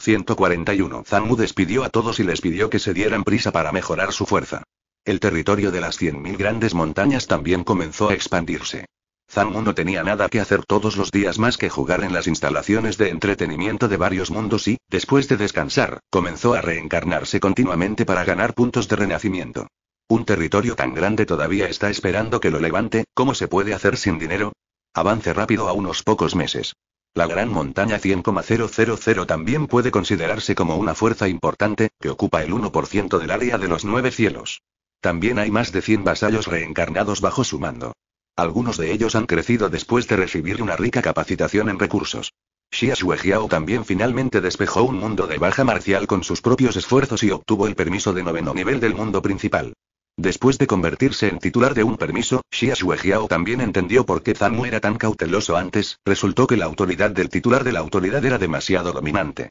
141. Zamu despidió a todos y les pidió que se dieran prisa para mejorar su fuerza. El territorio de las 100.000 grandes montañas también comenzó a expandirse. Zamu no tenía nada que hacer todos los días más que jugar en las instalaciones de entretenimiento de varios mundos y, después de descansar, comenzó a reencarnarse continuamente para ganar puntos de renacimiento. Un territorio tan grande todavía está esperando que lo levante, ¿cómo se puede hacer sin dinero? Avance rápido a unos pocos meses. La gran montaña 100,000 también puede considerarse como una fuerza importante, que ocupa el 1% del área de los nueve cielos. También hay más de 100 vasallos reencarnados bajo su mando. Algunos de ellos han crecido después de recibir una rica capacitación en recursos. Xia Shuejiao también finalmente despejó un mundo de baja marcial con sus propios esfuerzos y obtuvo el permiso de noveno nivel del mundo principal. Después de convertirse en titular de un permiso, Xia Shuejiao también entendió por qué Zamu era tan cauteloso antes, resultó que la autoridad del titular de la autoridad era demasiado dominante.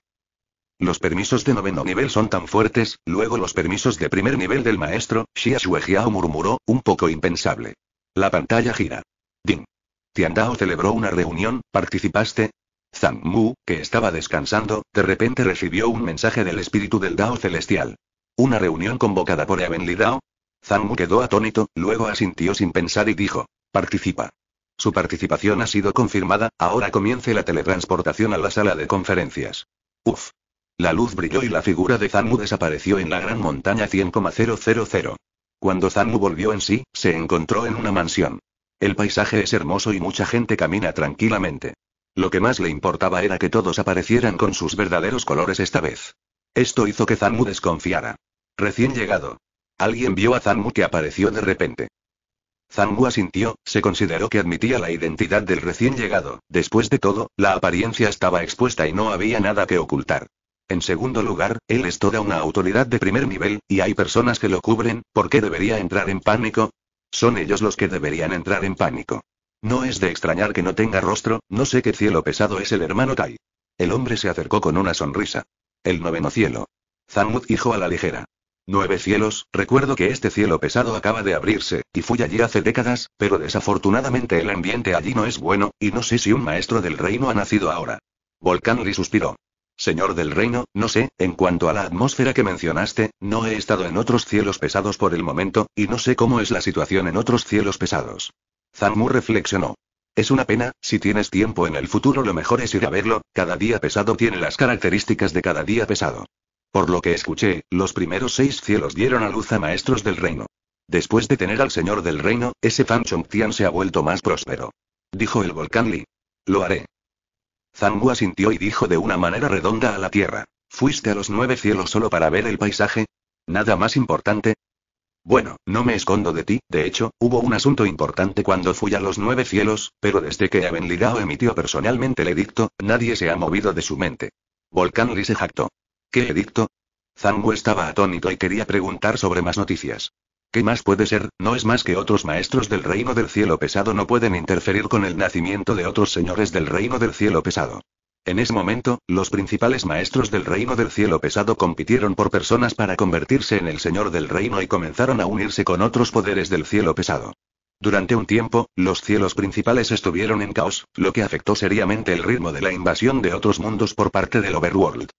Los permisos de noveno nivel son tan fuertes, luego los permisos de primer nivel del maestro, Xia Shuejiao murmuró, un poco impensable. La pantalla gira. Ding. Tiandao celebró una reunión, ¿participaste? Zhang Mu, que estaba descansando, de repente recibió un mensaje del espíritu del Dao celestial. Una reunión convocada por dao Zamu quedó atónito, luego asintió sin pensar y dijo, participa. Su participación ha sido confirmada, ahora comience la teletransportación a la sala de conferencias. Uf. La luz brilló y la figura de Zanmu desapareció en la gran montaña 100,000. Cuando Zanmu volvió en sí, se encontró en una mansión. El paisaje es hermoso y mucha gente camina tranquilamente. Lo que más le importaba era que todos aparecieran con sus verdaderos colores esta vez. Esto hizo que Zanmu desconfiara. Recién llegado, Alguien vio a Zanmu que apareció de repente. Zanmu asintió, se consideró que admitía la identidad del recién llegado. Después de todo, la apariencia estaba expuesta y no había nada que ocultar. En segundo lugar, él es toda una autoridad de primer nivel, y hay personas que lo cubren, ¿por qué debería entrar en pánico? Son ellos los que deberían entrar en pánico. No es de extrañar que no tenga rostro, no sé qué cielo pesado es el hermano Tai. El hombre se acercó con una sonrisa. El noveno cielo. Zanmud dijo a la ligera. Nueve cielos, recuerdo que este cielo pesado acaba de abrirse, y fui allí hace décadas, pero desafortunadamente el ambiente allí no es bueno, y no sé si un maestro del reino ha nacido ahora. Volcán volcán suspiró. Señor del reino, no sé, en cuanto a la atmósfera que mencionaste, no he estado en otros cielos pesados por el momento, y no sé cómo es la situación en otros cielos pesados. Zanmu reflexionó. Es una pena, si tienes tiempo en el futuro lo mejor es ir a verlo, cada día pesado tiene las características de cada día pesado. Por lo que escuché, los primeros seis cielos dieron a luz a maestros del reino. Después de tener al señor del reino, ese Fan Tian se ha vuelto más próspero. Dijo el volcán Li. Lo haré. Zangua asintió y dijo de una manera redonda a la tierra. ¿Fuiste a los nueve cielos solo para ver el paisaje? ¿Nada más importante? Bueno, no me escondo de ti, de hecho, hubo un asunto importante cuando fui a los nueve cielos, pero desde que Ligao emitió personalmente el edicto, nadie se ha movido de su mente. Volcán Li se jactó. ¿Qué edicto? Zangu estaba atónito y quería preguntar sobre más noticias. ¿Qué más puede ser? No es más que otros maestros del reino del cielo pesado no pueden interferir con el nacimiento de otros señores del reino del cielo pesado. En ese momento, los principales maestros del reino del cielo pesado compitieron por personas para convertirse en el señor del reino y comenzaron a unirse con otros poderes del cielo pesado. Durante un tiempo, los cielos principales estuvieron en caos, lo que afectó seriamente el ritmo de la invasión de otros mundos por parte del Overworld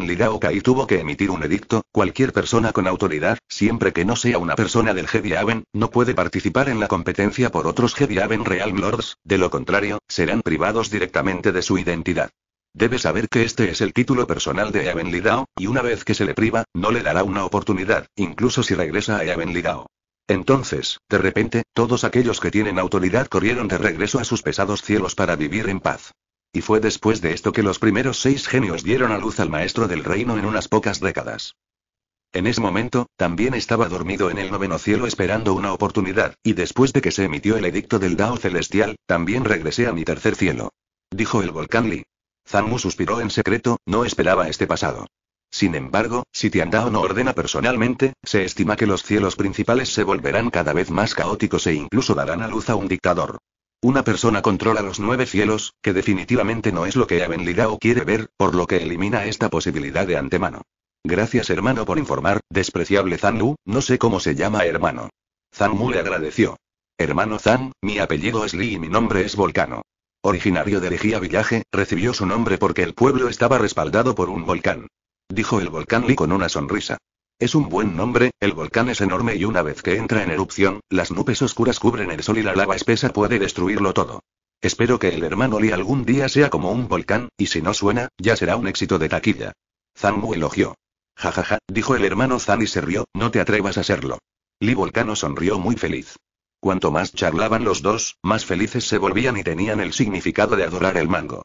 lidao y tuvo que emitir un edicto, cualquier persona con autoridad, siempre que no sea una persona del Jedi Aven, no puede participar en la competencia por otros Jedi Aven Realm Lords, de lo contrario, serán privados directamente de su identidad. Debe saber que este es el título personal de Lidao, y una vez que se le priva, no le dará una oportunidad, incluso si regresa a lidao Entonces, de repente, todos aquellos que tienen autoridad corrieron de regreso a sus pesados cielos para vivir en paz. Y fue después de esto que los primeros seis genios dieron a luz al maestro del reino en unas pocas décadas. En ese momento, también estaba dormido en el noveno cielo esperando una oportunidad, y después de que se emitió el edicto del Dao celestial, también regresé a mi tercer cielo. Dijo el volcán Li. Zanmu suspiró en secreto, no esperaba este pasado. Sin embargo, si Tiandao no ordena personalmente, se estima que los cielos principales se volverán cada vez más caóticos e incluso darán a luz a un dictador. Una persona controla los nueve cielos, que definitivamente no es lo que Lirao quiere ver, por lo que elimina esta posibilidad de antemano. Gracias hermano por informar, despreciable Zanmu, no sé cómo se llama hermano. Zanmu le agradeció. Hermano Zan, mi apellido es Lee y mi nombre es Volcano. Originario de Ejía Villaje, recibió su nombre porque el pueblo estaba respaldado por un volcán. Dijo el volcán Li con una sonrisa. Es un buen nombre, el volcán es enorme y una vez que entra en erupción, las nubes oscuras cubren el sol y la lava espesa puede destruirlo todo. Espero que el hermano Lee algún día sea como un volcán, y si no suena, ya será un éxito de taquilla. Zanmu elogió. Jajaja, ja, ja, dijo el hermano Zan y se rió, no te atrevas a serlo. Lee Volcano sonrió muy feliz. Cuanto más charlaban los dos, más felices se volvían y tenían el significado de adorar el mango.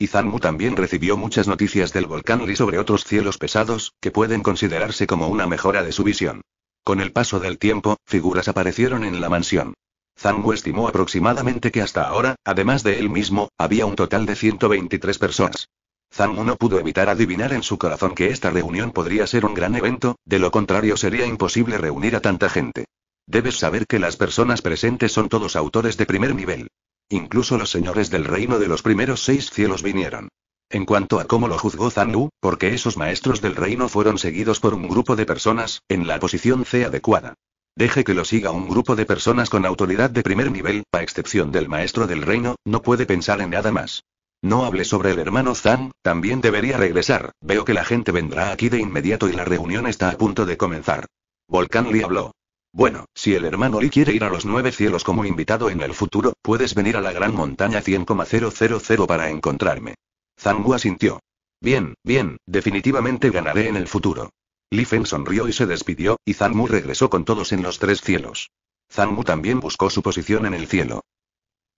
Y Zanmu también recibió muchas noticias del volcán y sobre otros cielos pesados, que pueden considerarse como una mejora de su visión. Con el paso del tiempo, figuras aparecieron en la mansión. Zanmu estimó aproximadamente que hasta ahora, además de él mismo, había un total de 123 personas. Zanmu no pudo evitar adivinar en su corazón que esta reunión podría ser un gran evento, de lo contrario sería imposible reunir a tanta gente. Debes saber que las personas presentes son todos autores de primer nivel. Incluso los señores del reino de los primeros seis cielos vinieron. En cuanto a cómo lo juzgó Zanu, porque esos maestros del reino fueron seguidos por un grupo de personas, en la posición C adecuada. Deje que lo siga un grupo de personas con autoridad de primer nivel, a excepción del maestro del reino, no puede pensar en nada más. No hable sobre el hermano Zan, también debería regresar, veo que la gente vendrá aquí de inmediato y la reunión está a punto de comenzar. Volcán Li habló. Bueno, si el hermano Lee quiere ir a los nueve cielos como invitado en el futuro, puedes venir a la gran montaña 100,000 para encontrarme. Zangu asintió. Bien, bien, definitivamente ganaré en el futuro. Li Fen sonrió y se despidió, y Zanmu regresó con todos en los tres cielos. Zanmu también buscó su posición en el cielo.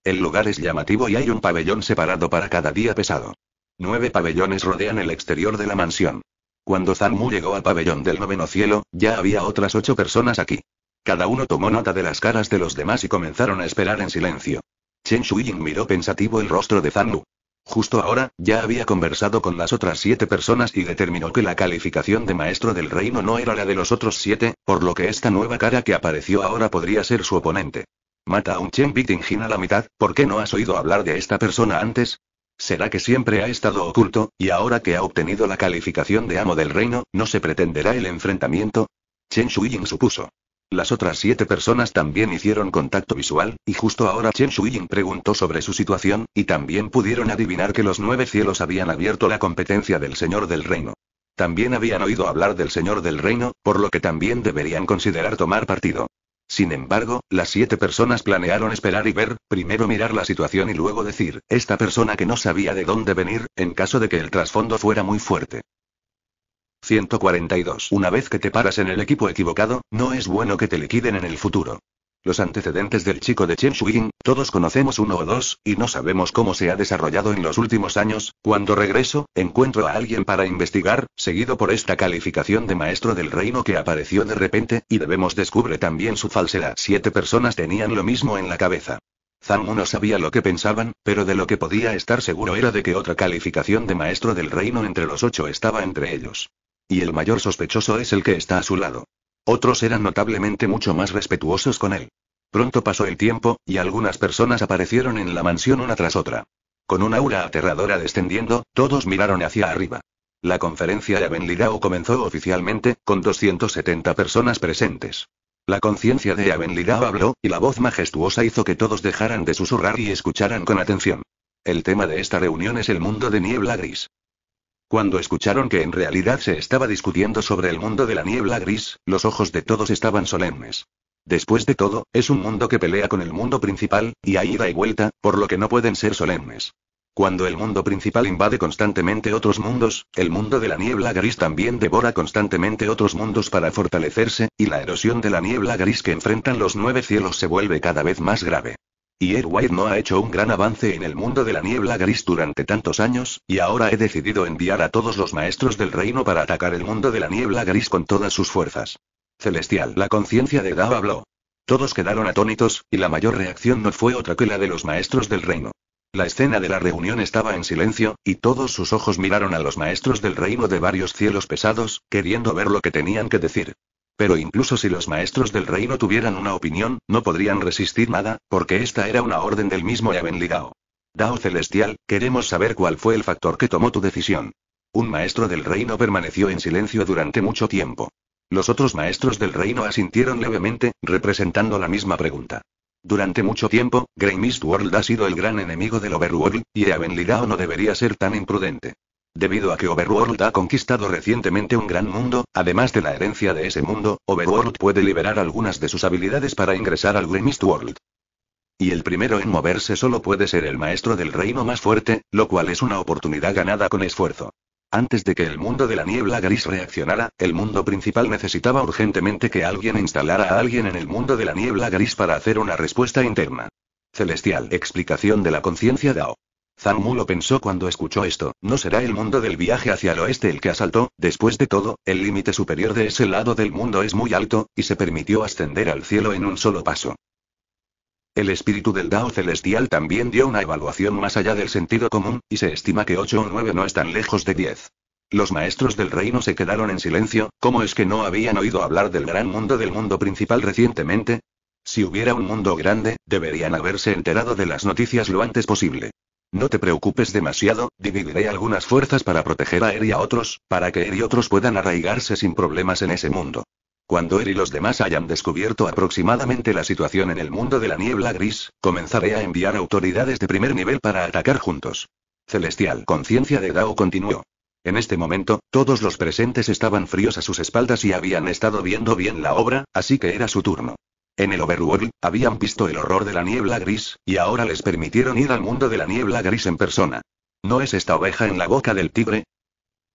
El lugar es llamativo y hay un pabellón separado para cada día pesado. Nueve pabellones rodean el exterior de la mansión. Cuando Zanmu llegó al pabellón del noveno cielo, ya había otras ocho personas aquí. Cada uno tomó nota de las caras de los demás y comenzaron a esperar en silencio. Chen Shuiying miró pensativo el rostro de Zhang Justo ahora, ya había conversado con las otras siete personas y determinó que la calificación de maestro del reino no era la de los otros siete, por lo que esta nueva cara que apareció ahora podría ser su oponente. Mata a un Chen Bitingin a la mitad, ¿por qué no has oído hablar de esta persona antes? ¿Será que siempre ha estado oculto, y ahora que ha obtenido la calificación de amo del reino, no se pretenderá el enfrentamiento? Chen Shuiying supuso. Las otras siete personas también hicieron contacto visual, y justo ahora Chen Ying preguntó sobre su situación, y también pudieron adivinar que los nueve cielos habían abierto la competencia del Señor del Reino. También habían oído hablar del Señor del Reino, por lo que también deberían considerar tomar partido. Sin embargo, las siete personas planearon esperar y ver, primero mirar la situación y luego decir, esta persona que no sabía de dónde venir, en caso de que el trasfondo fuera muy fuerte. 142. Una vez que te paras en el equipo equivocado, no es bueno que te liquiden en el futuro. Los antecedentes del chico de Chen todos conocemos uno o dos, y no sabemos cómo se ha desarrollado en los últimos años. Cuando regreso, encuentro a alguien para investigar, seguido por esta calificación de maestro del reino que apareció de repente, y debemos descubre también su falsedad. Siete personas tenían lo mismo en la cabeza. Zangu no sabía lo que pensaban, pero de lo que podía estar seguro era de que otra calificación de maestro del reino entre los ocho estaba entre ellos. Y el mayor sospechoso es el que está a su lado. Otros eran notablemente mucho más respetuosos con él. Pronto pasó el tiempo, y algunas personas aparecieron en la mansión una tras otra. Con un aura aterradora descendiendo, todos miraron hacia arriba. La conferencia de Benlidao comenzó oficialmente, con 270 personas presentes. La conciencia de Avenlidab habló, y la voz majestuosa hizo que todos dejaran de susurrar y escucharan con atención. El tema de esta reunión es el mundo de niebla gris. Cuando escucharon que en realidad se estaba discutiendo sobre el mundo de la niebla gris, los ojos de todos estaban solemnes. Después de todo, es un mundo que pelea con el mundo principal, y hay ida y vuelta, por lo que no pueden ser solemnes. Cuando el mundo principal invade constantemente otros mundos, el mundo de la niebla gris también devora constantemente otros mundos para fortalecerse, y la erosión de la niebla gris que enfrentan los nueve cielos se vuelve cada vez más grave. Y edward no ha hecho un gran avance en el mundo de la niebla gris durante tantos años, y ahora he decidido enviar a todos los maestros del reino para atacar el mundo de la niebla gris con todas sus fuerzas. Celestial, la conciencia de Dao habló. Todos quedaron atónitos, y la mayor reacción no fue otra que la de los maestros del reino. La escena de la reunión estaba en silencio, y todos sus ojos miraron a los maestros del reino de varios cielos pesados, queriendo ver lo que tenían que decir. Pero incluso si los maestros del reino tuvieran una opinión, no podrían resistir nada, porque esta era una orden del mismo Yaben Ligao. Dao Celestial, queremos saber cuál fue el factor que tomó tu decisión. Un maestro del reino permaneció en silencio durante mucho tiempo. Los otros maestros del reino asintieron levemente, representando la misma pregunta. Durante mucho tiempo, Grey Mist World ha sido el gran enemigo del Overworld, y Ligao no debería ser tan imprudente. Debido a que Overworld ha conquistado recientemente un gran mundo, además de la herencia de ese mundo, Overworld puede liberar algunas de sus habilidades para ingresar al Grey Mist World. Y el primero en moverse solo puede ser el maestro del reino más fuerte, lo cual es una oportunidad ganada con esfuerzo. Antes de que el mundo de la niebla gris reaccionara, el mundo principal necesitaba urgentemente que alguien instalara a alguien en el mundo de la niebla gris para hacer una respuesta interna. Celestial explicación de la conciencia Dao. Zanmu lo pensó cuando escuchó esto, no será el mundo del viaje hacia el oeste el que asaltó, después de todo, el límite superior de ese lado del mundo es muy alto, y se permitió ascender al cielo en un solo paso. El espíritu del Dao celestial también dio una evaluación más allá del sentido común, y se estima que 8 o 9 no están lejos de 10. Los maestros del reino se quedaron en silencio, ¿cómo es que no habían oído hablar del gran mundo del mundo principal recientemente? Si hubiera un mundo grande, deberían haberse enterado de las noticias lo antes posible. No te preocupes demasiado, dividiré algunas fuerzas para proteger a él y a otros, para que él y otros puedan arraigarse sin problemas en ese mundo. Cuando él y los demás hayan descubierto aproximadamente la situación en el mundo de la niebla gris, comenzaré a enviar autoridades de primer nivel para atacar juntos. Celestial conciencia de Dao continuó. En este momento, todos los presentes estaban fríos a sus espaldas y habían estado viendo bien la obra, así que era su turno. En el Overworld, habían visto el horror de la niebla gris, y ahora les permitieron ir al mundo de la niebla gris en persona. ¿No es esta oveja en la boca del tigre?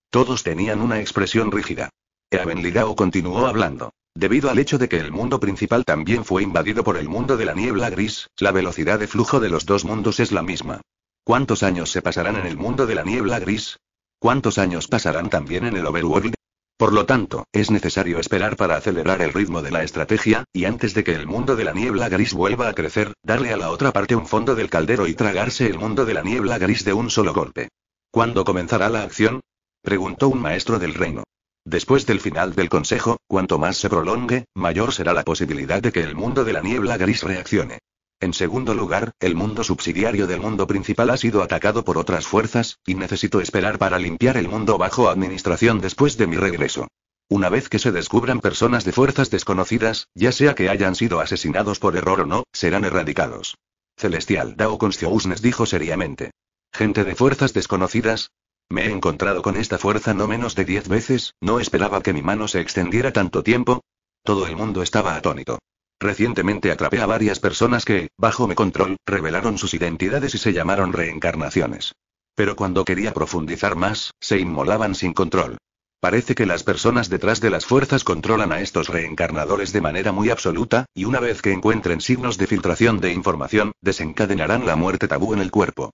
Todos tenían una expresión rígida. Ligao continuó hablando. Debido al hecho de que el mundo principal también fue invadido por el mundo de la niebla gris, la velocidad de flujo de los dos mundos es la misma. ¿Cuántos años se pasarán en el mundo de la niebla gris? ¿Cuántos años pasarán también en el Overworld? Por lo tanto, es necesario esperar para acelerar el ritmo de la estrategia, y antes de que el mundo de la niebla gris vuelva a crecer, darle a la otra parte un fondo del caldero y tragarse el mundo de la niebla gris de un solo golpe. ¿Cuándo comenzará la acción? preguntó un maestro del reino. Después del final del Consejo, cuanto más se prolongue, mayor será la posibilidad de que el mundo de la niebla gris reaccione. En segundo lugar, el mundo subsidiario del mundo principal ha sido atacado por otras fuerzas, y necesito esperar para limpiar el mundo bajo administración después de mi regreso. Una vez que se descubran personas de fuerzas desconocidas, ya sea que hayan sido asesinados por error o no, serán erradicados. Celestial Dao Consciousness dijo seriamente. Gente de fuerzas desconocidas, me he encontrado con esta fuerza no menos de diez veces, no esperaba que mi mano se extendiera tanto tiempo. Todo el mundo estaba atónito. Recientemente atrapé a varias personas que, bajo mi control, revelaron sus identidades y se llamaron reencarnaciones. Pero cuando quería profundizar más, se inmolaban sin control. Parece que las personas detrás de las fuerzas controlan a estos reencarnadores de manera muy absoluta, y una vez que encuentren signos de filtración de información, desencadenarán la muerte tabú en el cuerpo.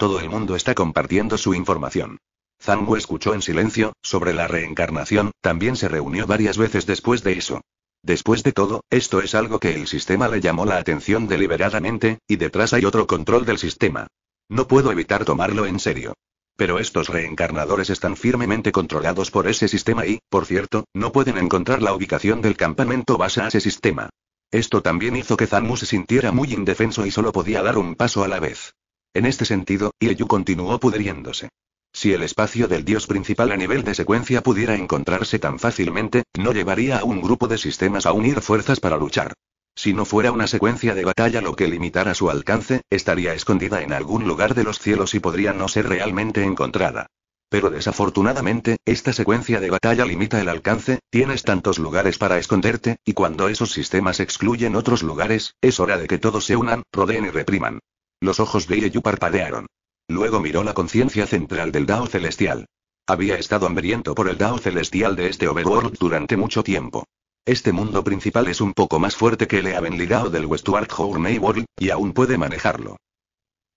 Todo el mundo está compartiendo su información. Zhang escuchó en silencio, sobre la reencarnación, también se reunió varias veces después de eso. Después de todo, esto es algo que el sistema le llamó la atención deliberadamente, y detrás hay otro control del sistema. No puedo evitar tomarlo en serio. Pero estos reencarnadores están firmemente controlados por ese sistema y, por cierto, no pueden encontrar la ubicación del campamento base a ese sistema. Esto también hizo que Zamu se sintiera muy indefenso y solo podía dar un paso a la vez. En este sentido, Ieyu continuó pudriéndose. Si el espacio del dios principal a nivel de secuencia pudiera encontrarse tan fácilmente, no llevaría a un grupo de sistemas a unir fuerzas para luchar. Si no fuera una secuencia de batalla lo que limitara su alcance, estaría escondida en algún lugar de los cielos y podría no ser realmente encontrada. Pero desafortunadamente, esta secuencia de batalla limita el alcance, tienes tantos lugares para esconderte, y cuando esos sistemas excluyen otros lugares, es hora de que todos se unan, rodeen y repriman. Los ojos de Ieyu parpadearon. Luego miró la conciencia central del Dao celestial. Había estado hambriento por el Dao celestial de este Overworld durante mucho tiempo. Este mundo principal es un poco más fuerte que el Avenli Dao del Westward Journey World, y aún puede manejarlo.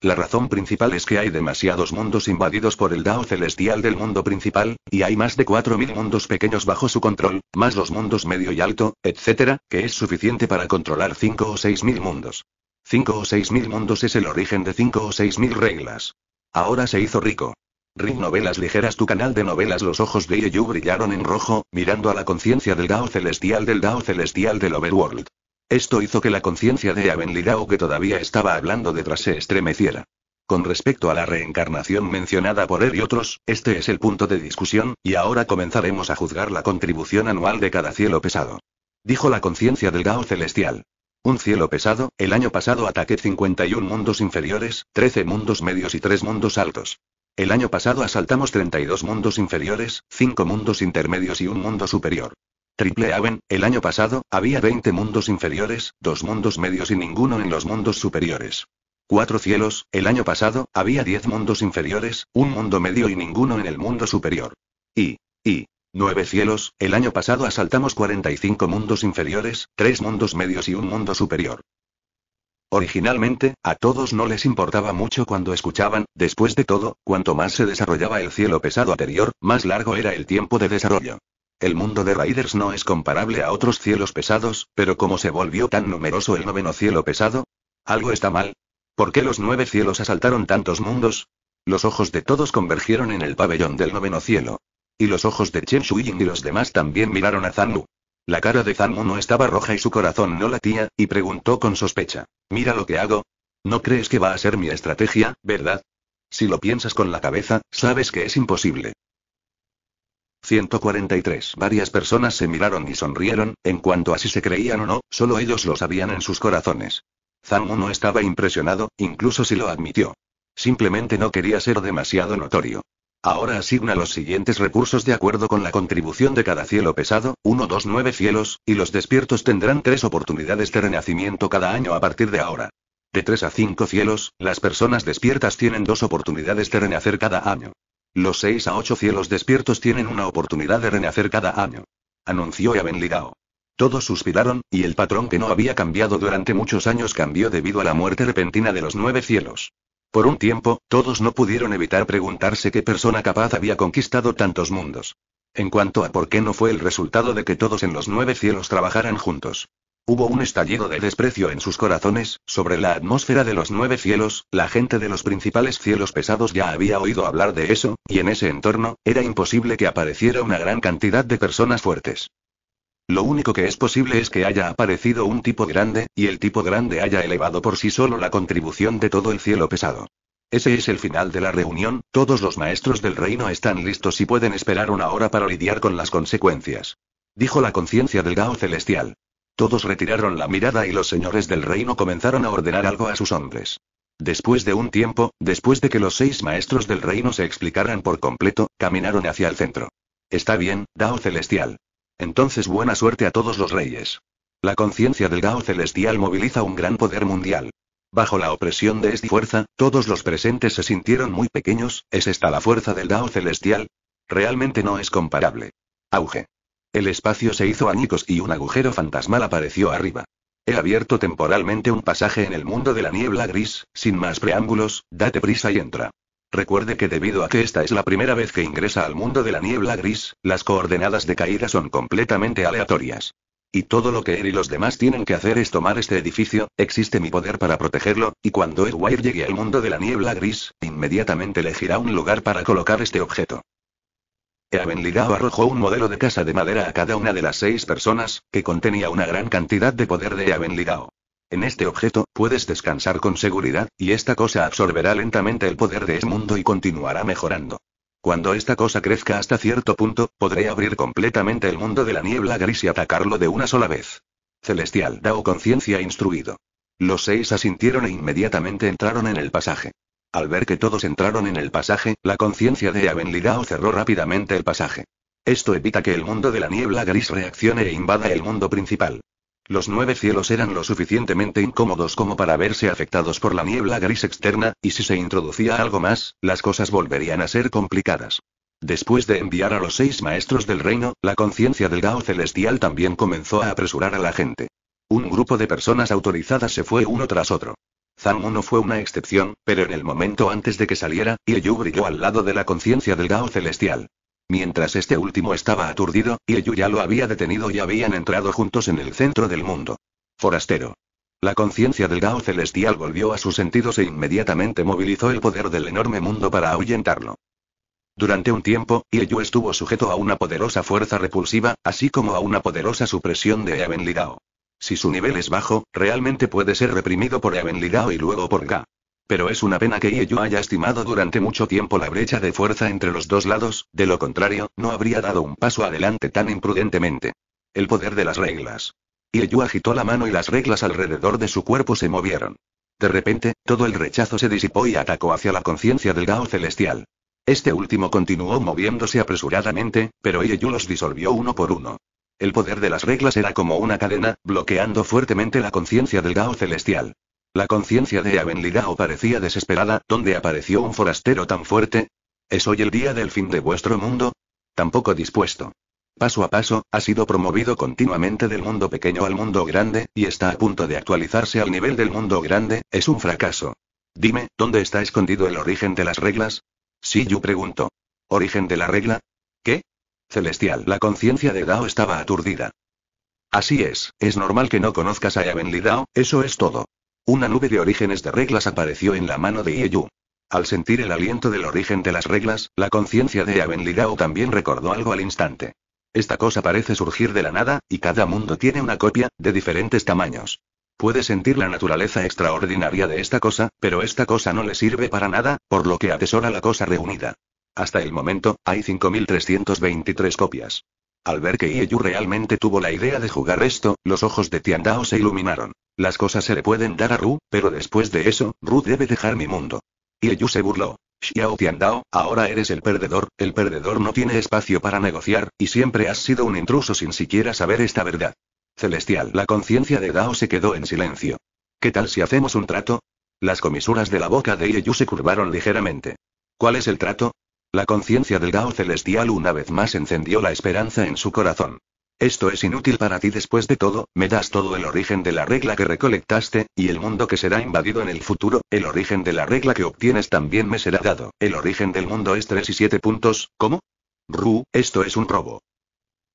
La razón principal es que hay demasiados mundos invadidos por el Dao celestial del mundo principal, y hay más de 4.000 mundos pequeños bajo su control, más los mundos medio y alto, etc., que es suficiente para controlar 5 o 6.000 mundos. Cinco o seis mil mundos es el origen de cinco o seis mil reglas. Ahora se hizo rico. Ring Novelas Ligeras Tu canal de novelas Los ojos de Yeyu brillaron en rojo, mirando a la conciencia del Dao Celestial del Dao Celestial del Overworld. Esto hizo que la conciencia de Lidao que todavía estaba hablando detrás se estremeciera. Con respecto a la reencarnación mencionada por él y otros, este es el punto de discusión, y ahora comenzaremos a juzgar la contribución anual de cada cielo pesado. Dijo la conciencia del Gao celestial. Un cielo pesado, el año pasado ataqué 51 mundos inferiores, 13 mundos medios y 3 mundos altos. El año pasado asaltamos 32 mundos inferiores, 5 mundos intermedios y un mundo superior. Triple Aven, el año pasado, había 20 mundos inferiores, 2 mundos medios y ninguno en los mundos superiores. Cuatro cielos, el año pasado, había 10 mundos inferiores, un mundo medio y ninguno en el mundo superior. Y, y, Nueve cielos, el año pasado asaltamos 45 mundos inferiores, 3 mundos medios y un mundo superior. Originalmente, a todos no les importaba mucho cuando escuchaban, después de todo, cuanto más se desarrollaba el cielo pesado anterior, más largo era el tiempo de desarrollo. El mundo de Raiders no es comparable a otros cielos pesados, pero como se volvió tan numeroso el noveno cielo pesado, algo está mal. ¿Por qué los nueve cielos asaltaron tantos mundos? Los ojos de todos convergieron en el pabellón del noveno cielo. Y los ojos de Chen Shui-ying y los demás también miraron a Zanmu. La cara de Zanmu no estaba roja y su corazón no latía, y preguntó con sospecha. Mira lo que hago. ¿No crees que va a ser mi estrategia, verdad? Si lo piensas con la cabeza, sabes que es imposible. 143. Varias personas se miraron y sonrieron, en cuanto a si se creían o no, solo ellos lo sabían en sus corazones. Zanmu no estaba impresionado, incluso si lo admitió. Simplemente no quería ser demasiado notorio. Ahora asigna los siguientes recursos de acuerdo con la contribución de cada cielo pesado, 1, 2, 9 cielos, y los despiertos tendrán tres oportunidades de renacimiento cada año a partir de ahora. De 3 a 5 cielos, las personas despiertas tienen dos oportunidades de renacer cada año. Los 6 a 8 cielos despiertos tienen una oportunidad de renacer cada año. Anunció Lidao. Todos suspiraron, y el patrón que no había cambiado durante muchos años cambió debido a la muerte repentina de los nueve cielos. Por un tiempo, todos no pudieron evitar preguntarse qué persona capaz había conquistado tantos mundos. En cuanto a por qué no fue el resultado de que todos en los nueve cielos trabajaran juntos. Hubo un estallido de desprecio en sus corazones, sobre la atmósfera de los nueve cielos, la gente de los principales cielos pesados ya había oído hablar de eso, y en ese entorno, era imposible que apareciera una gran cantidad de personas fuertes. Lo único que es posible es que haya aparecido un tipo grande, y el tipo grande haya elevado por sí solo la contribución de todo el cielo pesado. Ese es el final de la reunión, todos los maestros del reino están listos y pueden esperar una hora para lidiar con las consecuencias. Dijo la conciencia del Dao celestial. Todos retiraron la mirada y los señores del reino comenzaron a ordenar algo a sus hombres. Después de un tiempo, después de que los seis maestros del reino se explicaran por completo, caminaron hacia el centro. Está bien, Dao celestial. Entonces buena suerte a todos los reyes. La conciencia del Gao celestial moviliza un gran poder mundial. Bajo la opresión de esta fuerza, todos los presentes se sintieron muy pequeños, ¿es esta la fuerza del Gao celestial? Realmente no es comparable. Auge. El espacio se hizo añicos y un agujero fantasmal apareció arriba. He abierto temporalmente un pasaje en el mundo de la niebla gris, sin más preámbulos, date prisa y entra. Recuerde que debido a que esta es la primera vez que ingresa al mundo de la niebla gris, las coordenadas de caída son completamente aleatorias. Y todo lo que él y los demás tienen que hacer es tomar este edificio, existe mi poder para protegerlo, y cuando Edwire llegue al mundo de la niebla gris, inmediatamente elegirá un lugar para colocar este objeto. Ligao arrojó un modelo de casa de madera a cada una de las seis personas, que contenía una gran cantidad de poder de Ligao. En este objeto, puedes descansar con seguridad, y esta cosa absorberá lentamente el poder de ese mundo y continuará mejorando. Cuando esta cosa crezca hasta cierto punto, podré abrir completamente el mundo de la niebla gris y atacarlo de una sola vez. Celestial Dao conciencia instruido. Los seis asintieron e inmediatamente entraron en el pasaje. Al ver que todos entraron en el pasaje, la conciencia de Avenlidao cerró rápidamente el pasaje. Esto evita que el mundo de la niebla gris reaccione e invada el mundo principal. Los nueve cielos eran lo suficientemente incómodos como para verse afectados por la niebla gris externa, y si se introducía algo más, las cosas volverían a ser complicadas. Después de enviar a los seis maestros del reino, la conciencia del Gao celestial también comenzó a apresurar a la gente. Un grupo de personas autorizadas se fue uno tras otro. Zhang no fue una excepción, pero en el momento antes de que saliera, Yu brilló al lado de la conciencia del Gao celestial. Mientras este último estaba aturdido, Ieyu ya lo había detenido y habían entrado juntos en el centro del mundo. Forastero. La conciencia del Gao celestial volvió a sus sentidos e inmediatamente movilizó el poder del enorme mundo para ahuyentarlo. Durante un tiempo, Ieyu estuvo sujeto a una poderosa fuerza repulsiva, así como a una poderosa supresión de Ligao. Si su nivel es bajo, realmente puede ser reprimido por Ligao y luego por Ga pero es una pena que Ieyu haya estimado durante mucho tiempo la brecha de fuerza entre los dos lados, de lo contrario, no habría dado un paso adelante tan imprudentemente. El poder de las reglas. Ieyu agitó la mano y las reglas alrededor de su cuerpo se movieron. De repente, todo el rechazo se disipó y atacó hacia la conciencia del Gao celestial. Este último continuó moviéndose apresuradamente, pero Ieyu los disolvió uno por uno. El poder de las reglas era como una cadena, bloqueando fuertemente la conciencia del Gao celestial. La conciencia de Avenlidao parecía desesperada, ¿dónde apareció un forastero tan fuerte? ¿Es hoy el día del fin de vuestro mundo? Tampoco dispuesto. Paso a paso, ha sido promovido continuamente del mundo pequeño al mundo grande, y está a punto de actualizarse al nivel del mundo grande, es un fracaso. Dime, ¿dónde está escondido el origen de las reglas? Si yo pregunto. ¿Origen de la regla? ¿Qué? Celestial, la conciencia de Dao estaba aturdida. Así es, es normal que no conozcas a Avenlidao. Dao, eso es todo. Una nube de orígenes de reglas apareció en la mano de Ieyu. Al sentir el aliento del origen de las reglas, la conciencia de Ligao también recordó algo al instante. Esta cosa parece surgir de la nada, y cada mundo tiene una copia, de diferentes tamaños. Puede sentir la naturaleza extraordinaria de esta cosa, pero esta cosa no le sirve para nada, por lo que atesora la cosa reunida. Hasta el momento, hay 5.323 copias. Al ver que Ieyu realmente tuvo la idea de jugar esto, los ojos de Tiandao se iluminaron. Las cosas se le pueden dar a Ru, pero después de eso, Ru debe dejar mi mundo. Ieyu se burló. Xiao Tiandao, ahora eres el perdedor, el perdedor no tiene espacio para negociar, y siempre has sido un intruso sin siquiera saber esta verdad. Celestial. La conciencia de Dao se quedó en silencio. ¿Qué tal si hacemos un trato? Las comisuras de la boca de Ieyu se curvaron ligeramente. ¿Cuál es el trato? La conciencia del Gao celestial una vez más encendió la esperanza en su corazón. Esto es inútil para ti después de todo, me das todo el origen de la regla que recolectaste, y el mundo que será invadido en el futuro, el origen de la regla que obtienes también me será dado, el origen del mundo es 3 y 7 puntos, ¿cómo? Ru, esto es un robo.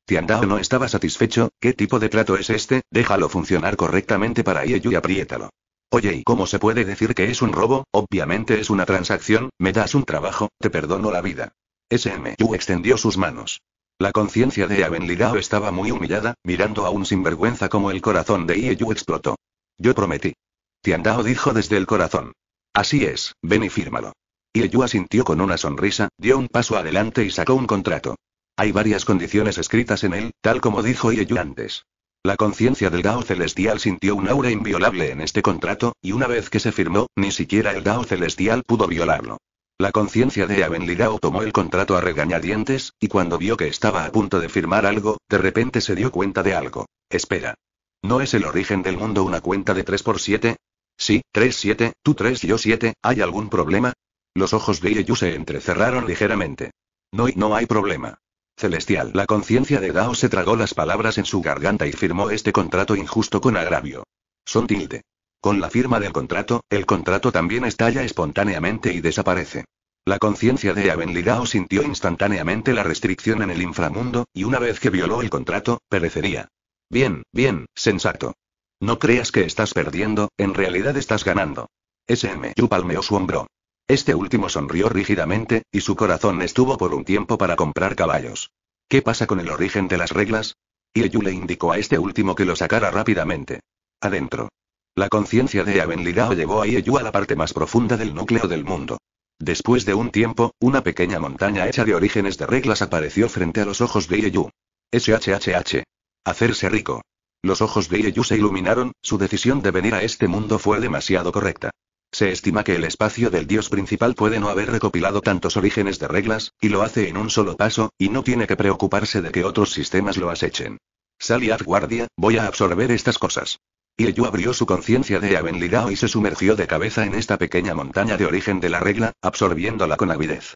Tiandao no estaba satisfecho, ¿qué tipo de trato es este? Déjalo funcionar correctamente para ello y apriétalo. Oye, ¿y cómo se puede decir que es un robo? Obviamente es una transacción, me das un trabajo, te perdono la vida. SMU extendió sus manos. La conciencia de Lidao estaba muy humillada, mirando aún sin sinvergüenza como el corazón de Yu explotó. Yo prometí. Tiandao dijo desde el corazón. Así es, ven y fírmalo. Yu asintió con una sonrisa, dio un paso adelante y sacó un contrato. Hay varias condiciones escritas en él, tal como dijo Yu antes. La conciencia del Dao Celestial sintió un aura inviolable en este contrato, y una vez que se firmó, ni siquiera el Dao Celestial pudo violarlo. La conciencia de Avenlidao tomó el contrato a regañadientes, y cuando vio que estaba a punto de firmar algo, de repente se dio cuenta de algo. Espera. ¿No es el origen del mundo una cuenta de 3 x 7? Sí, 3-7, tú 3 yo 7, ¿hay algún problema? Los ojos de Ieyu se entrecerraron ligeramente. No y no hay problema. Celestial. La conciencia de Dao se tragó las palabras en su garganta y firmó este contrato injusto con agravio. Son tilde. Con la firma del contrato, el contrato también estalla espontáneamente y desaparece. La conciencia de Dao sintió instantáneamente la restricción en el inframundo, y una vez que violó el contrato, perecería. Bien, bien, sensato. No creas que estás perdiendo, en realidad estás ganando. SM Yu palmeó su hombro. Este último sonrió rígidamente, y su corazón estuvo por un tiempo para comprar caballos. ¿Qué pasa con el origen de las reglas? Ieyu le indicó a este último que lo sacara rápidamente. Adentro. La conciencia de Lirao llevó a Ieyu a la parte más profunda del núcleo del mundo. Después de un tiempo, una pequeña montaña hecha de orígenes de reglas apareció frente a los ojos de Ieyu. SHHH. Hacerse rico. Los ojos de Ieyu se iluminaron, su decisión de venir a este mundo fue demasiado correcta. Se estima que el espacio del dios principal puede no haber recopilado tantos orígenes de reglas, y lo hace en un solo paso, y no tiene que preocuparse de que otros sistemas lo acechen. Saliad guardia, voy a absorber estas cosas. Y Yu abrió su conciencia de Avenligao y se sumergió de cabeza en esta pequeña montaña de origen de la regla, absorbiéndola con avidez.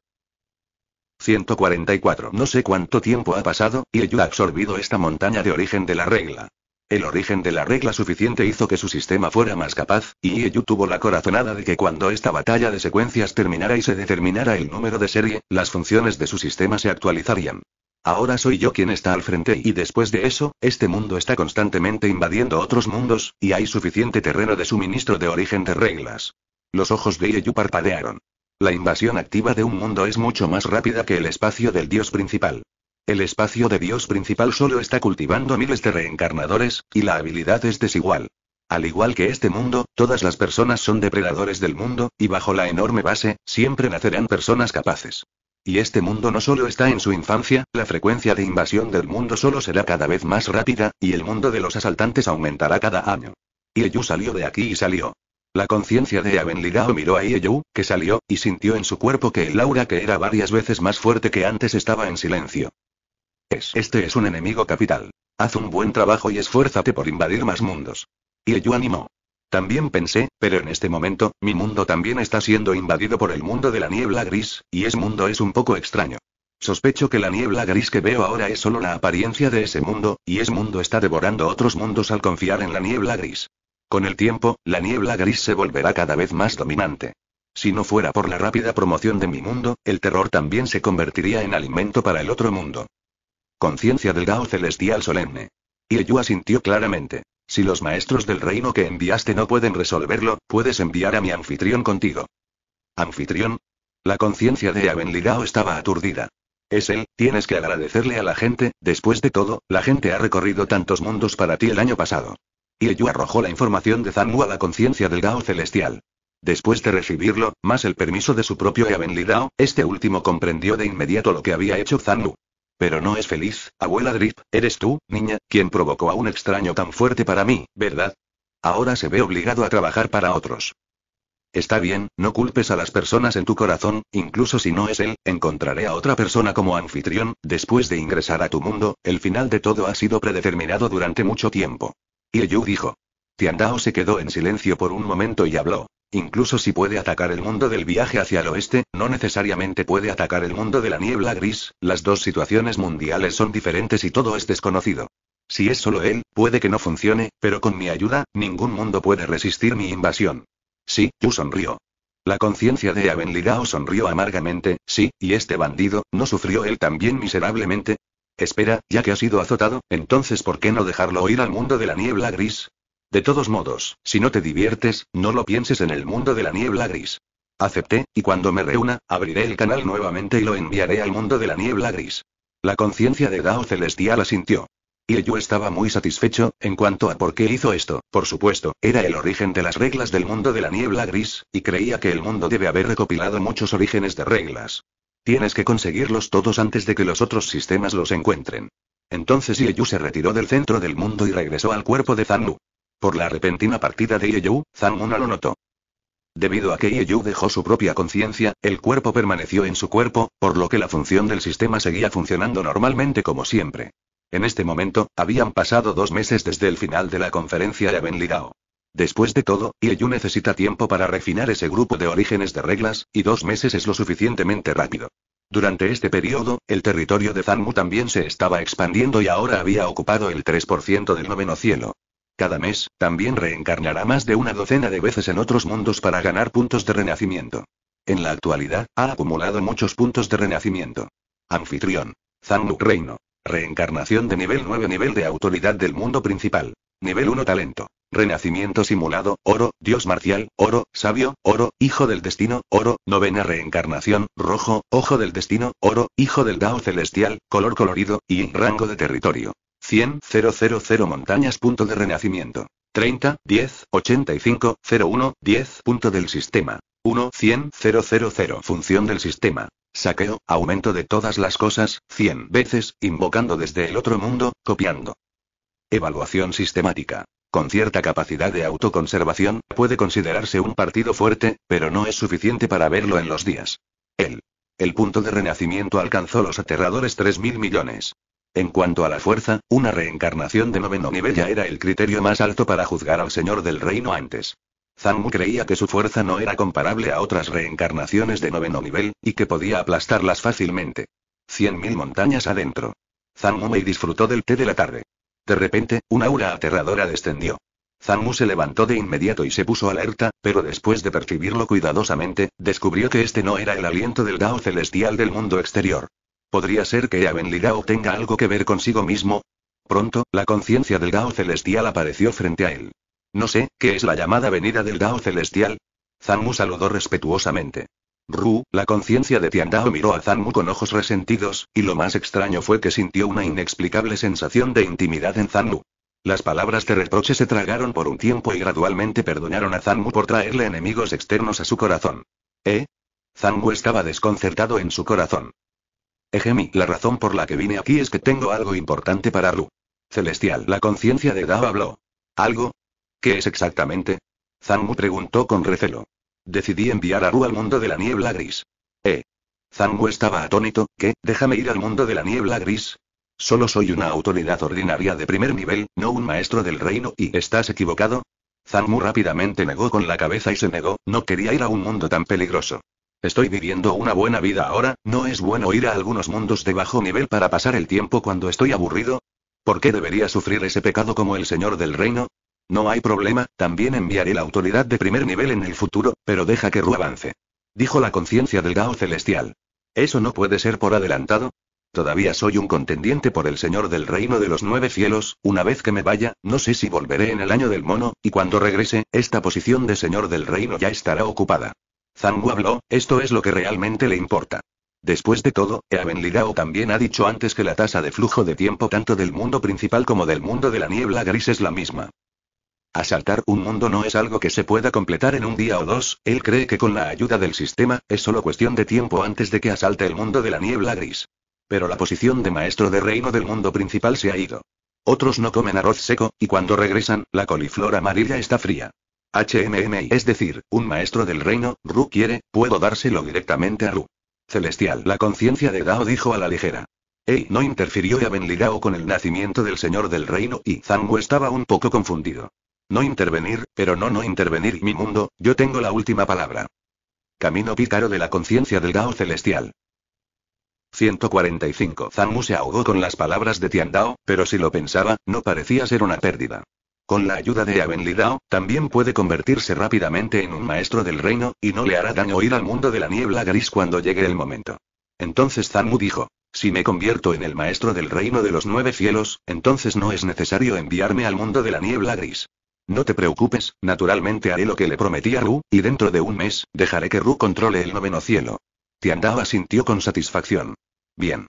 144. No sé cuánto tiempo ha pasado, y Yu ha absorbido esta montaña de origen de la regla. El origen de la regla suficiente hizo que su sistema fuera más capaz, y Ieyu tuvo la corazonada de que cuando esta batalla de secuencias terminara y se determinara el número de serie, las funciones de su sistema se actualizarían. Ahora soy yo quien está al frente y después de eso, este mundo está constantemente invadiendo otros mundos, y hay suficiente terreno de suministro de origen de reglas. Los ojos de Ieyu parpadearon. La invasión activa de un mundo es mucho más rápida que el espacio del dios principal. El espacio de Dios principal solo está cultivando miles de reencarnadores, y la habilidad es desigual. Al igual que este mundo, todas las personas son depredadores del mundo, y bajo la enorme base, siempre nacerán personas capaces. Y este mundo no solo está en su infancia, la frecuencia de invasión del mundo solo será cada vez más rápida, y el mundo de los asaltantes aumentará cada año. Ieyu salió de aquí y salió. La conciencia de Abenligao miró a Ieyu, que salió, y sintió en su cuerpo que el aura que era varias veces más fuerte que antes estaba en silencio. Este es un enemigo capital. Haz un buen trabajo y esfuérzate por invadir más mundos. Y yo animó. También pensé, pero en este momento, mi mundo también está siendo invadido por el mundo de la niebla gris, y ese mundo es un poco extraño. Sospecho que la niebla gris que veo ahora es solo la apariencia de ese mundo, y ese mundo está devorando otros mundos al confiar en la niebla gris. Con el tiempo, la niebla gris se volverá cada vez más dominante. Si no fuera por la rápida promoción de mi mundo, el terror también se convertiría en alimento para el otro mundo. Conciencia del Gao celestial solemne. Y asintió claramente. Si los maestros del reino que enviaste no pueden resolverlo, puedes enviar a mi anfitrión contigo. ¿Anfitrión? La conciencia de Lidao estaba aturdida. Es él, tienes que agradecerle a la gente, después de todo, la gente ha recorrido tantos mundos para ti el año pasado. Y arrojó la información de Zanmu a la conciencia del Gao celestial. Después de recibirlo, más el permiso de su propio Lidao, este último comprendió de inmediato lo que había hecho Zanmu. Pero no es feliz, abuela Drip, eres tú, niña, quien provocó a un extraño tan fuerte para mí, ¿verdad? Ahora se ve obligado a trabajar para otros. Está bien, no culpes a las personas en tu corazón, incluso si no es él, encontraré a otra persona como anfitrión, después de ingresar a tu mundo, el final de todo ha sido predeterminado durante mucho tiempo. Y Yu dijo. Tiandao se quedó en silencio por un momento y habló. Incluso si puede atacar el mundo del viaje hacia el oeste, no necesariamente puede atacar el mundo de la niebla gris, las dos situaciones mundiales son diferentes y todo es desconocido. Si es solo él, puede que no funcione, pero con mi ayuda, ningún mundo puede resistir mi invasión. Sí, Yu sonrió. La conciencia de Ligao sonrió amargamente, sí, y este bandido, ¿no sufrió él también miserablemente? Espera, ya que ha sido azotado, entonces ¿por qué no dejarlo ir al mundo de la niebla gris? De todos modos, si no te diviertes, no lo pienses en el mundo de la niebla gris. Acepté, y cuando me reúna, abriré el canal nuevamente y lo enviaré al mundo de la niebla gris. La conciencia de Dao Celestial asintió. Y estaba muy satisfecho, en cuanto a por qué hizo esto, por supuesto, era el origen de las reglas del mundo de la niebla gris, y creía que el mundo debe haber recopilado muchos orígenes de reglas. Tienes que conseguirlos todos antes de que los otros sistemas los encuentren. Entonces Ieyu se retiró del centro del mundo y regresó al cuerpo de Zanlu. Por la repentina partida de Ieyu, Mu no lo notó. Debido a que Ieyu dejó su propia conciencia, el cuerpo permaneció en su cuerpo, por lo que la función del sistema seguía funcionando normalmente como siempre. En este momento, habían pasado dos meses desde el final de la conferencia de Ligao. Después de todo, Ieyu necesita tiempo para refinar ese grupo de orígenes de reglas, y dos meses es lo suficientemente rápido. Durante este periodo, el territorio de Zanmu también se estaba expandiendo y ahora había ocupado el 3% del noveno cielo. Cada mes, también reencarnará más de una docena de veces en otros mundos para ganar puntos de renacimiento. En la actualidad, ha acumulado muchos puntos de renacimiento. Anfitrión. Zanluk Reino. Reencarnación de nivel 9 Nivel de autoridad del mundo principal. Nivel 1 Talento. Renacimiento simulado, oro, dios marcial, oro, sabio, oro, hijo del destino, oro, novena reencarnación, rojo, ojo del destino, oro, hijo del Dao celestial, color colorido, y rango de territorio. 100 000 montañas. Punto de renacimiento. 30 10 85 01 10. Punto del sistema. 1 100 000. Función del sistema. Saqueo, aumento de todas las cosas, 100 veces, invocando desde el otro mundo, copiando. Evaluación sistemática. Con cierta capacidad de autoconservación, puede considerarse un partido fuerte, pero no es suficiente para verlo en los días. El. El punto de renacimiento alcanzó los aterradores 3.000 millones. En cuanto a la fuerza, una reencarnación de noveno nivel ya era el criterio más alto para juzgar al señor del reino antes. Zanmu creía que su fuerza no era comparable a otras reencarnaciones de noveno nivel, y que podía aplastarlas fácilmente. Cien mil montañas adentro. Zanmu Mei disfrutó del té de la tarde. De repente, una aura aterradora descendió. Zanmu se levantó de inmediato y se puso alerta, pero después de percibirlo cuidadosamente, descubrió que este no era el aliento del Dao celestial del mundo exterior. ¿Podría ser que Ligao tenga algo que ver consigo mismo? Pronto, la conciencia del Gao Celestial apareció frente a él. No sé, ¿qué es la llamada venida del Gao Celestial? Zanmu saludó respetuosamente. Ru, la conciencia de Tiandao miró a Zanmu con ojos resentidos, y lo más extraño fue que sintió una inexplicable sensación de intimidad en Zanmu. Las palabras de reproche se tragaron por un tiempo y gradualmente perdonaron a Zanmu por traerle enemigos externos a su corazón. ¿Eh? Zanmu estaba desconcertado en su corazón. Ejemi, eh, la razón por la que vine aquí es que tengo algo importante para Ru. Celestial, la conciencia de Dao habló. ¿Algo? ¿Qué es exactamente? Zanmu preguntó con recelo. Decidí enviar a Ru al mundo de la niebla gris. ¿Eh? Zanmu estaba atónito, ¿qué? Déjame ir al mundo de la niebla gris. Solo soy una autoridad ordinaria de primer nivel, no un maestro del reino, y estás equivocado. Zanmu rápidamente negó con la cabeza y se negó, no quería ir a un mundo tan peligroso. Estoy viviendo una buena vida ahora, ¿no es bueno ir a algunos mundos de bajo nivel para pasar el tiempo cuando estoy aburrido? ¿Por qué debería sufrir ese pecado como el señor del reino? No hay problema, también enviaré la autoridad de primer nivel en el futuro, pero deja que Ru avance. Dijo la conciencia del Gao celestial. Eso no puede ser por adelantado. Todavía soy un contendiente por el señor del reino de los nueve cielos, una vez que me vaya, no sé si volveré en el año del mono, y cuando regrese, esta posición de señor del reino ya estará ocupada. Zangu habló, esto es lo que realmente le importa. Después de todo, Eaven Ligao también ha dicho antes que la tasa de flujo de tiempo tanto del mundo principal como del mundo de la niebla gris es la misma. Asaltar un mundo no es algo que se pueda completar en un día o dos, él cree que con la ayuda del sistema, es solo cuestión de tiempo antes de que asalte el mundo de la niebla gris. Pero la posición de maestro de reino del mundo principal se ha ido. Otros no comen arroz seco, y cuando regresan, la coliflor amarilla está fría. HMMI, es decir, un maestro del reino, Ru quiere, puedo dárselo directamente a Ru. Celestial. La conciencia de Dao dijo a la ligera. Ey, no interfirió Ligao con el nacimiento del señor del reino y Zangu estaba un poco confundido. No intervenir, pero no no intervenir mi mundo, yo tengo la última palabra. Camino pícaro de la conciencia del Gao celestial. 145. Zangu se ahogó con las palabras de Tian Dao, pero si lo pensaba, no parecía ser una pérdida. Con la ayuda de Avenlidao, también puede convertirse rápidamente en un maestro del reino, y no le hará daño ir al mundo de la niebla gris cuando llegue el momento. Entonces Zanmu dijo, si me convierto en el maestro del reino de los nueve cielos, entonces no es necesario enviarme al mundo de la niebla gris. No te preocupes, naturalmente haré lo que le prometí a Ru, y dentro de un mes, dejaré que Ru controle el noveno cielo. Tiandao sintió con satisfacción. Bien.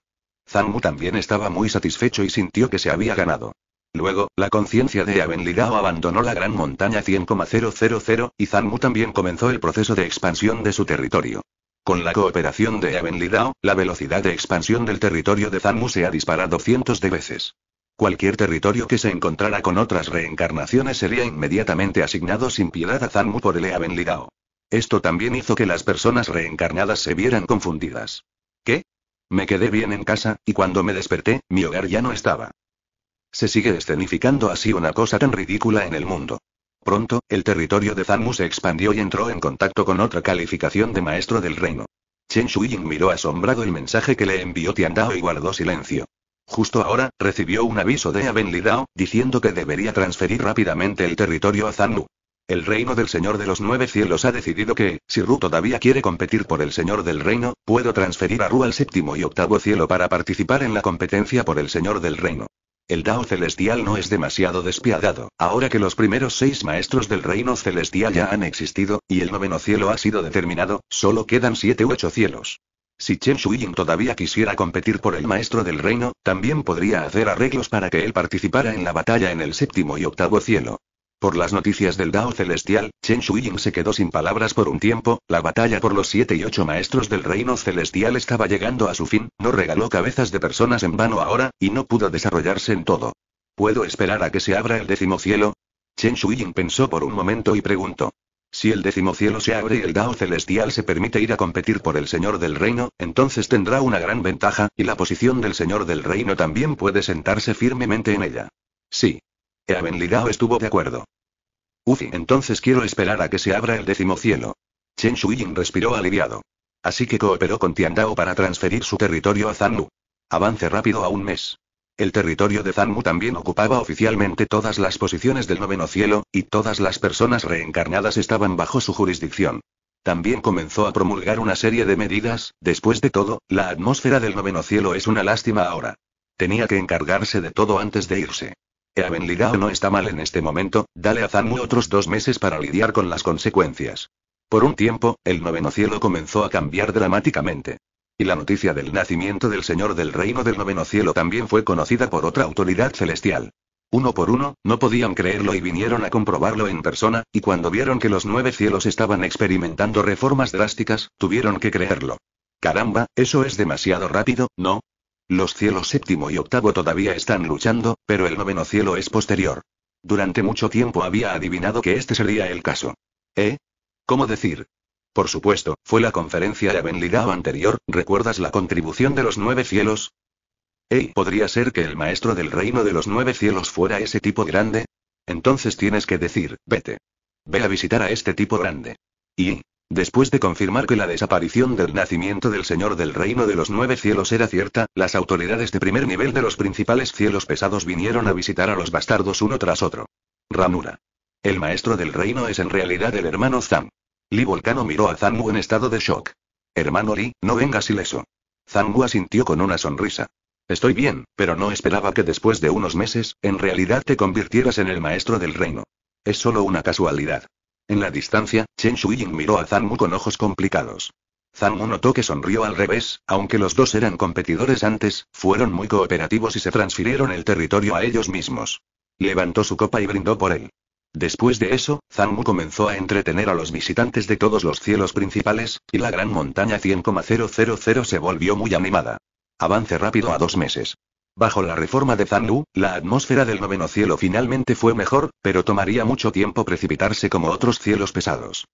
Zanmu también estaba muy satisfecho y sintió que se había ganado. Luego, la conciencia de Ligao abandonó la gran montaña 100,000, y Zanmu también comenzó el proceso de expansión de su territorio. Con la cooperación de Ligao, la velocidad de expansión del territorio de Zanmu se ha disparado cientos de veces. Cualquier territorio que se encontrara con otras reencarnaciones sería inmediatamente asignado sin piedad a Zanmu por el Ligao. Esto también hizo que las personas reencarnadas se vieran confundidas. ¿Qué? Me quedé bien en casa, y cuando me desperté, mi hogar ya no estaba. Se sigue escenificando así una cosa tan ridícula en el mundo. Pronto, el territorio de Zanmu se expandió y entró en contacto con otra calificación de maestro del reino. Chen Shuying miró asombrado el mensaje que le envió Tiandao y guardó silencio. Justo ahora, recibió un aviso de Aben Lidao, diciendo que debería transferir rápidamente el territorio a Zanmu. El reino del Señor de los Nueve Cielos ha decidido que, si Ru todavía quiere competir por el Señor del Reino, puedo transferir a Ru al séptimo y octavo cielo para participar en la competencia por el Señor del Reino. El Dao celestial no es demasiado despiadado, ahora que los primeros seis maestros del reino celestial ya han existido, y el noveno cielo ha sido determinado, solo quedan siete u ocho cielos. Si Chen Yin todavía quisiera competir por el maestro del reino, también podría hacer arreglos para que él participara en la batalla en el séptimo y octavo cielo. Por las noticias del Dao Celestial, Chen Ying se quedó sin palabras por un tiempo, la batalla por los siete y ocho maestros del reino celestial estaba llegando a su fin, no regaló cabezas de personas en vano ahora, y no pudo desarrollarse en todo. ¿Puedo esperar a que se abra el décimo cielo? Chen Ying pensó por un momento y preguntó. Si el décimo cielo se abre y el Dao celestial se permite ir a competir por el Señor del Reino, entonces tendrá una gran ventaja, y la posición del Señor del Reino también puede sentarse firmemente en ella. Sí, Ben Ligao estuvo de acuerdo. Uzi, entonces quiero esperar a que se abra el décimo cielo. Chen Shuiying respiró aliviado. Así que cooperó con Tiandao para transferir su territorio a Zanmu. Avance rápido a un mes. El territorio de Zanmu también ocupaba oficialmente todas las posiciones del noveno cielo, y todas las personas reencarnadas estaban bajo su jurisdicción. También comenzó a promulgar una serie de medidas, después de todo, la atmósfera del noveno cielo es una lástima ahora. Tenía que encargarse de todo antes de irse. El no está mal en este momento, dale a Zanmu otros dos meses para lidiar con las consecuencias. Por un tiempo, el noveno cielo comenzó a cambiar dramáticamente. Y la noticia del nacimiento del Señor del Reino del Noveno Cielo también fue conocida por otra autoridad celestial. Uno por uno, no podían creerlo y vinieron a comprobarlo en persona, y cuando vieron que los nueve cielos estaban experimentando reformas drásticas, tuvieron que creerlo. Caramba, eso es demasiado rápido, ¿no? Los cielos séptimo y octavo todavía están luchando, pero el noveno cielo es posterior. Durante mucho tiempo había adivinado que este sería el caso. ¿Eh? ¿Cómo decir? Por supuesto, fue la conferencia de Ligao anterior, ¿recuerdas la contribución de los nueve cielos? ¿Eh? ¿podría ser que el maestro del reino de los nueve cielos fuera ese tipo grande? Entonces tienes que decir, vete. Ve a visitar a este tipo grande. Y, Después de confirmar que la desaparición del nacimiento del Señor del Reino de los Nueve Cielos era cierta, las autoridades de primer nivel de los principales cielos pesados vinieron a visitar a los bastardos uno tras otro. Ramura, El maestro del reino es en realidad el hermano Zam. Li Volcano miró a Zangu en estado de shock. Hermano Li, no vengas ileso. Zangu asintió con una sonrisa. Estoy bien, pero no esperaba que después de unos meses, en realidad te convirtieras en el maestro del reino. Es solo una casualidad. En la distancia, Chen Ying miró a Zanmu con ojos complicados. Zanmu notó que sonrió al revés, aunque los dos eran competidores antes, fueron muy cooperativos y se transfirieron el territorio a ellos mismos. Levantó su copa y brindó por él. Después de eso, Zanmu comenzó a entretener a los visitantes de todos los cielos principales, y la gran montaña 100,000 se volvió muy animada. Avance rápido a dos meses. Bajo la reforma de Zanlu, la atmósfera del noveno cielo finalmente fue mejor, pero tomaría mucho tiempo precipitarse como otros cielos pesados.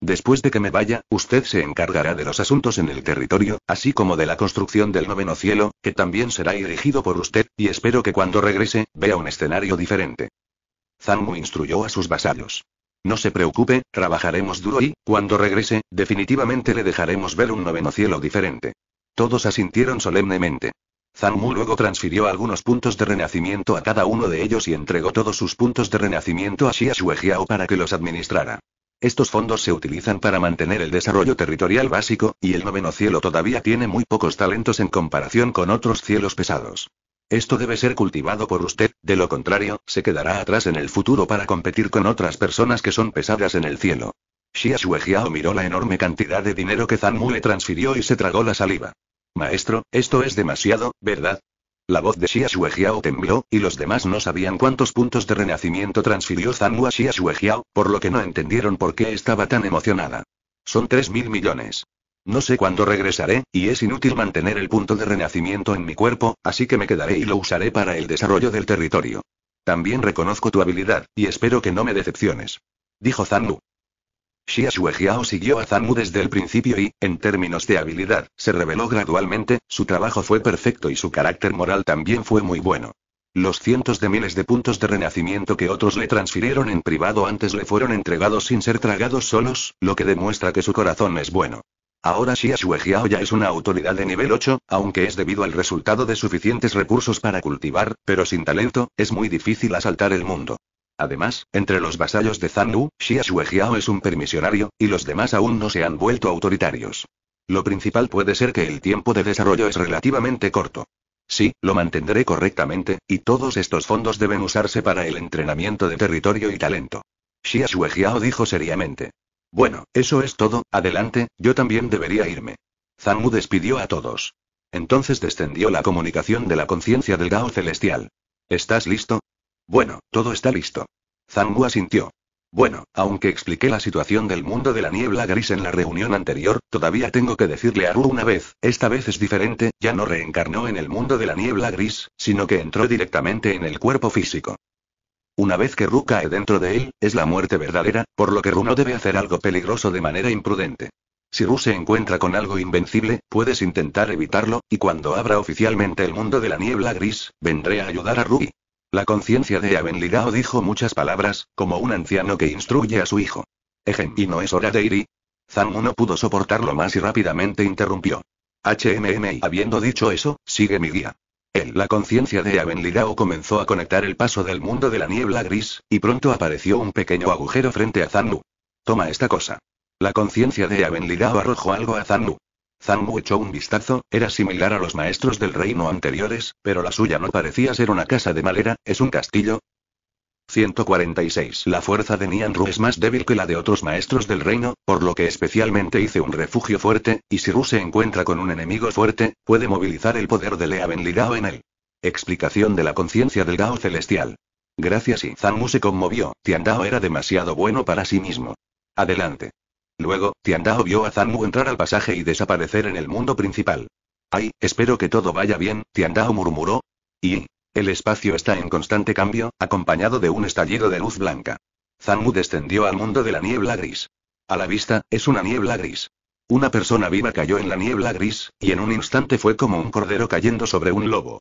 Después de que me vaya, usted se encargará de los asuntos en el territorio, así como de la construcción del noveno cielo, que también será dirigido por usted, y espero que cuando regrese, vea un escenario diferente. Zanlu instruyó a sus vasallos. No se preocupe, trabajaremos duro y, cuando regrese, definitivamente le dejaremos ver un noveno cielo diferente. Todos asintieron solemnemente. Zanmu luego transfirió algunos puntos de renacimiento a cada uno de ellos y entregó todos sus puntos de renacimiento a Xia Xuejiao para que los administrara. Estos fondos se utilizan para mantener el desarrollo territorial básico, y el noveno cielo todavía tiene muy pocos talentos en comparación con otros cielos pesados. Esto debe ser cultivado por usted, de lo contrario, se quedará atrás en el futuro para competir con otras personas que son pesadas en el cielo. Xia Xuejiao miró la enorme cantidad de dinero que Zanmu le transfirió y se tragó la saliva. Maestro, esto es demasiado, ¿verdad? La voz de Xia Xuejiao tembló, y los demás no sabían cuántos puntos de renacimiento transfirió Zanmu a Xia Xuejiao, por lo que no entendieron por qué estaba tan emocionada. Son tres mil millones. No sé cuándo regresaré, y es inútil mantener el punto de renacimiento en mi cuerpo, así que me quedaré y lo usaré para el desarrollo del territorio. También reconozco tu habilidad, y espero que no me decepciones. Dijo Zanmu. Xia Xuejiao siguió a Zanmu desde el principio y, en términos de habilidad, se reveló gradualmente, su trabajo fue perfecto y su carácter moral también fue muy bueno. Los cientos de miles de puntos de renacimiento que otros le transfirieron en privado antes le fueron entregados sin ser tragados solos, lo que demuestra que su corazón es bueno. Ahora Xia Xuejiao ya es una autoridad de nivel 8, aunque es debido al resultado de suficientes recursos para cultivar, pero sin talento, es muy difícil asaltar el mundo. Además, entre los vasallos de Zhang Xia Shuejiao es un permisionario, y los demás aún no se han vuelto autoritarios. Lo principal puede ser que el tiempo de desarrollo es relativamente corto. Sí, lo mantendré correctamente, y todos estos fondos deben usarse para el entrenamiento de territorio y talento. Xia Shuejiao dijo seriamente. Bueno, eso es todo, adelante, yo también debería irme. Zanmu despidió a todos. Entonces descendió la comunicación de la conciencia del Gao Celestial. ¿Estás listo? Bueno, todo está listo. Zangua sintió. Bueno, aunque expliqué la situación del mundo de la niebla gris en la reunión anterior, todavía tengo que decirle a Ru una vez, esta vez es diferente, ya no reencarnó en el mundo de la niebla gris, sino que entró directamente en el cuerpo físico. Una vez que Ru cae dentro de él, es la muerte verdadera, por lo que Ru no debe hacer algo peligroso de manera imprudente. Si Ru se encuentra con algo invencible, puedes intentar evitarlo, y cuando abra oficialmente el mundo de la niebla gris, vendré a ayudar a Ru. La conciencia de Avenligao dijo muchas palabras, como un anciano que instruye a su hijo. Ejem, ¿y no es hora de ir? Zanmu no pudo soportarlo más y rápidamente interrumpió. HMM habiendo dicho eso, sigue mi guía. Él, la conciencia de Avenligao comenzó a conectar el paso del mundo de la niebla gris, y pronto apareció un pequeño agujero frente a Zanmu. Toma esta cosa. La conciencia de Avenligao arrojó algo a Zanmu. Zanmu echó un vistazo, era similar a los maestros del reino anteriores, pero la suya no parecía ser una casa de madera, es un castillo. 146. La fuerza de Nianru es más débil que la de otros maestros del reino, por lo que especialmente hice un refugio fuerte, y si Ru se encuentra con un enemigo fuerte, puede movilizar el poder de Lea Gao en él. Explicación de la conciencia del Gao celestial. Gracias y Zanmu se conmovió, Tiandao era demasiado bueno para sí mismo. Adelante. Luego, Tiandao vio a Zanmu entrar al pasaje y desaparecer en el mundo principal. Ay, espero que todo vaya bien, Tiandao murmuró. Y, el espacio está en constante cambio, acompañado de un estallido de luz blanca. Zanmu descendió al mundo de la niebla gris. A la vista, es una niebla gris. Una persona viva cayó en la niebla gris, y en un instante fue como un cordero cayendo sobre un lobo.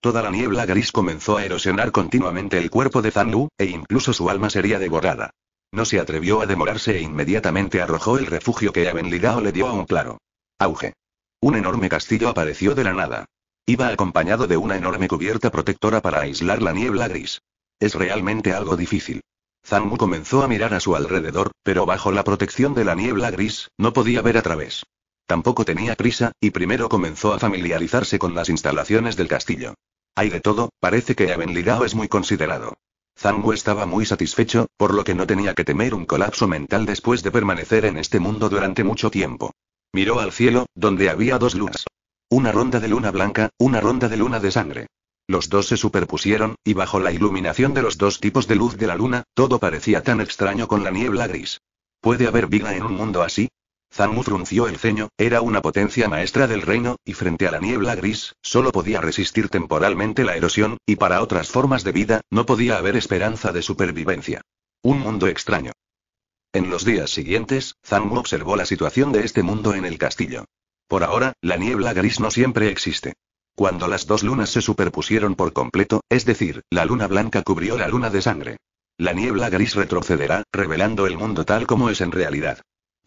Toda la niebla gris comenzó a erosionar continuamente el cuerpo de Zanmu, e incluso su alma sería devorada. No se atrevió a demorarse e inmediatamente arrojó el refugio que Avenligao le dio a un claro. Auge. Un enorme castillo apareció de la nada. Iba acompañado de una enorme cubierta protectora para aislar la niebla gris. Es realmente algo difícil. Zanmu comenzó a mirar a su alrededor, pero bajo la protección de la niebla gris, no podía ver a través. Tampoco tenía prisa, y primero comenzó a familiarizarse con las instalaciones del castillo. Hay de todo, parece que Avenligao es muy considerado. Zangu estaba muy satisfecho, por lo que no tenía que temer un colapso mental después de permanecer en este mundo durante mucho tiempo. Miró al cielo, donde había dos lunas. Una ronda de luna blanca, una ronda de luna de sangre. Los dos se superpusieron, y bajo la iluminación de los dos tipos de luz de la luna, todo parecía tan extraño con la niebla gris. ¿Puede haber vida en un mundo así? Zamu frunció el ceño, era una potencia maestra del reino, y frente a la niebla gris, solo podía resistir temporalmente la erosión, y para otras formas de vida, no podía haber esperanza de supervivencia. Un mundo extraño. En los días siguientes, Zanmu observó la situación de este mundo en el castillo. Por ahora, la niebla gris no siempre existe. Cuando las dos lunas se superpusieron por completo, es decir, la luna blanca cubrió la luna de sangre. La niebla gris retrocederá, revelando el mundo tal como es en realidad.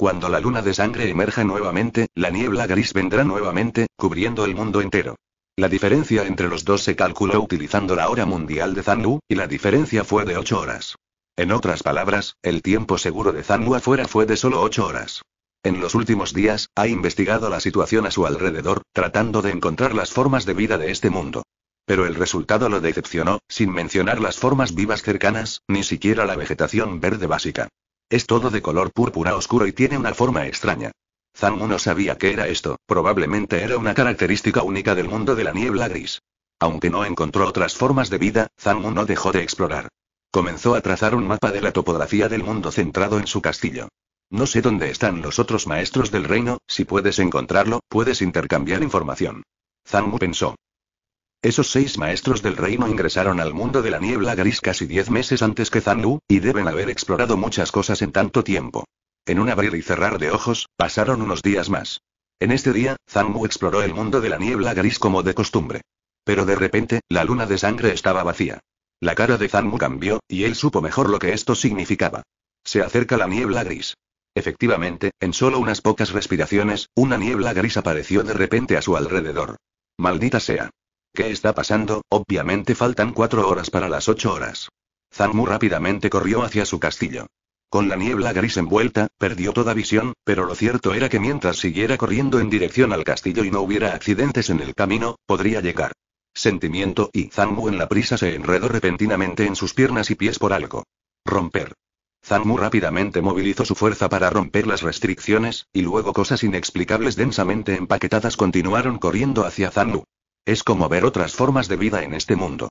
Cuando la luna de sangre emerja nuevamente, la niebla gris vendrá nuevamente, cubriendo el mundo entero. La diferencia entre los dos se calculó utilizando la hora mundial de Zanlu, y la diferencia fue de 8 horas. En otras palabras, el tiempo seguro de Zanlu afuera fue de solo 8 horas. En los últimos días, ha investigado la situación a su alrededor, tratando de encontrar las formas de vida de este mundo. Pero el resultado lo decepcionó, sin mencionar las formas vivas cercanas, ni siquiera la vegetación verde básica. Es todo de color púrpura oscuro y tiene una forma extraña. Zanmu no sabía qué era esto, probablemente era una característica única del mundo de la niebla gris. Aunque no encontró otras formas de vida, Zanmu no dejó de explorar. Comenzó a trazar un mapa de la topografía del mundo centrado en su castillo. No sé dónde están los otros maestros del reino, si puedes encontrarlo, puedes intercambiar información. Zanmu pensó. Esos seis maestros del reino ingresaron al mundo de la niebla gris casi diez meses antes que Zanmu, y deben haber explorado muchas cosas en tanto tiempo. En un abrir y cerrar de ojos, pasaron unos días más. En este día, Zanmu exploró el mundo de la niebla gris como de costumbre. Pero de repente, la luna de sangre estaba vacía. La cara de Zanmu cambió, y él supo mejor lo que esto significaba. Se acerca la niebla gris. Efectivamente, en solo unas pocas respiraciones, una niebla gris apareció de repente a su alrededor. Maldita sea. ¿Qué está pasando? Obviamente faltan cuatro horas para las ocho horas. Zanmu rápidamente corrió hacia su castillo. Con la niebla gris envuelta, perdió toda visión, pero lo cierto era que mientras siguiera corriendo en dirección al castillo y no hubiera accidentes en el camino, podría llegar. Sentimiento y Zanmu en la prisa se enredó repentinamente en sus piernas y pies por algo. Romper. Zanmu rápidamente movilizó su fuerza para romper las restricciones, y luego cosas inexplicables densamente empaquetadas continuaron corriendo hacia Zanmu. Es como ver otras formas de vida en este mundo.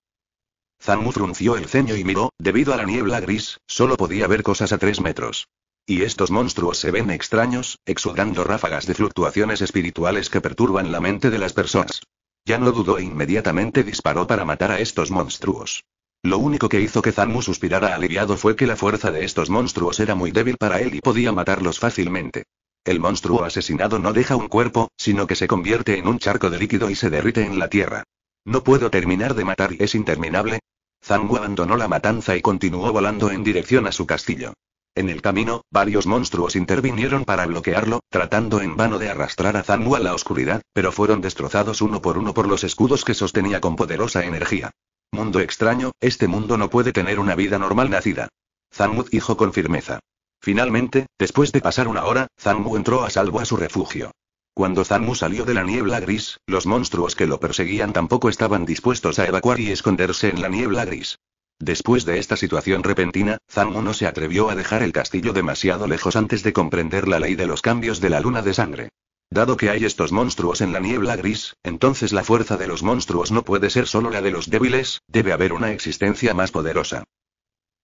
Zanmu frunció el ceño y miró, debido a la niebla gris, solo podía ver cosas a tres metros. Y estos monstruos se ven extraños, exudando ráfagas de fluctuaciones espirituales que perturban la mente de las personas. Ya no dudó e inmediatamente disparó para matar a estos monstruos. Lo único que hizo que Zanmu suspirara aliviado fue que la fuerza de estos monstruos era muy débil para él y podía matarlos fácilmente. El monstruo asesinado no deja un cuerpo, sino que se convierte en un charco de líquido y se derrite en la tierra. No puedo terminar de matar y es interminable. Zangu abandonó la matanza y continuó volando en dirección a su castillo. En el camino, varios monstruos intervinieron para bloquearlo, tratando en vano de arrastrar a Zangu a la oscuridad, pero fueron destrozados uno por uno por los escudos que sostenía con poderosa energía. Mundo extraño, este mundo no puede tener una vida normal nacida. Zangu dijo con firmeza. Finalmente, después de pasar una hora, Zanmu entró a salvo a su refugio. Cuando Zanmu salió de la niebla gris, los monstruos que lo perseguían tampoco estaban dispuestos a evacuar y esconderse en la niebla gris. Después de esta situación repentina, Zanmu no se atrevió a dejar el castillo demasiado lejos antes de comprender la ley de los cambios de la luna de sangre. Dado que hay estos monstruos en la niebla gris, entonces la fuerza de los monstruos no puede ser solo la de los débiles, debe haber una existencia más poderosa.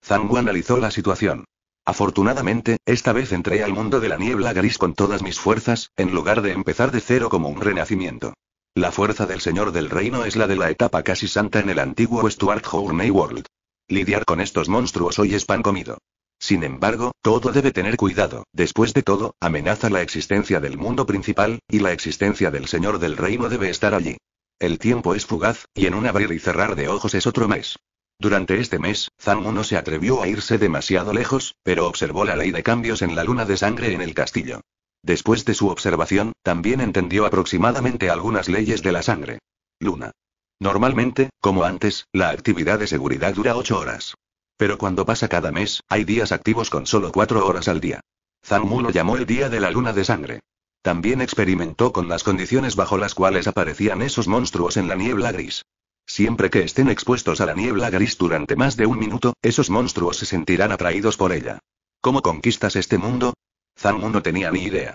Zangu analizó la situación. Afortunadamente, esta vez entré al mundo de la niebla gris con todas mis fuerzas, en lugar de empezar de cero como un renacimiento. La fuerza del señor del reino es la de la etapa casi santa en el antiguo Stuart Journey World. Lidiar con estos monstruos hoy es pan comido. Sin embargo, todo debe tener cuidado, después de todo, amenaza la existencia del mundo principal, y la existencia del señor del reino debe estar allí. El tiempo es fugaz, y en un abrir y cerrar de ojos es otro mes. Durante este mes, Zamu no se atrevió a irse demasiado lejos, pero observó la ley de cambios en la luna de sangre en el castillo. Después de su observación, también entendió aproximadamente algunas leyes de la sangre. Luna. Normalmente, como antes, la actividad de seguridad dura ocho horas. Pero cuando pasa cada mes, hay días activos con solo cuatro horas al día. Zanmu lo llamó el día de la luna de sangre. También experimentó con las condiciones bajo las cuales aparecían esos monstruos en la niebla gris. Siempre que estén expuestos a la niebla gris durante más de un minuto, esos monstruos se sentirán atraídos por ella. ¿Cómo conquistas este mundo? Zanmu no tenía ni idea.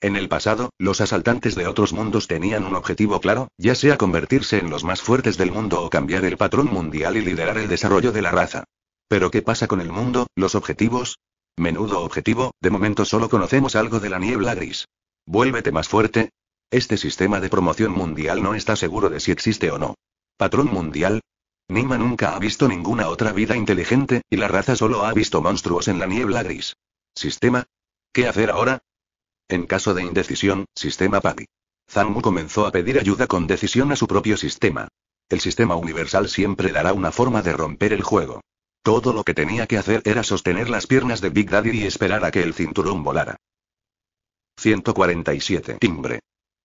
En el pasado, los asaltantes de otros mundos tenían un objetivo claro, ya sea convertirse en los más fuertes del mundo o cambiar el patrón mundial y liderar el desarrollo de la raza. Pero ¿qué pasa con el mundo, los objetivos? Menudo objetivo, de momento solo conocemos algo de la niebla gris. Vuélvete más fuerte. Este sistema de promoción mundial no está seguro de si existe o no patrón mundial. Nima nunca ha visto ninguna otra vida inteligente, y la raza solo ha visto monstruos en la niebla gris. Sistema. ¿Qué hacer ahora? En caso de indecisión, sistema Papi. Zangu comenzó a pedir ayuda con decisión a su propio sistema. El sistema universal siempre dará una forma de romper el juego. Todo lo que tenía que hacer era sostener las piernas de Big Daddy y esperar a que el cinturón volara. 147. Timbre.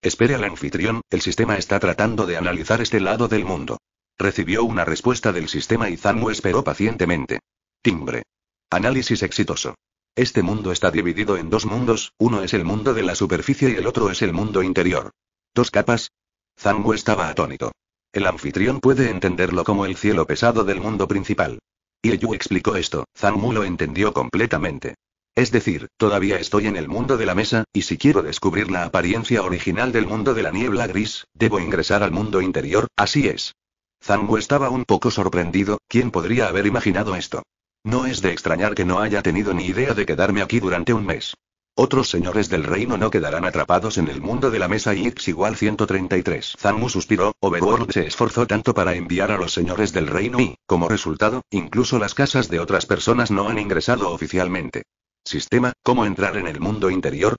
Espere al anfitrión, el sistema está tratando de analizar este lado del mundo. Recibió una respuesta del sistema y Zanmu esperó pacientemente. Timbre. Análisis exitoso. Este mundo está dividido en dos mundos, uno es el mundo de la superficie y el otro es el mundo interior. ¿Dos capas? Zanmu estaba atónito. El anfitrión puede entenderlo como el cielo pesado del mundo principal. Y Yu explicó esto, Zanmu lo entendió completamente. Es decir, todavía estoy en el mundo de la mesa, y si quiero descubrir la apariencia original del mundo de la niebla gris, debo ingresar al mundo interior, así es. Zangu estaba un poco sorprendido, ¿quién podría haber imaginado esto? No es de extrañar que no haya tenido ni idea de quedarme aquí durante un mes. Otros señores del reino no quedarán atrapados en el mundo de la mesa y X igual 133. Zanmu suspiró, Overworld se esforzó tanto para enviar a los señores del reino y, como resultado, incluso las casas de otras personas no han ingresado oficialmente. Sistema, ¿cómo entrar en el mundo interior?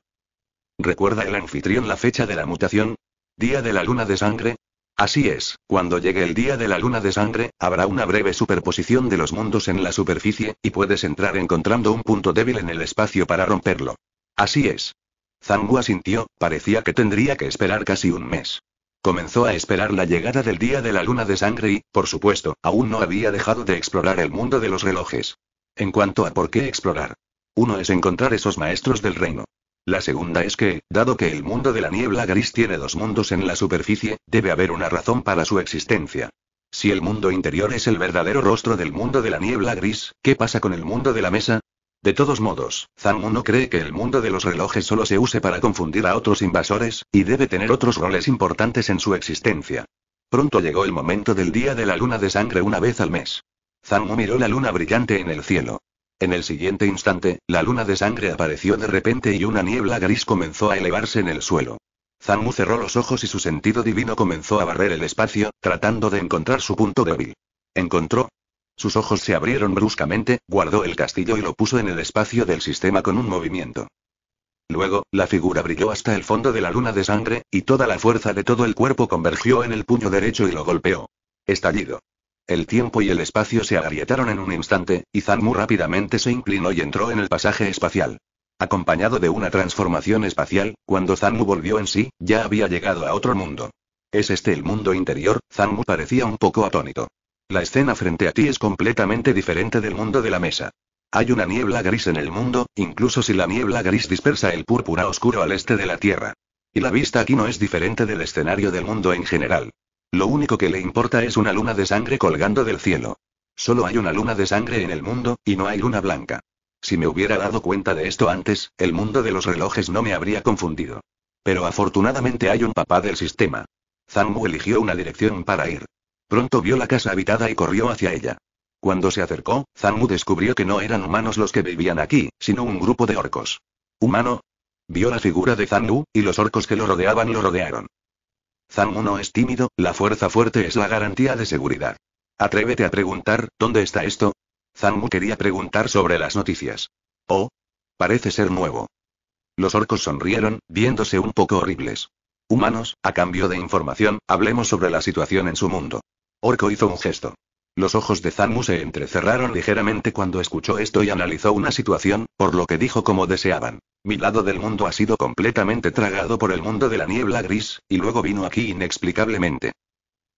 ¿Recuerda el anfitrión la fecha de la mutación? ¿Día de la luna de sangre? Así es, cuando llegue el día de la luna de sangre, habrá una breve superposición de los mundos en la superficie, y puedes entrar encontrando un punto débil en el espacio para romperlo. Así es. Zangua sintió, parecía que tendría que esperar casi un mes. Comenzó a esperar la llegada del día de la luna de sangre y, por supuesto, aún no había dejado de explorar el mundo de los relojes. En cuanto a por qué explorar, uno es encontrar esos maestros del reino. La segunda es que, dado que el mundo de la niebla gris tiene dos mundos en la superficie, debe haber una razón para su existencia. Si el mundo interior es el verdadero rostro del mundo de la niebla gris, ¿qué pasa con el mundo de la mesa? De todos modos, Zanmu no cree que el mundo de los relojes solo se use para confundir a otros invasores, y debe tener otros roles importantes en su existencia. Pronto llegó el momento del día de la luna de sangre una vez al mes. Zanmu miró la luna brillante en el cielo. En el siguiente instante, la luna de sangre apareció de repente y una niebla gris comenzó a elevarse en el suelo. Zanmu cerró los ojos y su sentido divino comenzó a barrer el espacio, tratando de encontrar su punto débil. Encontró. Sus ojos se abrieron bruscamente, guardó el castillo y lo puso en el espacio del sistema con un movimiento. Luego, la figura brilló hasta el fondo de la luna de sangre, y toda la fuerza de todo el cuerpo convergió en el puño derecho y lo golpeó. Estallido. El tiempo y el espacio se agrietaron en un instante, y Zanmu rápidamente se inclinó y entró en el pasaje espacial. Acompañado de una transformación espacial, cuando Zanmu volvió en sí, ya había llegado a otro mundo. ¿Es este el mundo interior? Zanmu parecía un poco atónito. La escena frente a ti es completamente diferente del mundo de la mesa. Hay una niebla gris en el mundo, incluso si la niebla gris dispersa el púrpura oscuro al este de la Tierra. Y la vista aquí no es diferente del escenario del mundo en general. Lo único que le importa es una luna de sangre colgando del cielo. Solo hay una luna de sangre en el mundo, y no hay luna blanca. Si me hubiera dado cuenta de esto antes, el mundo de los relojes no me habría confundido. Pero afortunadamente hay un papá del sistema. Zanmu eligió una dirección para ir. Pronto vio la casa habitada y corrió hacia ella. Cuando se acercó, Zanmu descubrió que no eran humanos los que vivían aquí, sino un grupo de orcos. ¿Humano? Vio la figura de Zanmu, y los orcos que lo rodeaban lo rodearon no es tímido, la fuerza fuerte es la garantía de seguridad. Atrévete a preguntar, ¿dónde está esto? Zanmu quería preguntar sobre las noticias. Oh. Parece ser nuevo. Los orcos sonrieron, viéndose un poco horribles. Humanos, a cambio de información, hablemos sobre la situación en su mundo. Orco hizo un gesto. Los ojos de Zamu se entrecerraron ligeramente cuando escuchó esto y analizó una situación, por lo que dijo como deseaban. Mi lado del mundo ha sido completamente tragado por el mundo de la niebla gris, y luego vino aquí inexplicablemente.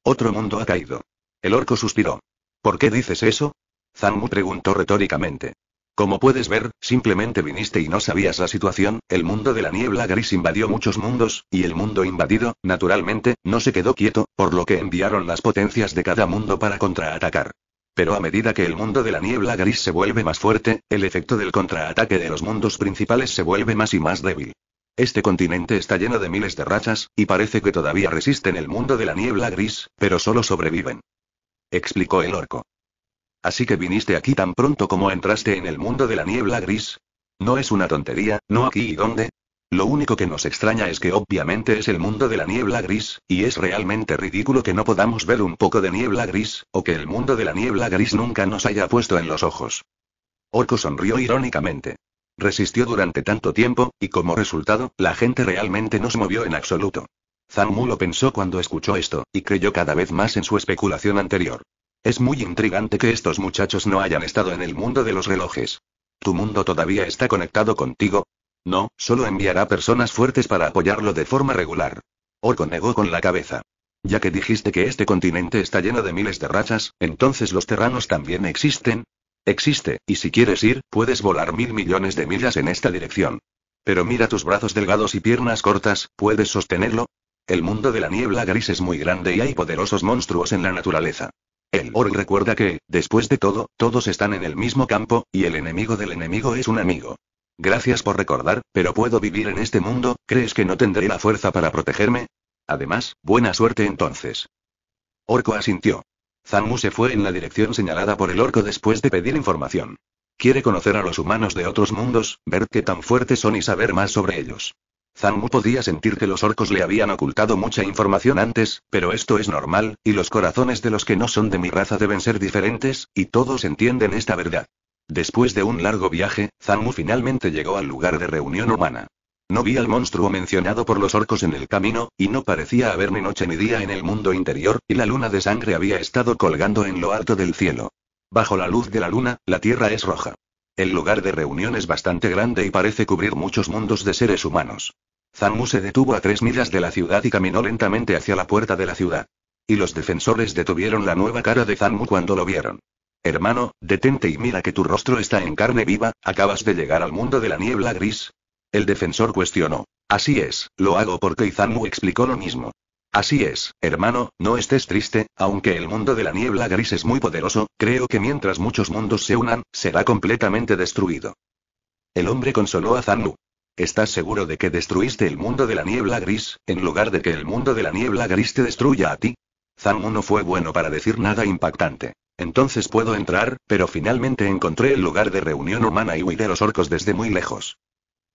Otro mundo ha caído. El orco suspiró. ¿Por qué dices eso? Zanmu preguntó retóricamente. Como puedes ver, simplemente viniste y no sabías la situación, el mundo de la niebla gris invadió muchos mundos, y el mundo invadido, naturalmente, no se quedó quieto, por lo que enviaron las potencias de cada mundo para contraatacar. Pero a medida que el mundo de la niebla gris se vuelve más fuerte, el efecto del contraataque de los mundos principales se vuelve más y más débil. Este continente está lleno de miles de rachas, y parece que todavía resisten el mundo de la niebla gris, pero solo sobreviven. Explicó el orco. Así que viniste aquí tan pronto como entraste en el mundo de la niebla gris. No es una tontería, ¿no aquí y dónde? Lo único que nos extraña es que obviamente es el mundo de la niebla gris, y es realmente ridículo que no podamos ver un poco de niebla gris, o que el mundo de la niebla gris nunca nos haya puesto en los ojos. Orco sonrió irónicamente. Resistió durante tanto tiempo, y como resultado, la gente realmente no se movió en absoluto. Zamu lo pensó cuando escuchó esto, y creyó cada vez más en su especulación anterior. Es muy intrigante que estos muchachos no hayan estado en el mundo de los relojes. ¿Tu mundo todavía está conectado contigo? No, solo enviará personas fuertes para apoyarlo de forma regular. Orco negó con la cabeza. Ya que dijiste que este continente está lleno de miles de rachas, entonces los terranos también existen. Existe, y si quieres ir, puedes volar mil millones de millas en esta dirección. Pero mira tus brazos delgados y piernas cortas, ¿puedes sostenerlo? El mundo de la niebla gris es muy grande y hay poderosos monstruos en la naturaleza. El Orco recuerda que, después de todo, todos están en el mismo campo, y el enemigo del enemigo es un amigo. Gracias por recordar, pero puedo vivir en este mundo, ¿crees que no tendré la fuerza para protegerme? Además, buena suerte entonces. Orco asintió. Zanmu se fue en la dirección señalada por el orco después de pedir información. Quiere conocer a los humanos de otros mundos, ver qué tan fuertes son y saber más sobre ellos. Zanmu podía sentir que los orcos le habían ocultado mucha información antes, pero esto es normal, y los corazones de los que no son de mi raza deben ser diferentes, y todos entienden esta verdad. Después de un largo viaje, Zanmu finalmente llegó al lugar de reunión humana. No vi al monstruo mencionado por los orcos en el camino, y no parecía haber ni noche ni día en el mundo interior, y la luna de sangre había estado colgando en lo alto del cielo. Bajo la luz de la luna, la tierra es roja. El lugar de reunión es bastante grande y parece cubrir muchos mundos de seres humanos. Zanmu se detuvo a tres millas de la ciudad y caminó lentamente hacia la puerta de la ciudad. Y los defensores detuvieron la nueva cara de Zanmu cuando lo vieron. Hermano, detente y mira que tu rostro está en carne viva, acabas de llegar al mundo de la niebla gris. El defensor cuestionó. Así es, lo hago porque Zanmu explicó lo mismo. Así es, hermano, no estés triste, aunque el mundo de la niebla gris es muy poderoso, creo que mientras muchos mundos se unan, será completamente destruido. El hombre consoló a Zanmu. ¿Estás seguro de que destruiste el mundo de la niebla gris, en lugar de que el mundo de la niebla gris te destruya a ti? Zanmu no fue bueno para decir nada impactante. Entonces puedo entrar, pero finalmente encontré el lugar de reunión humana y huí de los orcos desde muy lejos.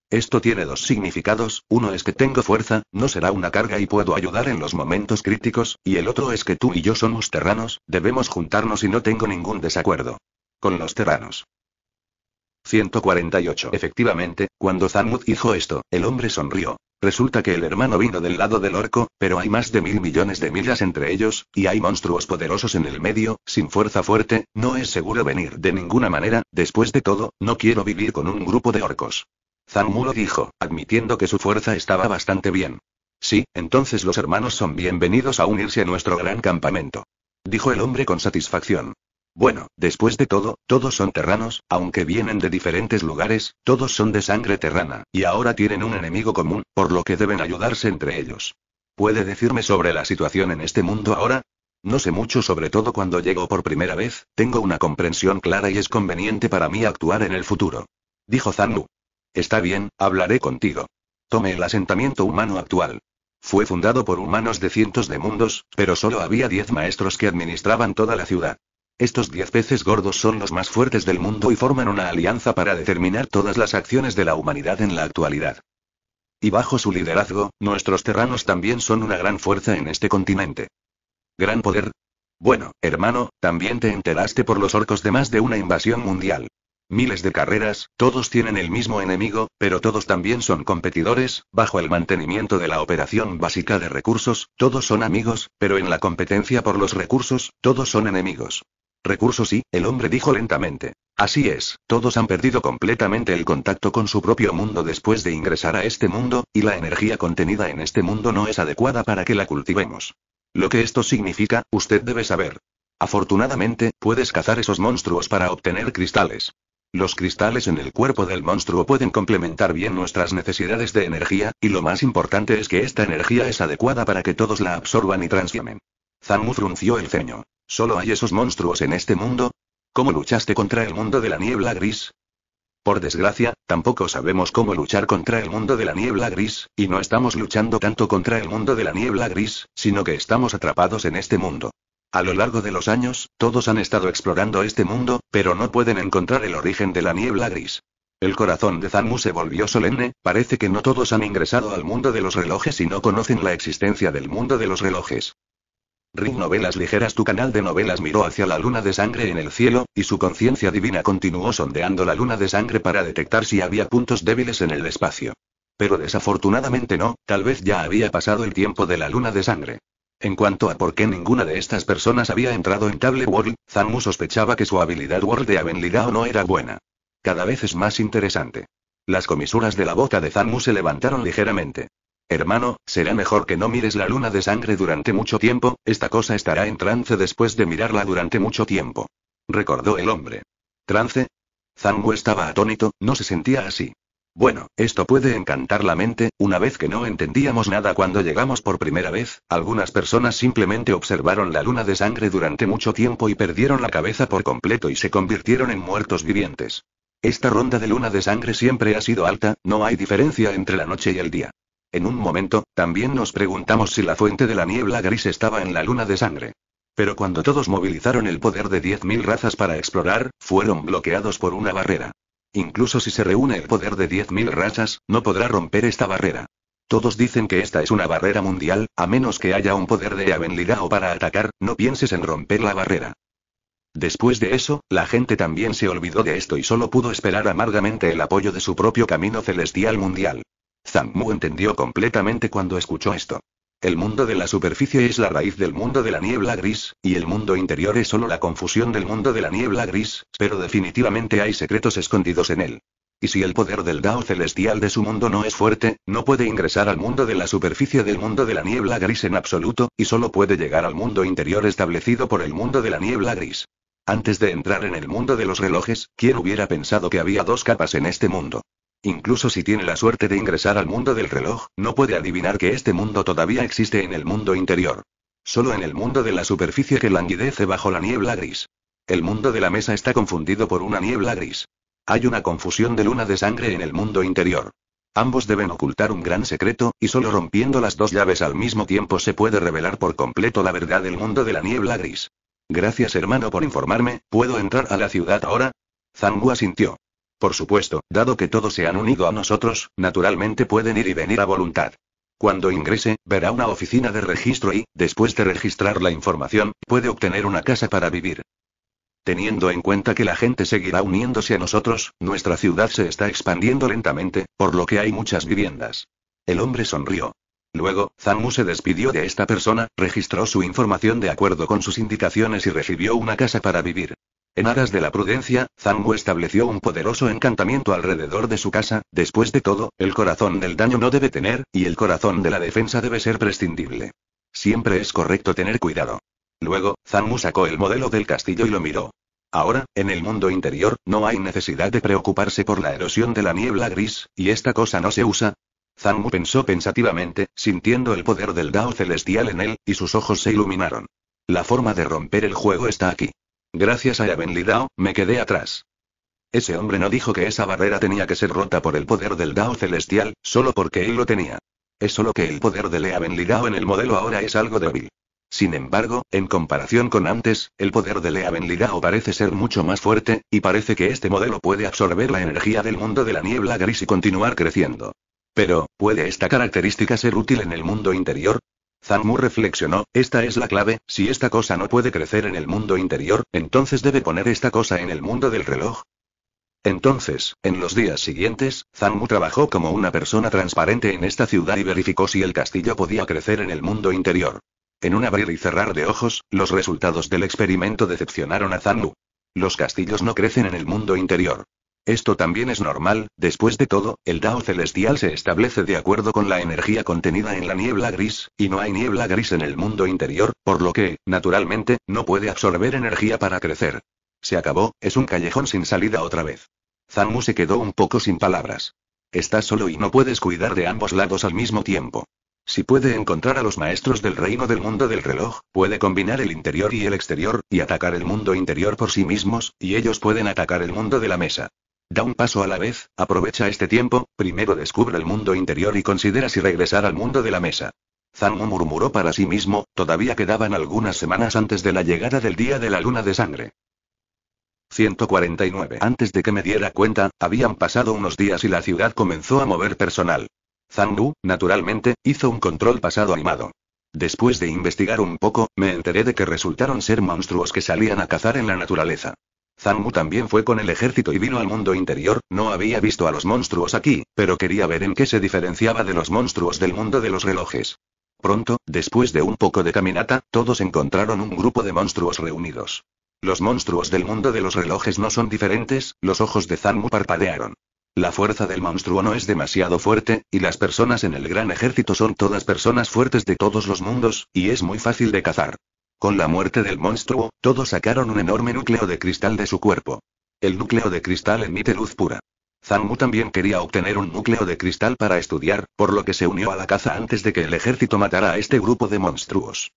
Esto tiene dos significados, uno es que tengo fuerza, no será una carga y puedo ayudar en los momentos críticos, y el otro es que tú y yo somos terranos, debemos juntarnos y no tengo ningún desacuerdo. Con los terranos. 148. Efectivamente, cuando Zamut dijo esto, el hombre sonrió. Resulta que el hermano vino del lado del orco, pero hay más de mil millones de millas entre ellos, y hay monstruos poderosos en el medio, sin fuerza fuerte, no es seguro venir de ninguna manera, después de todo, no quiero vivir con un grupo de orcos. Zamud lo dijo, admitiendo que su fuerza estaba bastante bien. Sí, entonces los hermanos son bienvenidos a unirse a nuestro gran campamento. Dijo el hombre con satisfacción. Bueno, después de todo, todos son terranos, aunque vienen de diferentes lugares, todos son de sangre terrana, y ahora tienen un enemigo común, por lo que deben ayudarse entre ellos. ¿Puede decirme sobre la situación en este mundo ahora? No sé mucho sobre todo cuando llego por primera vez, tengo una comprensión clara y es conveniente para mí actuar en el futuro. Dijo Zandu. Está bien, hablaré contigo. Tome el asentamiento humano actual. Fue fundado por humanos de cientos de mundos, pero solo había diez maestros que administraban toda la ciudad. Estos diez peces gordos son los más fuertes del mundo y forman una alianza para determinar todas las acciones de la humanidad en la actualidad. Y bajo su liderazgo, nuestros terranos también son una gran fuerza en este continente. Gran poder. Bueno, hermano, también te enteraste por los orcos de más de una invasión mundial. Miles de carreras, todos tienen el mismo enemigo, pero todos también son competidores, bajo el mantenimiento de la operación básica de recursos, todos son amigos, pero en la competencia por los recursos, todos son enemigos. Recursos y, el hombre dijo lentamente. Así es, todos han perdido completamente el contacto con su propio mundo después de ingresar a este mundo, y la energía contenida en este mundo no es adecuada para que la cultivemos. Lo que esto significa, usted debe saber. Afortunadamente, puedes cazar esos monstruos para obtener cristales. Los cristales en el cuerpo del monstruo pueden complementar bien nuestras necesidades de energía, y lo más importante es que esta energía es adecuada para que todos la absorban y transformen. Zamu frunció el ceño. ¿Solo hay esos monstruos en este mundo? ¿Cómo luchaste contra el mundo de la niebla gris? Por desgracia, tampoco sabemos cómo luchar contra el mundo de la niebla gris, y no estamos luchando tanto contra el mundo de la niebla gris, sino que estamos atrapados en este mundo. A lo largo de los años, todos han estado explorando este mundo, pero no pueden encontrar el origen de la niebla gris. El corazón de Zanmu se volvió solemne, parece que no todos han ingresado al mundo de los relojes y no conocen la existencia del mundo de los relojes. Ring Novelas Ligeras Tu canal de novelas miró hacia la luna de sangre en el cielo, y su conciencia divina continuó sondeando la luna de sangre para detectar si había puntos débiles en el espacio. Pero desafortunadamente no, tal vez ya había pasado el tiempo de la luna de sangre. En cuanto a por qué ninguna de estas personas había entrado en Table World, Zanmu sospechaba que su habilidad World de o no era buena. Cada vez es más interesante. Las comisuras de la boca de Zanmu se levantaron ligeramente. Hermano, será mejor que no mires la luna de sangre durante mucho tiempo, esta cosa estará en trance después de mirarla durante mucho tiempo. Recordó el hombre. ¿Trance? Zango estaba atónito, no se sentía así. Bueno, esto puede encantar la mente, una vez que no entendíamos nada cuando llegamos por primera vez, algunas personas simplemente observaron la luna de sangre durante mucho tiempo y perdieron la cabeza por completo y se convirtieron en muertos vivientes. Esta ronda de luna de sangre siempre ha sido alta, no hay diferencia entre la noche y el día. En un momento, también nos preguntamos si la fuente de la niebla gris estaba en la luna de sangre. Pero cuando todos movilizaron el poder de 10.000 razas para explorar, fueron bloqueados por una barrera. Incluso si se reúne el poder de 10.000 razas, no podrá romper esta barrera. Todos dicen que esta es una barrera mundial, a menos que haya un poder de o para atacar, no pienses en romper la barrera. Después de eso, la gente también se olvidó de esto y solo pudo esperar amargamente el apoyo de su propio camino celestial mundial. Zammu entendió completamente cuando escuchó esto. El mundo de la superficie es la raíz del mundo de la niebla gris, y el mundo interior es solo la confusión del mundo de la niebla gris, pero definitivamente hay secretos escondidos en él. Y si el poder del Dao celestial de su mundo no es fuerte, no puede ingresar al mundo de la superficie del mundo de la niebla gris en absoluto, y solo puede llegar al mundo interior establecido por el mundo de la niebla gris. Antes de entrar en el mundo de los relojes, ¿quién hubiera pensado que había dos capas en este mundo? Incluso si tiene la suerte de ingresar al mundo del reloj, no puede adivinar que este mundo todavía existe en el mundo interior. Solo en el mundo de la superficie que languidece bajo la niebla gris. El mundo de la mesa está confundido por una niebla gris. Hay una confusión de luna de sangre en el mundo interior. Ambos deben ocultar un gran secreto, y solo rompiendo las dos llaves al mismo tiempo se puede revelar por completo la verdad del mundo de la niebla gris. Gracias hermano por informarme, ¿puedo entrar a la ciudad ahora? Zangua sintió. Por supuesto, dado que todos se han unido a nosotros, naturalmente pueden ir y venir a voluntad. Cuando ingrese, verá una oficina de registro y, después de registrar la información, puede obtener una casa para vivir. Teniendo en cuenta que la gente seguirá uniéndose a nosotros, nuestra ciudad se está expandiendo lentamente, por lo que hay muchas viviendas. El hombre sonrió. Luego, Zanmu se despidió de esta persona, registró su información de acuerdo con sus indicaciones y recibió una casa para vivir. En aras de la prudencia, Zangu estableció un poderoso encantamiento alrededor de su casa, después de todo, el corazón del daño no debe tener, y el corazón de la defensa debe ser prescindible. Siempre es correcto tener cuidado. Luego, Zangu sacó el modelo del castillo y lo miró. Ahora, en el mundo interior, no hay necesidad de preocuparse por la erosión de la niebla gris, y esta cosa no se usa, Zangu pensó pensativamente, sintiendo el poder del Dao celestial en él, y sus ojos se iluminaron. La forma de romper el juego está aquí. Gracias a Ligao, me quedé atrás. Ese hombre no dijo que esa barrera tenía que ser rota por el poder del Dao celestial, solo porque él lo tenía. Es solo que el poder de Ligao en el modelo ahora es algo débil. Sin embargo, en comparación con antes, el poder de Lea Ligao parece ser mucho más fuerte, y parece que este modelo puede absorber la energía del mundo de la niebla gris y continuar creciendo. Pero, ¿puede esta característica ser útil en el mundo interior? Zanmu reflexionó, esta es la clave, si esta cosa no puede crecer en el mundo interior, entonces debe poner esta cosa en el mundo del reloj. Entonces, en los días siguientes, Zanmu trabajó como una persona transparente en esta ciudad y verificó si el castillo podía crecer en el mundo interior. En un abrir y cerrar de ojos, los resultados del experimento decepcionaron a Zanmu. Los castillos no crecen en el mundo interior. Esto también es normal, después de todo, el Dao celestial se establece de acuerdo con la energía contenida en la niebla gris, y no hay niebla gris en el mundo interior, por lo que, naturalmente, no puede absorber energía para crecer. Se acabó, es un callejón sin salida otra vez. Zanmu se quedó un poco sin palabras. Estás solo y no puedes cuidar de ambos lados al mismo tiempo. Si puede encontrar a los maestros del reino del mundo del reloj, puede combinar el interior y el exterior, y atacar el mundo interior por sí mismos, y ellos pueden atacar el mundo de la mesa. Da un paso a la vez, aprovecha este tiempo, primero descubre el mundo interior y considera si regresar al mundo de la mesa. Zangu murmuró para sí mismo, todavía quedaban algunas semanas antes de la llegada del día de la luna de sangre. 149. Antes de que me diera cuenta, habían pasado unos días y la ciudad comenzó a mover personal. Zangu, naturalmente, hizo un control pasado animado. Después de investigar un poco, me enteré de que resultaron ser monstruos que salían a cazar en la naturaleza. Zanmu también fue con el ejército y vino al mundo interior, no había visto a los monstruos aquí, pero quería ver en qué se diferenciaba de los monstruos del mundo de los relojes. Pronto, después de un poco de caminata, todos encontraron un grupo de monstruos reunidos. Los monstruos del mundo de los relojes no son diferentes, los ojos de Zanmu parpadearon. La fuerza del monstruo no es demasiado fuerte, y las personas en el gran ejército son todas personas fuertes de todos los mundos, y es muy fácil de cazar. Con la muerte del monstruo, todos sacaron un enorme núcleo de cristal de su cuerpo. El núcleo de cristal emite luz pura. Zanmu también quería obtener un núcleo de cristal para estudiar, por lo que se unió a la caza antes de que el ejército matara a este grupo de monstruos.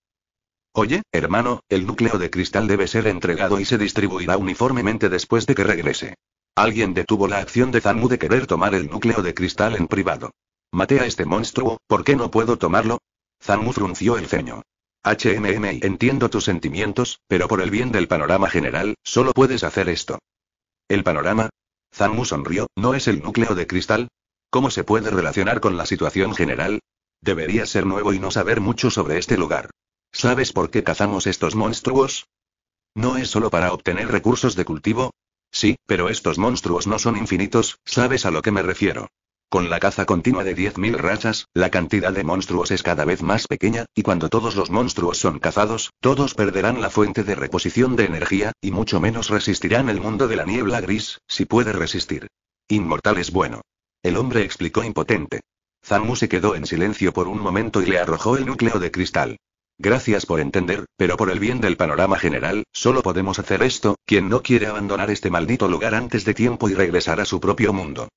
Oye, hermano, el núcleo de cristal debe ser entregado y se distribuirá uniformemente después de que regrese. Alguien detuvo la acción de Zanmu de querer tomar el núcleo de cristal en privado. Maté a este monstruo, ¿por qué no puedo tomarlo? Zanmu frunció el ceño. H.M.M.I. entiendo tus sentimientos, pero por el bien del panorama general, solo puedes hacer esto. ¿El panorama? Zamu sonrió, ¿no es el núcleo de cristal? ¿Cómo se puede relacionar con la situación general? Deberías ser nuevo y no saber mucho sobre este lugar. ¿Sabes por qué cazamos estos monstruos? ¿No es solo para obtener recursos de cultivo? Sí, pero estos monstruos no son infinitos, ¿sabes a lo que me refiero? Con la caza continua de 10.000 rachas, la cantidad de monstruos es cada vez más pequeña, y cuando todos los monstruos son cazados, todos perderán la fuente de reposición de energía, y mucho menos resistirán el mundo de la niebla gris, si puede resistir. Inmortal es bueno. El hombre explicó impotente. Zamu se quedó en silencio por un momento y le arrojó el núcleo de cristal. Gracias por entender, pero por el bien del panorama general, solo podemos hacer esto, quien no quiere abandonar este maldito lugar antes de tiempo y regresar a su propio mundo.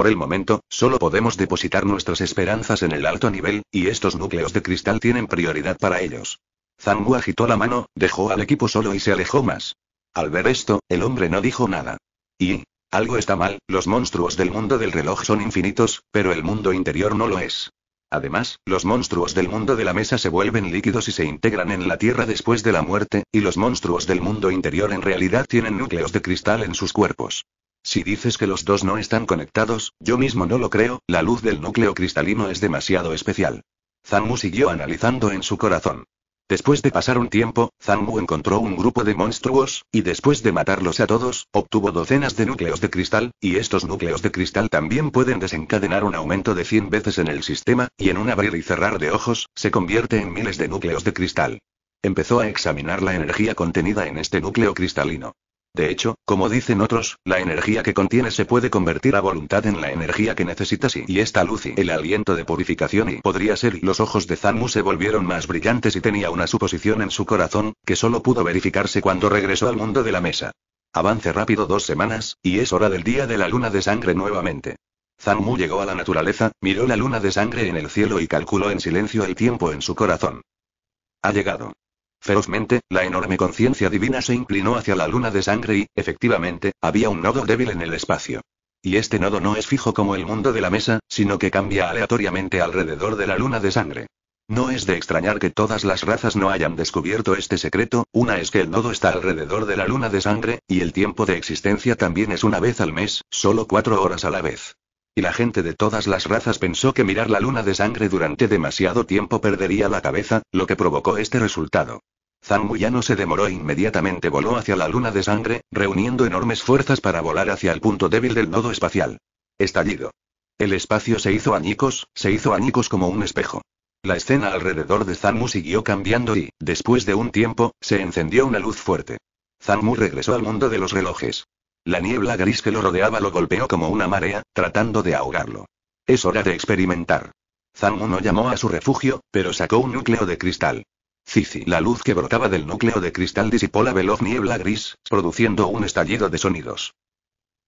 Por el momento, solo podemos depositar nuestras esperanzas en el alto nivel, y estos núcleos de cristal tienen prioridad para ellos. Zangu agitó la mano, dejó al equipo solo y se alejó más. Al ver esto, el hombre no dijo nada. Y, algo está mal, los monstruos del mundo del reloj son infinitos, pero el mundo interior no lo es. Además, los monstruos del mundo de la mesa se vuelven líquidos y se integran en la Tierra después de la muerte, y los monstruos del mundo interior en realidad tienen núcleos de cristal en sus cuerpos. Si dices que los dos no están conectados, yo mismo no lo creo, la luz del núcleo cristalino es demasiado especial. Zanmu siguió analizando en su corazón. Después de pasar un tiempo, Zanmu encontró un grupo de monstruos, y después de matarlos a todos, obtuvo docenas de núcleos de cristal, y estos núcleos de cristal también pueden desencadenar un aumento de 100 veces en el sistema, y en un abrir y cerrar de ojos, se convierte en miles de núcleos de cristal. Empezó a examinar la energía contenida en este núcleo cristalino. De hecho, como dicen otros, la energía que contiene se puede convertir a voluntad en la energía que necesitas y, y esta luz y el aliento de purificación y podría ser y los ojos de Zanmu se volvieron más brillantes y tenía una suposición en su corazón, que solo pudo verificarse cuando regresó al mundo de la mesa. Avance rápido dos semanas, y es hora del día de la luna de sangre nuevamente. Zanmu llegó a la naturaleza, miró la luna de sangre en el cielo y calculó en silencio el tiempo en su corazón. Ha llegado. Ferozmente, la enorme conciencia divina se inclinó hacia la luna de sangre y, efectivamente, había un nodo débil en el espacio. Y este nodo no es fijo como el mundo de la mesa, sino que cambia aleatoriamente alrededor de la luna de sangre. No es de extrañar que todas las razas no hayan descubierto este secreto, una es que el nodo está alrededor de la luna de sangre, y el tiempo de existencia también es una vez al mes, solo cuatro horas a la vez. Y la gente de todas las razas pensó que mirar la luna de sangre durante demasiado tiempo perdería la cabeza, lo que provocó este resultado. ya no se demoró e inmediatamente voló hacia la luna de sangre, reuniendo enormes fuerzas para volar hacia el punto débil del nodo espacial. Estallido. El espacio se hizo añicos, se hizo añicos como un espejo. La escena alrededor de Zanmu siguió cambiando y, después de un tiempo, se encendió una luz fuerte. Zanmu regresó al mundo de los relojes. La niebla gris que lo rodeaba lo golpeó como una marea, tratando de ahogarlo. Es hora de experimentar. Zanmu no llamó a su refugio, pero sacó un núcleo de cristal. Cici, la luz que brotaba del núcleo de cristal disipó la veloz niebla gris, produciendo un estallido de sonidos.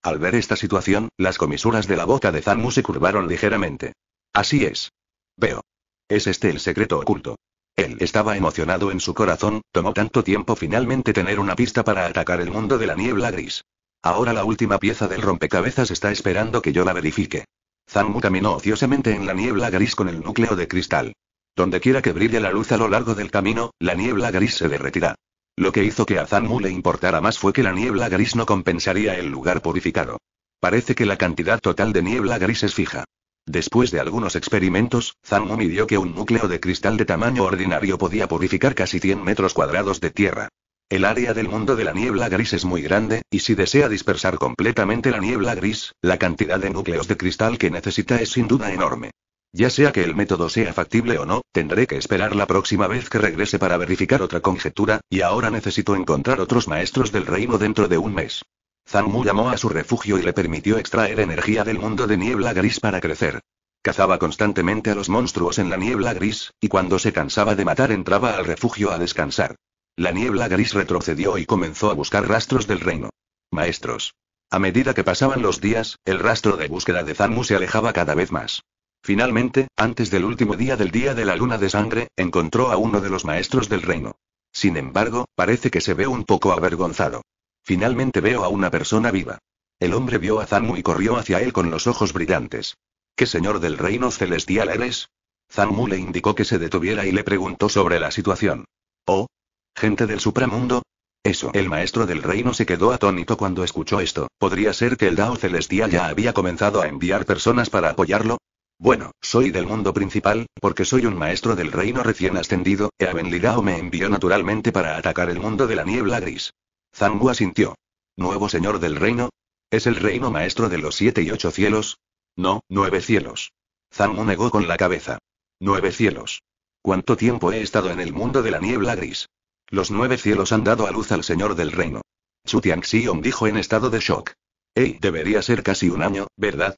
Al ver esta situación, las comisuras de la boca de Zanmu se curvaron ligeramente. Así es. Veo. Es este el secreto oculto. Él estaba emocionado en su corazón, tomó tanto tiempo finalmente tener una pista para atacar el mundo de la niebla gris. Ahora la última pieza del rompecabezas está esperando que yo la verifique. Zanmu caminó ociosamente en la niebla gris con el núcleo de cristal. Donde quiera que brille la luz a lo largo del camino, la niebla gris se derretirá. Lo que hizo que a Zanmu le importara más fue que la niebla gris no compensaría el lugar purificado. Parece que la cantidad total de niebla gris es fija. Después de algunos experimentos, Zanmu midió que un núcleo de cristal de tamaño ordinario podía purificar casi 100 metros cuadrados de tierra. El área del mundo de la niebla gris es muy grande, y si desea dispersar completamente la niebla gris, la cantidad de núcleos de cristal que necesita es sin duda enorme. Ya sea que el método sea factible o no, tendré que esperar la próxima vez que regrese para verificar otra conjetura, y ahora necesito encontrar otros maestros del reino dentro de un mes. Zanmu llamó a su refugio y le permitió extraer energía del mundo de niebla gris para crecer. Cazaba constantemente a los monstruos en la niebla gris, y cuando se cansaba de matar entraba al refugio a descansar. La niebla gris retrocedió y comenzó a buscar rastros del reino. Maestros. A medida que pasaban los días, el rastro de búsqueda de Zanmu se alejaba cada vez más. Finalmente, antes del último día del día de la luna de sangre, encontró a uno de los maestros del reino. Sin embargo, parece que se ve un poco avergonzado. Finalmente veo a una persona viva. El hombre vio a Zanmu y corrió hacia él con los ojos brillantes. ¿Qué señor del reino celestial eres? Zanmu le indicó que se detuviera y le preguntó sobre la situación. Oh, ¿Gente del supramundo? Eso. El maestro del reino se quedó atónito cuando escuchó esto. ¿Podría ser que el Dao Celestial ya había comenzado a enviar personas para apoyarlo? Bueno, soy del mundo principal, porque soy un maestro del reino recién ascendido, e Dao me envió naturalmente para atacar el mundo de la niebla gris. Zangu asintió. ¿Nuevo señor del reino? ¿Es el reino maestro de los siete y ocho cielos? No, nueve cielos. Zangu negó con la cabeza. Nueve cielos. ¿Cuánto tiempo he estado en el mundo de la niebla gris? Los nueve cielos han dado a luz al señor del reino. Chu Tianxion dijo en estado de shock. Ey, debería ser casi un año, ¿verdad?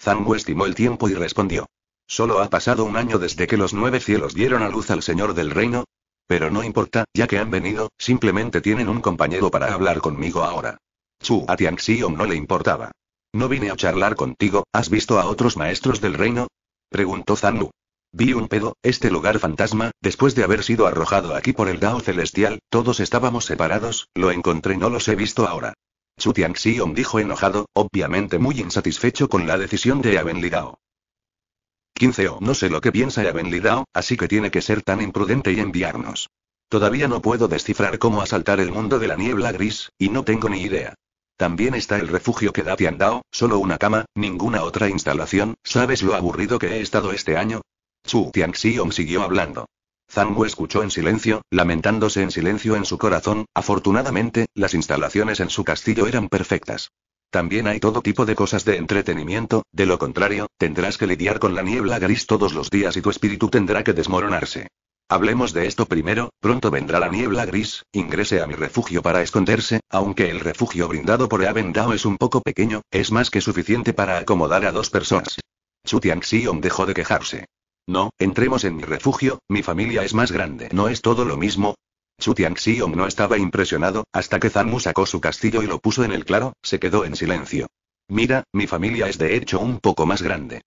Zhang estimó el tiempo y respondió. Solo ha pasado un año desde que los nueve cielos dieron a luz al señor del reino. Pero no importa, ya que han venido, simplemente tienen un compañero para hablar conmigo ahora. Chu a no le importaba. No vine a charlar contigo, ¿has visto a otros maestros del reino? Preguntó Zhang Vi un pedo, este lugar fantasma, después de haber sido arrojado aquí por el Dao celestial, todos estábamos separados, lo encontré no los he visto ahora. Chu Xiong» dijo enojado, obviamente muy insatisfecho con la decisión de Lidao. 15 o no sé lo que piensa Lidao, así que tiene que ser tan imprudente y enviarnos. Todavía no puedo descifrar cómo asaltar el mundo de la niebla gris, y no tengo ni idea. También está el refugio que da Tian Dao, solo una cama, ninguna otra instalación, ¿sabes lo aburrido que he estado este año? Chu Tianxiong siguió hablando. Zhang Wu escuchó en silencio, lamentándose en silencio en su corazón, afortunadamente, las instalaciones en su castillo eran perfectas. También hay todo tipo de cosas de entretenimiento, de lo contrario, tendrás que lidiar con la niebla gris todos los días y tu espíritu tendrá que desmoronarse. Hablemos de esto primero, pronto vendrá la niebla gris, ingrese a mi refugio para esconderse, aunque el refugio brindado por Dao es un poco pequeño, es más que suficiente para acomodar a dos personas. Chu Tianxiong dejó de quejarse. No, entremos en mi refugio, mi familia es más grande. ¿No es todo lo mismo? Chu Tianxiong no estaba impresionado, hasta que Mu sacó su castillo y lo puso en el claro, se quedó en silencio. Mira, mi familia es de hecho un poco más grande.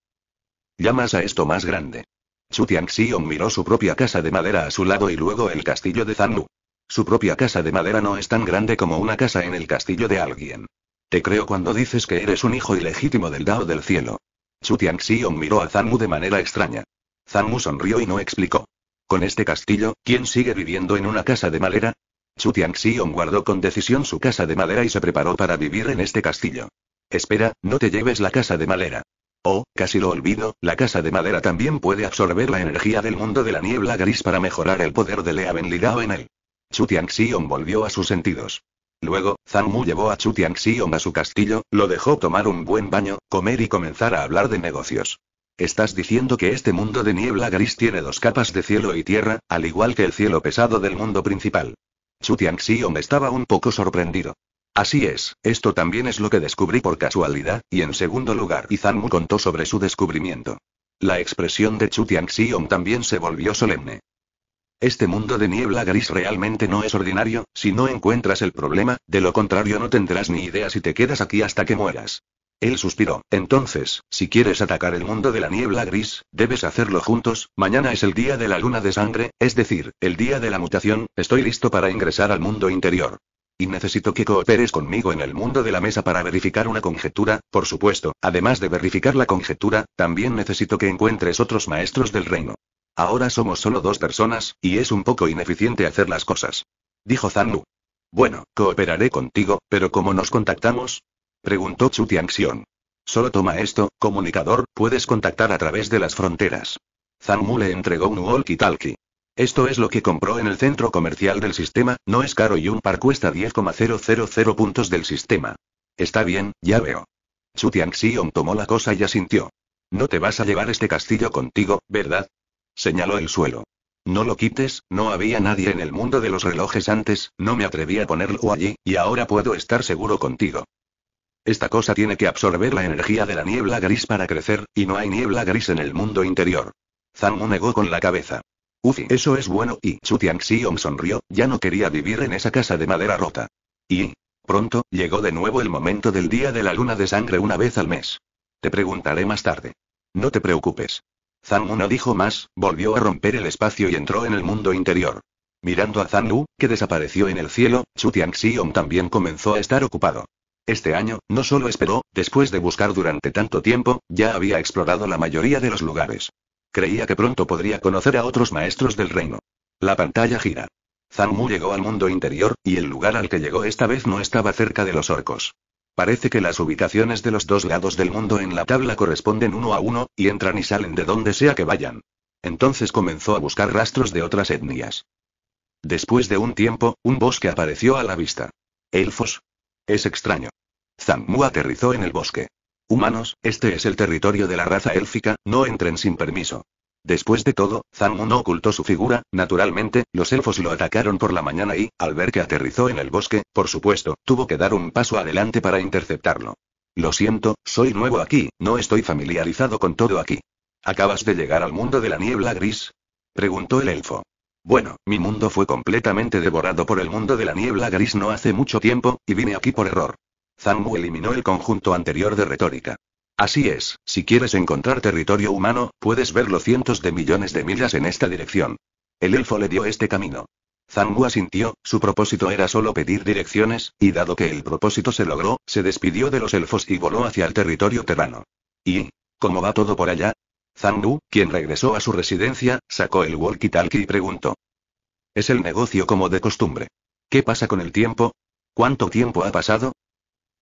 Llamas a esto más grande. Chu Tianxiong miró su propia casa de madera a su lado y luego el castillo de Mu. Su propia casa de madera no es tan grande como una casa en el castillo de alguien. Te creo cuando dices que eres un hijo ilegítimo del Dao del cielo. Chu Tianxiong miró a Mu de manera extraña. Zamu sonrió y no explicó. Con este castillo, ¿quién sigue viviendo en una casa de madera? Chu Tianxion guardó con decisión su casa de madera y se preparó para vivir en este castillo. Espera, no te lleves la casa de madera. Oh, casi lo olvido, la casa de madera también puede absorber la energía del mundo de la niebla gris para mejorar el poder de Leaven Ligao en él. Chu Tianxion volvió a sus sentidos. Luego, Mu llevó a Chu Tianxion a su castillo, lo dejó tomar un buen baño, comer y comenzar a hablar de negocios. ¿Estás diciendo que este mundo de niebla gris tiene dos capas de cielo y tierra, al igual que el cielo pesado del mundo principal? Chu Tianxiong estaba un poco sorprendido. Así es, esto también es lo que descubrí por casualidad, y en segundo lugar Izanmu contó sobre su descubrimiento. La expresión de Chu Tianxiong también se volvió solemne. Este mundo de niebla gris realmente no es ordinario, si no encuentras el problema, de lo contrario no tendrás ni idea si te quedas aquí hasta que mueras. Él suspiró. Entonces, si quieres atacar el mundo de la niebla gris, debes hacerlo juntos, mañana es el día de la luna de sangre, es decir, el día de la mutación, estoy listo para ingresar al mundo interior. Y necesito que cooperes conmigo en el mundo de la mesa para verificar una conjetura, por supuesto, además de verificar la conjetura, también necesito que encuentres otros maestros del reino. Ahora somos solo dos personas, y es un poco ineficiente hacer las cosas. Dijo Zanu. Bueno, cooperaré contigo, pero ¿cómo nos contactamos? Preguntó Chu Tianxion. Solo toma esto, comunicador, puedes contactar a través de las fronteras. Zhang le entregó un walkie-talkie. Esto es lo que compró en el centro comercial del sistema, no es caro y un par cuesta 10,000 puntos del sistema. Está bien, ya veo. Chu Tianxion tomó la cosa y asintió. No te vas a llevar este castillo contigo, ¿verdad? Señaló el suelo. No lo quites, no había nadie en el mundo de los relojes antes, no me atreví a ponerlo allí, y ahora puedo estar seguro contigo. Esta cosa tiene que absorber la energía de la niebla gris para crecer, y no hay niebla gris en el mundo interior. Zhang negó con la cabeza. Uzi, eso es bueno, y Chu Tianxiong sonrió, ya no quería vivir en esa casa de madera rota. Y, pronto, llegó de nuevo el momento del día de la luna de sangre una vez al mes. Te preguntaré más tarde. No te preocupes. Zhang no dijo más, volvió a romper el espacio y entró en el mundo interior. Mirando a Zhang Lu, que desapareció en el cielo, Chu Tianxiong también comenzó a estar ocupado. Este año, no solo esperó, después de buscar durante tanto tiempo, ya había explorado la mayoría de los lugares. Creía que pronto podría conocer a otros maestros del reino. La pantalla gira. Zanmu llegó al mundo interior, y el lugar al que llegó esta vez no estaba cerca de los orcos. Parece que las ubicaciones de los dos lados del mundo en la tabla corresponden uno a uno, y entran y salen de donde sea que vayan. Entonces comenzó a buscar rastros de otras etnias. Después de un tiempo, un bosque apareció a la vista. Elfos. Es extraño. Zammu aterrizó en el bosque. Humanos, este es el territorio de la raza élfica, no entren sin permiso. Después de todo, Zammu no ocultó su figura, naturalmente, los elfos lo atacaron por la mañana y, al ver que aterrizó en el bosque, por supuesto, tuvo que dar un paso adelante para interceptarlo. Lo siento, soy nuevo aquí, no estoy familiarizado con todo aquí. ¿Acabas de llegar al mundo de la niebla gris? Preguntó el elfo. Bueno, mi mundo fue completamente devorado por el mundo de la niebla gris no hace mucho tiempo, y vine aquí por error. Zangu eliminó el conjunto anterior de retórica. Así es, si quieres encontrar territorio humano, puedes verlo cientos de millones de millas en esta dirección. El elfo le dio este camino. Zangu asintió, su propósito era solo pedir direcciones, y dado que el propósito se logró, se despidió de los elfos y voló hacia el territorio terrano. ¿Y cómo va todo por allá? Zangu, quien regresó a su residencia, sacó el walkie-talkie y preguntó. Es el negocio como de costumbre. ¿Qué pasa con el tiempo? ¿Cuánto tiempo ha pasado?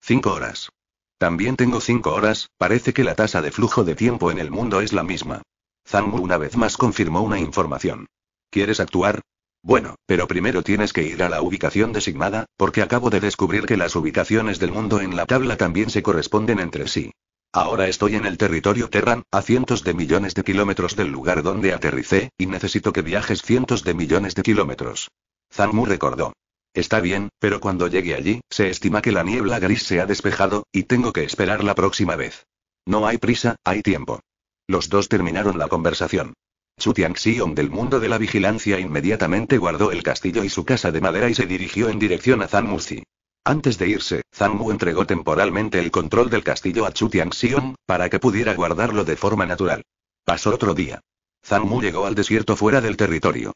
Cinco horas. También tengo cinco horas, parece que la tasa de flujo de tiempo en el mundo es la misma. Zanmu una vez más confirmó una información. ¿Quieres actuar? Bueno, pero primero tienes que ir a la ubicación designada, porque acabo de descubrir que las ubicaciones del mundo en la tabla también se corresponden entre sí. Ahora estoy en el territorio Terran, a cientos de millones de kilómetros del lugar donde aterricé, y necesito que viajes cientos de millones de kilómetros. Zanmu recordó. Está bien, pero cuando llegue allí, se estima que la niebla gris se ha despejado, y tengo que esperar la próxima vez. No hay prisa, hay tiempo. Los dos terminaron la conversación. Chu Tianxiong del mundo de la vigilancia inmediatamente guardó el castillo y su casa de madera y se dirigió en dirección a Zanmuzi. Antes de irse, Zanmu entregó temporalmente el control del castillo a Chu Tianxiong, para que pudiera guardarlo de forma natural. Pasó otro día. Zanmu llegó al desierto fuera del territorio.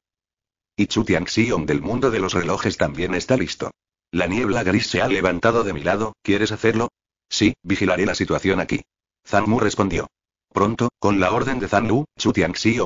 Y Chu Tianxiong del mundo de los relojes también está listo. La niebla gris se ha levantado de mi lado, ¿quieres hacerlo? Sí, vigilaré la situación aquí. Zanmu respondió. Pronto, con la orden de Zanmu, Chu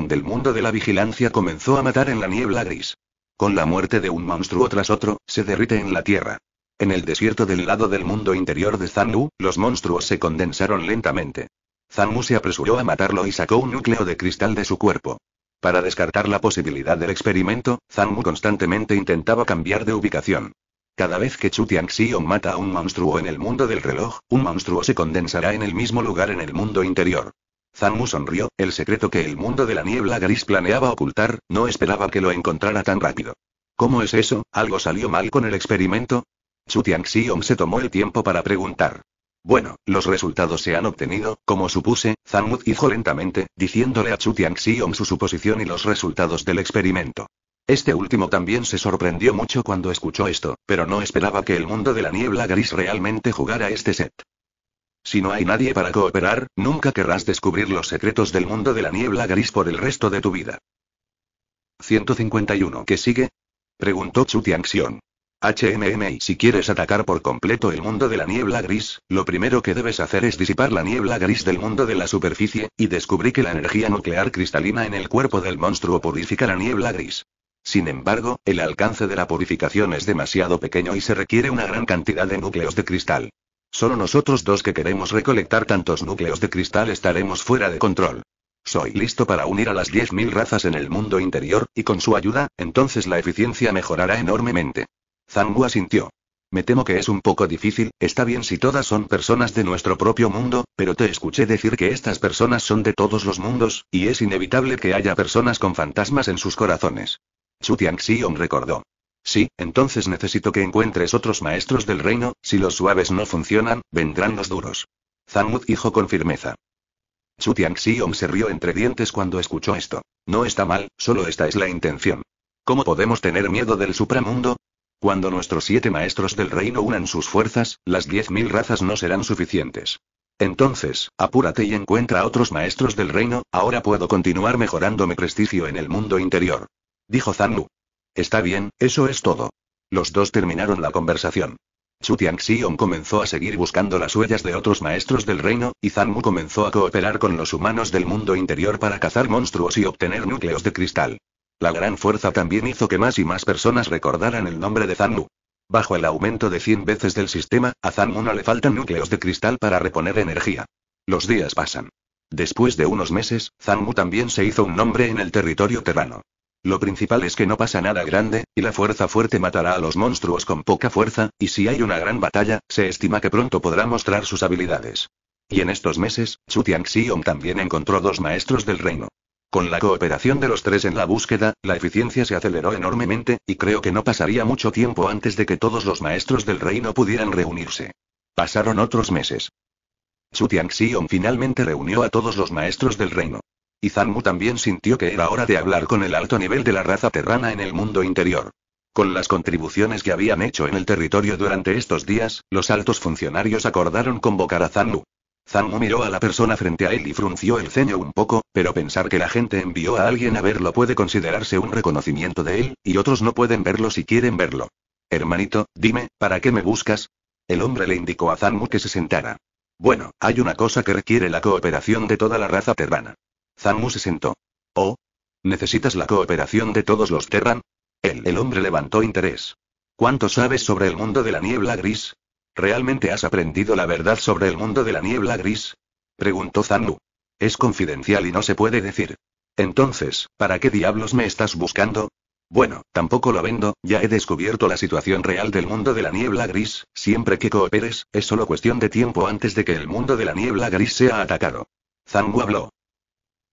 del mundo de la vigilancia comenzó a matar en la niebla gris. Con la muerte de un monstruo tras otro, se derrite en la tierra. En el desierto del lado del mundo interior de Zanmu, los monstruos se condensaron lentamente. Zanmu se apresuró a matarlo y sacó un núcleo de cristal de su cuerpo. Para descartar la posibilidad del experimento, Zanmu constantemente intentaba cambiar de ubicación. Cada vez que Chu Xiong mata a un monstruo en el mundo del reloj, un monstruo se condensará en el mismo lugar en el mundo interior. Zanmu sonrió, el secreto que el mundo de la niebla gris planeaba ocultar, no esperaba que lo encontrara tan rápido. ¿Cómo es eso? ¿Algo salió mal con el experimento? Chu Xiong se tomó el tiempo para preguntar. Bueno, los resultados se han obtenido, como supuse, Zanmut dijo lentamente, diciéndole a Chu Tianxiong su suposición y los resultados del experimento. Este último también se sorprendió mucho cuando escuchó esto, pero no esperaba que el mundo de la niebla gris realmente jugara este set. Si no hay nadie para cooperar, nunca querrás descubrir los secretos del mundo de la niebla gris por el resto de tu vida. 151. ¿Qué sigue? Preguntó Chu Tianxiong. HMM si quieres atacar por completo el mundo de la niebla gris, lo primero que debes hacer es disipar la niebla gris del mundo de la superficie, y descubrí que la energía nuclear cristalina en el cuerpo del monstruo purifica la niebla gris. Sin embargo, el alcance de la purificación es demasiado pequeño y se requiere una gran cantidad de núcleos de cristal. Solo nosotros dos que queremos recolectar tantos núcleos de cristal estaremos fuera de control. Soy listo para unir a las 10.000 razas en el mundo interior, y con su ayuda, entonces la eficiencia mejorará enormemente. Zangu asintió. Me temo que es un poco difícil, está bien si todas son personas de nuestro propio mundo, pero te escuché decir que estas personas son de todos los mundos, y es inevitable que haya personas con fantasmas en sus corazones. Chu Tianxiom recordó. Sí, entonces necesito que encuentres otros maestros del reino, si los suaves no funcionan, vendrán los duros. Wu dijo con firmeza. Chu Tianxiom se rió entre dientes cuando escuchó esto. No está mal, solo esta es la intención. ¿Cómo podemos tener miedo del supramundo? Cuando nuestros siete maestros del reino unan sus fuerzas, las diez mil razas no serán suficientes. Entonces, apúrate y encuentra a otros maestros del reino, ahora puedo continuar mejorando mi prestigio en el mundo interior. Dijo Zanmu. Está bien, eso es todo. Los dos terminaron la conversación. Chu Tianxion comenzó a seguir buscando las huellas de otros maestros del reino, y Zanmu comenzó a cooperar con los humanos del mundo interior para cazar monstruos y obtener núcleos de cristal. La gran fuerza también hizo que más y más personas recordaran el nombre de Zanmu. Bajo el aumento de 100 veces del sistema, a Zanmu no le faltan núcleos de cristal para reponer energía. Los días pasan. Después de unos meses, Zanmu también se hizo un nombre en el territorio terrano. Lo principal es que no pasa nada grande, y la fuerza fuerte matará a los monstruos con poca fuerza, y si hay una gran batalla, se estima que pronto podrá mostrar sus habilidades. Y en estos meses, Chu Tianxiong también encontró dos maestros del reino. Con la cooperación de los tres en la búsqueda, la eficiencia se aceleró enormemente, y creo que no pasaría mucho tiempo antes de que todos los maestros del reino pudieran reunirse. Pasaron otros meses. Chu Tianxion finalmente reunió a todos los maestros del reino. Y Zanmu también sintió que era hora de hablar con el alto nivel de la raza terrana en el mundo interior. Con las contribuciones que habían hecho en el territorio durante estos días, los altos funcionarios acordaron convocar a Zanmu. Zanmu miró a la persona frente a él y frunció el ceño un poco, pero pensar que la gente envió a alguien a verlo puede considerarse un reconocimiento de él, y otros no pueden verlo si quieren verlo. Hermanito, dime, ¿para qué me buscas? El hombre le indicó a Zanmu que se sentara. Bueno, hay una cosa que requiere la cooperación de toda la raza terrana. Zanmu se sentó. Oh. ¿Necesitas la cooperación de todos los terran? el hombre levantó interés. ¿Cuánto sabes sobre el mundo de la niebla gris? ¿Realmente has aprendido la verdad sobre el mundo de la niebla gris? preguntó Zanu. Es confidencial y no se puede decir. Entonces, ¿para qué diablos me estás buscando? Bueno, tampoco lo vendo, ya he descubierto la situación real del mundo de la niebla gris, siempre que cooperes, es solo cuestión de tiempo antes de que el mundo de la niebla gris sea atacado. Zangu habló.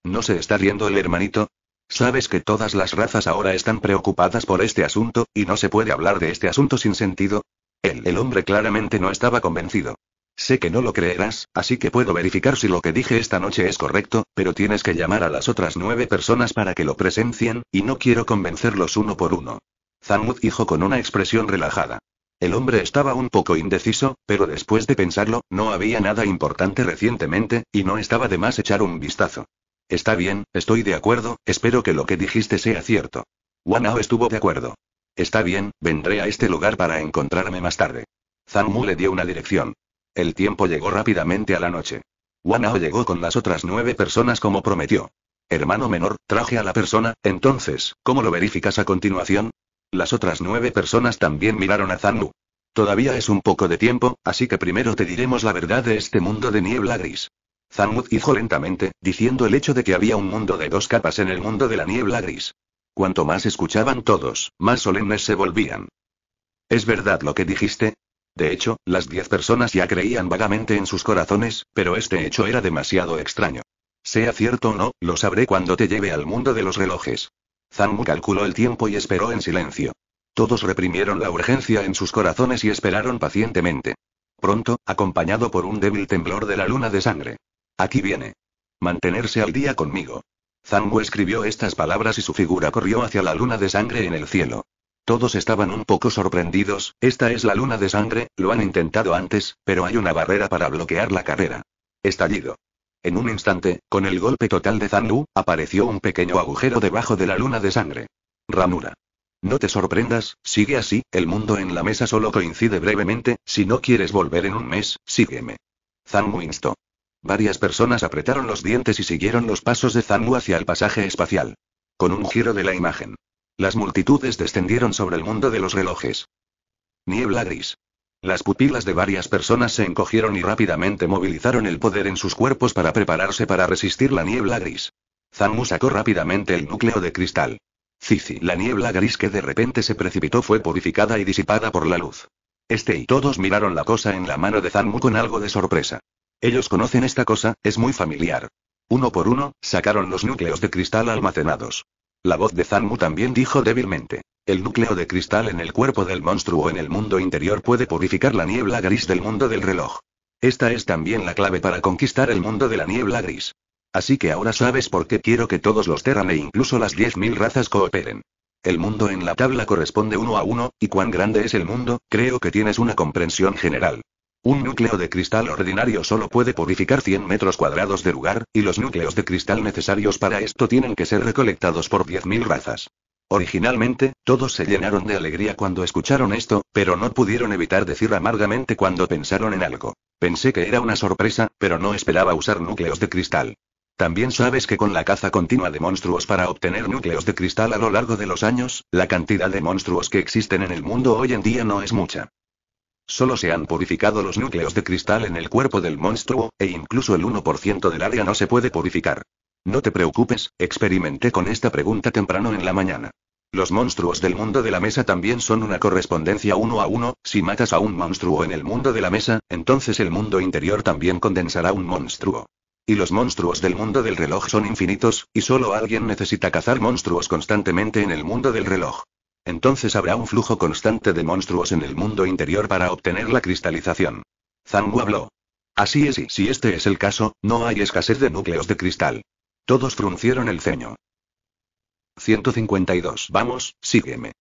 ¿No se está riendo el hermanito? Sabes que todas las razas ahora están preocupadas por este asunto, y no se puede hablar de este asunto sin sentido, el, hombre claramente no estaba convencido. Sé que no lo creerás, así que puedo verificar si lo que dije esta noche es correcto, pero tienes que llamar a las otras nueve personas para que lo presencien, y no quiero convencerlos uno por uno. Zamud dijo con una expresión relajada. El hombre estaba un poco indeciso, pero después de pensarlo, no había nada importante recientemente, y no estaba de más echar un vistazo. Está bien, estoy de acuerdo, espero que lo que dijiste sea cierto. Wanao estuvo de acuerdo. Está bien, vendré a este lugar para encontrarme más tarde. Zanmu le dio una dirección. El tiempo llegó rápidamente a la noche. Wanao llegó con las otras nueve personas como prometió. Hermano menor, traje a la persona, entonces, ¿cómo lo verificas a continuación? Las otras nueve personas también miraron a Zanmu. Todavía es un poco de tiempo, así que primero te diremos la verdad de este mundo de niebla gris. Zanmu dijo lentamente, diciendo el hecho de que había un mundo de dos capas en el mundo de la niebla gris. Cuanto más escuchaban todos, más solemnes se volvían. ¿Es verdad lo que dijiste? De hecho, las diez personas ya creían vagamente en sus corazones, pero este hecho era demasiado extraño. Sea cierto o no, lo sabré cuando te lleve al mundo de los relojes. Zanmu calculó el tiempo y esperó en silencio. Todos reprimieron la urgencia en sus corazones y esperaron pacientemente. Pronto, acompañado por un débil temblor de la luna de sangre. Aquí viene. Mantenerse al día conmigo. Zangu escribió estas palabras y su figura corrió hacia la luna de sangre en el cielo. Todos estaban un poco sorprendidos, esta es la luna de sangre, lo han intentado antes, pero hay una barrera para bloquear la carrera. Estallido. En un instante, con el golpe total de Zangu, apareció un pequeño agujero debajo de la luna de sangre. Ranura. No te sorprendas, sigue así, el mundo en la mesa solo coincide brevemente, si no quieres volver en un mes, sígueme. Zangu instó. Varias personas apretaron los dientes y siguieron los pasos de Zanmu hacia el pasaje espacial. Con un giro de la imagen. Las multitudes descendieron sobre el mundo de los relojes. Niebla gris. Las pupilas de varias personas se encogieron y rápidamente movilizaron el poder en sus cuerpos para prepararse para resistir la niebla gris. Zanmu sacó rápidamente el núcleo de cristal. Cici, la niebla gris que de repente se precipitó fue purificada y disipada por la luz. Este y todos miraron la cosa en la mano de Zanmu con algo de sorpresa. Ellos conocen esta cosa, es muy familiar. Uno por uno, sacaron los núcleos de cristal almacenados. La voz de Zanmu también dijo débilmente. El núcleo de cristal en el cuerpo del monstruo en el mundo interior puede purificar la niebla gris del mundo del reloj. Esta es también la clave para conquistar el mundo de la niebla gris. Así que ahora sabes por qué quiero que todos los Terran e incluso las 10.000 razas cooperen. El mundo en la tabla corresponde uno a uno, y cuán grande es el mundo, creo que tienes una comprensión general. Un núcleo de cristal ordinario solo puede purificar 100 metros cuadrados de lugar, y los núcleos de cristal necesarios para esto tienen que ser recolectados por 10.000 razas. Originalmente, todos se llenaron de alegría cuando escucharon esto, pero no pudieron evitar decir amargamente cuando pensaron en algo. Pensé que era una sorpresa, pero no esperaba usar núcleos de cristal. También sabes que con la caza continua de monstruos para obtener núcleos de cristal a lo largo de los años, la cantidad de monstruos que existen en el mundo hoy en día no es mucha. Solo se han purificado los núcleos de cristal en el cuerpo del monstruo, e incluso el 1% del área no se puede purificar. No te preocupes, experimenté con esta pregunta temprano en la mañana. Los monstruos del mundo de la mesa también son una correspondencia uno a uno, si matas a un monstruo en el mundo de la mesa, entonces el mundo interior también condensará un monstruo. Y los monstruos del mundo del reloj son infinitos, y solo alguien necesita cazar monstruos constantemente en el mundo del reloj. Entonces habrá un flujo constante de monstruos en el mundo interior para obtener la cristalización. Zangu habló. Así es y si este es el caso, no hay escasez de núcleos de cristal. Todos fruncieron el ceño. 152. Vamos, sígueme.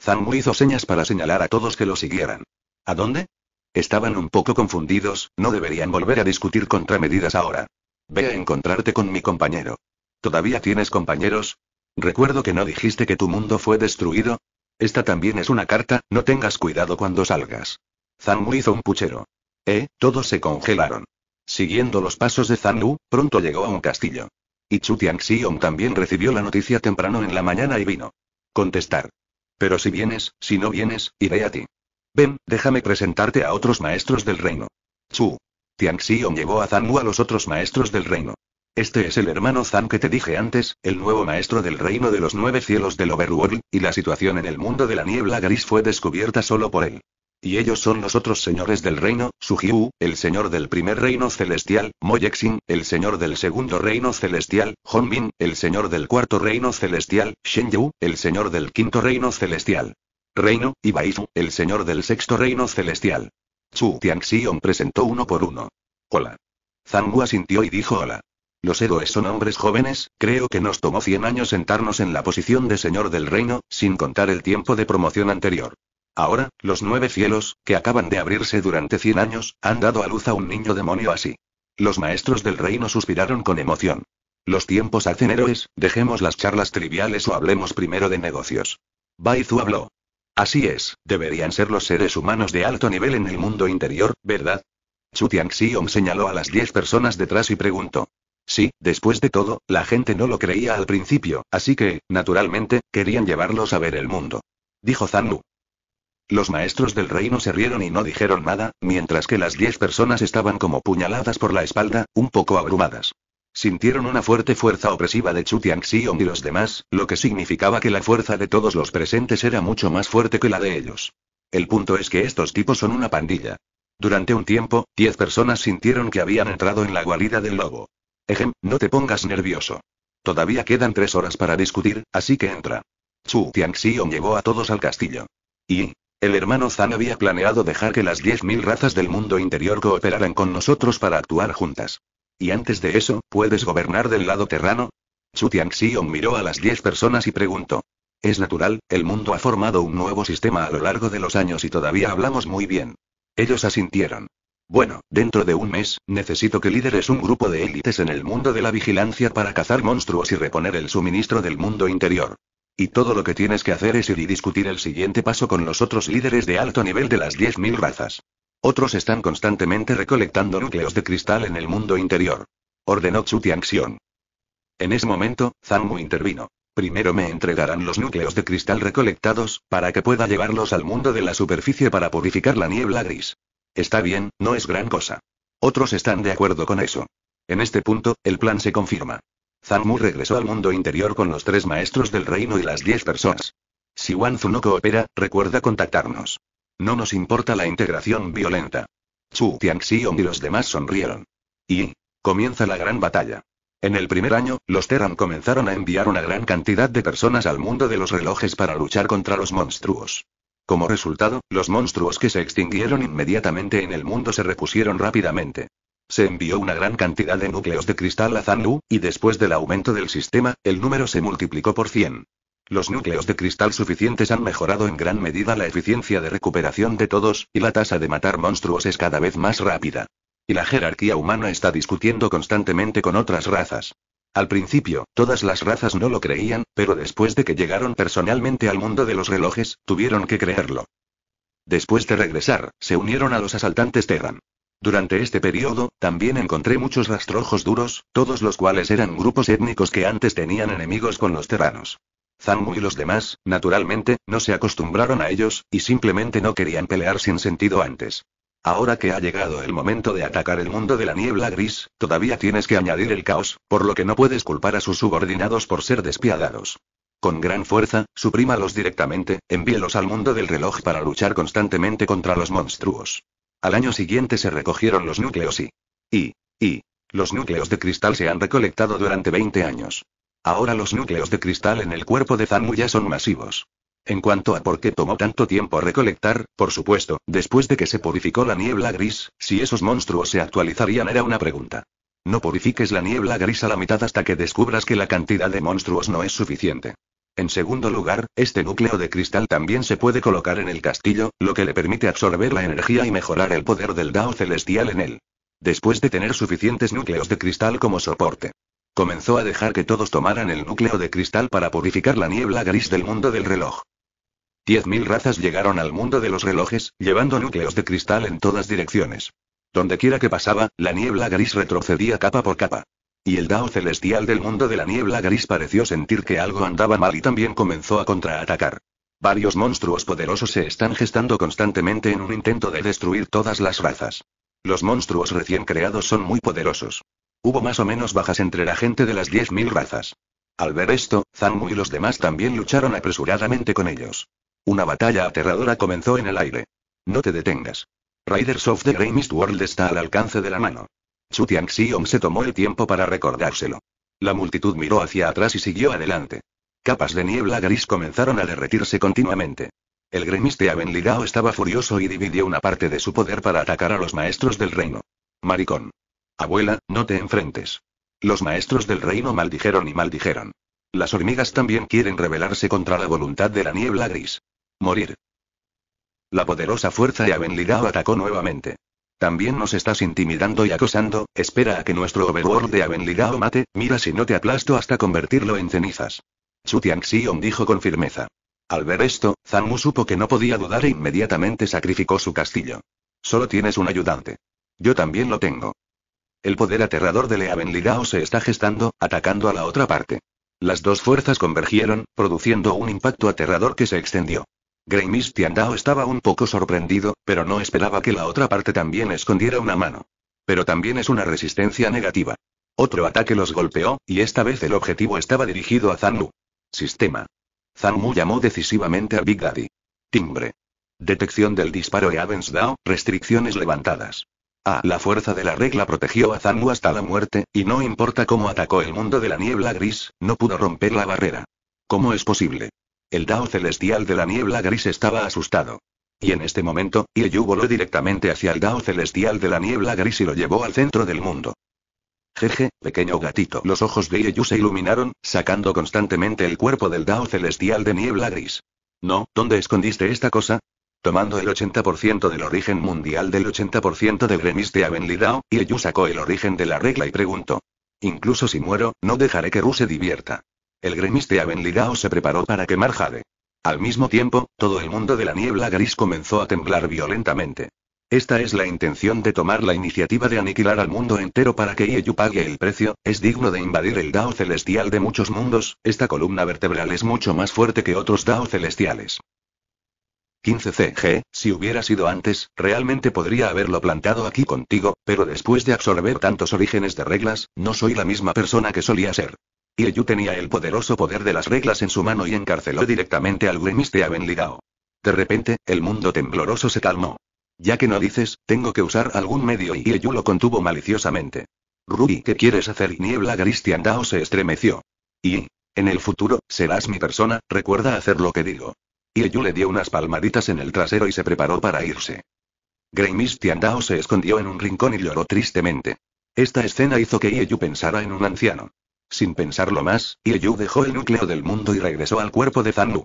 Zangu hizo señas para señalar a todos que lo siguieran. ¿A dónde? Estaban un poco confundidos, no deberían volver a discutir contramedidas ahora. Ve a encontrarte con mi compañero. ¿Todavía tienes compañeros? Recuerdo que no dijiste que tu mundo fue destruido. Esta también es una carta, no tengas cuidado cuando salgas. Zanmu hizo un puchero. Eh, todos se congelaron. Siguiendo los pasos de Zanmu, pronto llegó a un castillo. Y Chu Tianxiong también recibió la noticia temprano en la mañana y vino. Contestar. Pero si vienes, si no vienes, iré a ti. Ven, déjame presentarte a otros maestros del reino. Chu. Tianxiong llevó a Zanmu a los otros maestros del reino. Este es el hermano Zan que te dije antes, el nuevo maestro del reino de los nueve cielos del Overworld, y la situación en el mundo de la niebla gris fue descubierta solo por él. Y ellos son los otros señores del reino, Sujiu, el señor del primer reino celestial, Moyexin, el señor del segundo reino celestial, Honmin, el señor del cuarto reino celestial, Shenju, el señor del quinto reino celestial. Reino, y el señor del sexto reino celestial. Chu Tianxion presentó uno por uno. Hola. Zhang sintió y dijo hola. Los héroes son hombres jóvenes, creo que nos tomó 100 años sentarnos en la posición de señor del reino, sin contar el tiempo de promoción anterior. Ahora, los nueve cielos, que acaban de abrirse durante 100 años, han dado a luz a un niño demonio así. Los maestros del reino suspiraron con emoción. Los tiempos hacen héroes, dejemos las charlas triviales o hablemos primero de negocios. Baizu habló. Así es, deberían ser los seres humanos de alto nivel en el mundo interior, ¿verdad? Chu Tianxiom señaló a las diez personas detrás y preguntó. Sí, después de todo, la gente no lo creía al principio, así que, naturalmente, querían llevarlos a ver el mundo. Dijo Zanlu. Los maestros del reino se rieron y no dijeron nada, mientras que las diez personas estaban como puñaladas por la espalda, un poco abrumadas. Sintieron una fuerte fuerza opresiva de Chu Xiong y los demás, lo que significaba que la fuerza de todos los presentes era mucho más fuerte que la de ellos. El punto es que estos tipos son una pandilla. Durante un tiempo, diez personas sintieron que habían entrado en la guarida del lobo. Ejem, no te pongas nervioso. Todavía quedan tres horas para discutir, así que entra. Su Tianxion llevó a todos al castillo. Y. El hermano Zan había planeado dejar que las 10.000 razas del mundo interior cooperaran con nosotros para actuar juntas. Y antes de eso, ¿puedes gobernar del lado terrano? Su Tianxion miró a las 10 personas y preguntó. Es natural, el mundo ha formado un nuevo sistema a lo largo de los años y todavía hablamos muy bien. Ellos asintieron. Bueno, dentro de un mes, necesito que lideres un grupo de élites en el mundo de la vigilancia para cazar monstruos y reponer el suministro del mundo interior. Y todo lo que tienes que hacer es ir y discutir el siguiente paso con los otros líderes de alto nivel de las 10.000 razas. Otros están constantemente recolectando núcleos de cristal en el mundo interior. Ordenó Xu Tianxion. En ese momento, Zanmu intervino. Primero me entregarán los núcleos de cristal recolectados, para que pueda llevarlos al mundo de la superficie para purificar la niebla gris. Está bien, no es gran cosa. Otros están de acuerdo con eso. En este punto, el plan se confirma. Zanmu regresó al mundo interior con los tres maestros del reino y las diez personas. Si Wanzu no coopera, recuerda contactarnos. No nos importa la integración violenta. Chu Tianxi y los demás sonrieron. Y comienza la gran batalla. En el primer año, los Terran comenzaron a enviar una gran cantidad de personas al mundo de los relojes para luchar contra los monstruos. Como resultado, los monstruos que se extinguieron inmediatamente en el mundo se repusieron rápidamente. Se envió una gran cantidad de núcleos de cristal a Zanlu, y después del aumento del sistema, el número se multiplicó por 100. Los núcleos de cristal suficientes han mejorado en gran medida la eficiencia de recuperación de todos, y la tasa de matar monstruos es cada vez más rápida. Y la jerarquía humana está discutiendo constantemente con otras razas. Al principio, todas las razas no lo creían, pero después de que llegaron personalmente al mundo de los relojes, tuvieron que creerlo. Después de regresar, se unieron a los asaltantes Terran. Durante este periodo, también encontré muchos rastrojos duros, todos los cuales eran grupos étnicos que antes tenían enemigos con los terranos. Zangu y los demás, naturalmente, no se acostumbraron a ellos, y simplemente no querían pelear sin sentido antes. Ahora que ha llegado el momento de atacar el mundo de la niebla gris, todavía tienes que añadir el caos, por lo que no puedes culpar a sus subordinados por ser despiadados. Con gran fuerza, suprímalos directamente, envíelos al mundo del reloj para luchar constantemente contra los monstruos. Al año siguiente se recogieron los núcleos y... y... y... Los núcleos de cristal se han recolectado durante 20 años. Ahora los núcleos de cristal en el cuerpo de Zanmu ya son masivos. En cuanto a por qué tomó tanto tiempo recolectar, por supuesto, después de que se purificó la niebla gris, si esos monstruos se actualizarían era una pregunta. No purifiques la niebla gris a la mitad hasta que descubras que la cantidad de monstruos no es suficiente. En segundo lugar, este núcleo de cristal también se puede colocar en el castillo, lo que le permite absorber la energía y mejorar el poder del Dao celestial en él. Después de tener suficientes núcleos de cristal como soporte. Comenzó a dejar que todos tomaran el núcleo de cristal para purificar la niebla gris del mundo del reloj. Diez mil razas llegaron al mundo de los relojes, llevando núcleos de cristal en todas direcciones. Donde quiera que pasaba, la niebla gris retrocedía capa por capa. Y el Dao celestial del mundo de la niebla gris pareció sentir que algo andaba mal y también comenzó a contraatacar. Varios monstruos poderosos se están gestando constantemente en un intento de destruir todas las razas. Los monstruos recién creados son muy poderosos. Hubo más o menos bajas entre la gente de las 10.000 razas. Al ver esto, Zangu y los demás también lucharon apresuradamente con ellos. Una batalla aterradora comenzó en el aire. No te detengas. Riders of the Grey World está al alcance de la mano. Chu Xiong se tomó el tiempo para recordárselo. La multitud miró hacia atrás y siguió adelante. Capas de niebla gris comenzaron a derretirse continuamente. El gremiste Ligao estaba furioso y dividió una parte de su poder para atacar a los maestros del reino. Maricón. Abuela, no te enfrentes. Los maestros del reino maldijeron y maldijeron. Las hormigas también quieren rebelarse contra la voluntad de la niebla gris. Morir. La poderosa fuerza de Ligao atacó nuevamente. También nos estás intimidando y acosando, espera a que nuestro overworld de Avenligao mate, mira si no te aplasto hasta convertirlo en cenizas. Chu Xion dijo con firmeza. Al ver esto, Zanmu supo que no podía dudar e inmediatamente sacrificó su castillo. Solo tienes un ayudante. Yo también lo tengo. El poder aterrador de Lidao se está gestando, atacando a la otra parte. Las dos fuerzas convergieron, produciendo un impacto aterrador que se extendió. Grey Tiandao estaba un poco sorprendido, pero no esperaba que la otra parte también escondiera una mano. Pero también es una resistencia negativa. Otro ataque los golpeó, y esta vez el objetivo estaba dirigido a Zanmu. Sistema. Zanmu llamó decisivamente a Big Daddy. Timbre. Detección del disparo Avens Dao, restricciones levantadas. Ah, la fuerza de la regla protegió a Zanu hasta la muerte, y no importa cómo atacó el mundo de la niebla gris, no pudo romper la barrera. ¿Cómo es posible? El Dao celestial de la niebla gris estaba asustado. Y en este momento, Ieyu voló directamente hacia el Dao celestial de la niebla gris y lo llevó al centro del mundo. Jeje, pequeño gatito. Los ojos de Ieyu se iluminaron, sacando constantemente el cuerpo del Dao celestial de niebla gris. No, ¿dónde escondiste esta cosa? tomando el 80% del origen mundial del 80% de Gremis de Avenlidao, y sacó el origen de la regla y preguntó. Incluso si muero, no dejaré que Ru se divierta. El Gremis de Avenlidao se preparó para quemar Jade. Al mismo tiempo, todo el mundo de la niebla gris comenzó a temblar violentamente. Esta es la intención de tomar la iniciativa de aniquilar al mundo entero para que Ieyu pague el precio, es digno de invadir el Dao celestial de muchos mundos, esta columna vertebral es mucho más fuerte que otros Dao celestiales. 15 CG, si hubiera sido antes, realmente podría haberlo plantado aquí contigo, pero después de absorber tantos orígenes de reglas, no soy la misma persona que solía ser. Y tenía el poderoso poder de las reglas en su mano y encarceló directamente al gremista Benligao. De repente, el mundo tembloroso se calmó. Ya que no dices, tengo que usar algún medio y Yu lo contuvo maliciosamente. Ruby, ¿qué quieres hacer? Niebla Garistian Dao se estremeció. Y, en el futuro, serás mi persona, recuerda hacer lo que digo. Y le dio unas palmaditas en el trasero y se preparó para irse. Grey y se escondió en un rincón y lloró tristemente. Esta escena hizo que Yu pensara en un anciano. Sin pensarlo más, Yu dejó el núcleo del mundo y regresó al cuerpo de Zandu.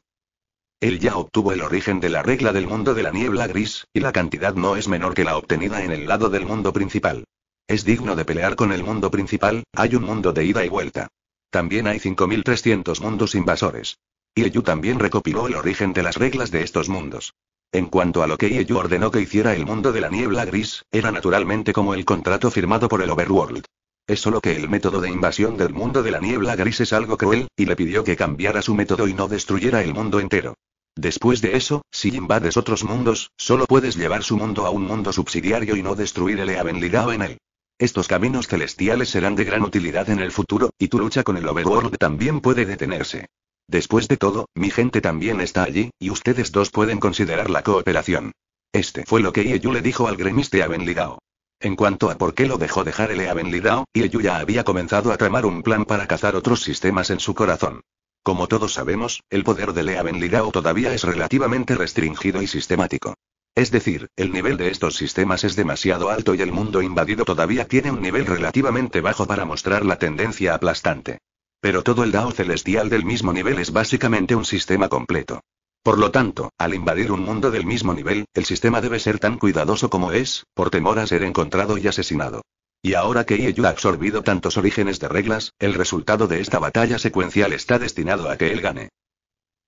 Él ya obtuvo el origen de la regla del mundo de la niebla gris, y la cantidad no es menor que la obtenida en el lado del mundo principal. Es digno de pelear con el mundo principal, hay un mundo de ida y vuelta. También hay 5.300 mundos invasores. Ieyu también recopiló el origen de las reglas de estos mundos. En cuanto a lo que Ieyu ordenó que hiciera el mundo de la niebla gris, era naturalmente como el contrato firmado por el Overworld. Es solo que el método de invasión del mundo de la niebla gris es algo cruel, y le pidió que cambiara su método y no destruyera el mundo entero. Después de eso, si invades otros mundos, solo puedes llevar su mundo a un mundo subsidiario y no destruir el Eavenligao en él. Estos caminos celestiales serán de gran utilidad en el futuro, y tu lucha con el Overworld también puede detenerse. Después de todo, mi gente también está allí, y ustedes dos pueden considerar la cooperación. Este fue lo que Ieyu le dijo al Gremiste Avenlidao. En cuanto a por qué lo dejó dejar el y Ieyu ya había comenzado a tramar un plan para cazar otros sistemas en su corazón. Como todos sabemos, el poder de Leavenlidao todavía es relativamente restringido y sistemático. Es decir, el nivel de estos sistemas es demasiado alto y el mundo invadido todavía tiene un nivel relativamente bajo para mostrar la tendencia aplastante. Pero todo el Dao celestial del mismo nivel es básicamente un sistema completo. Por lo tanto, al invadir un mundo del mismo nivel, el sistema debe ser tan cuidadoso como es, por temor a ser encontrado y asesinado. Y ahora que Ieyu ha absorbido tantos orígenes de reglas, el resultado de esta batalla secuencial está destinado a que él gane.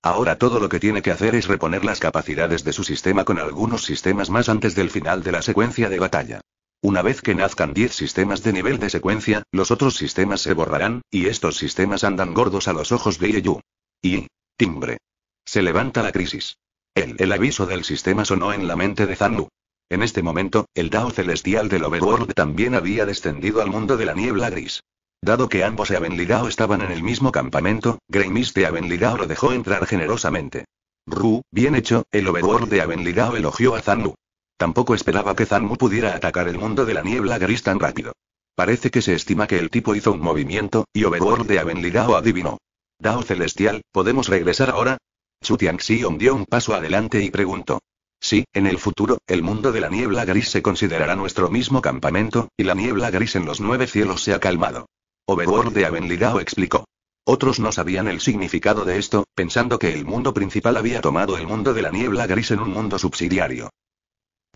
Ahora todo lo que tiene que hacer es reponer las capacidades de su sistema con algunos sistemas más antes del final de la secuencia de batalla. Una vez que nazcan 10 sistemas de nivel de secuencia, los otros sistemas se borrarán, y estos sistemas andan gordos a los ojos de Ieyu. Y. Timbre. Se levanta la crisis. El, el aviso del sistema sonó en la mente de Zanlu. En este momento, el Dao celestial del Overworld también había descendido al mundo de la niebla gris. Dado que ambos Avenligao estaban en el mismo campamento, Grey Mist de Avenligao lo dejó entrar generosamente. Ru, bien hecho, el Overworld de Avenligao elogió a Zanlu. Tampoco esperaba que Zanmu pudiera atacar el mundo de la niebla gris tan rápido. Parece que se estima que el tipo hizo un movimiento, y Overworld de Avenligao adivinó. Dao Celestial, ¿podemos regresar ahora? Chu Tianxion dio un paso adelante y preguntó. Sí, en el futuro, el mundo de la niebla gris se considerará nuestro mismo campamento, y la niebla gris en los nueve cielos se ha calmado. Overworld de Avenligao explicó. Otros no sabían el significado de esto, pensando que el mundo principal había tomado el mundo de la niebla gris en un mundo subsidiario.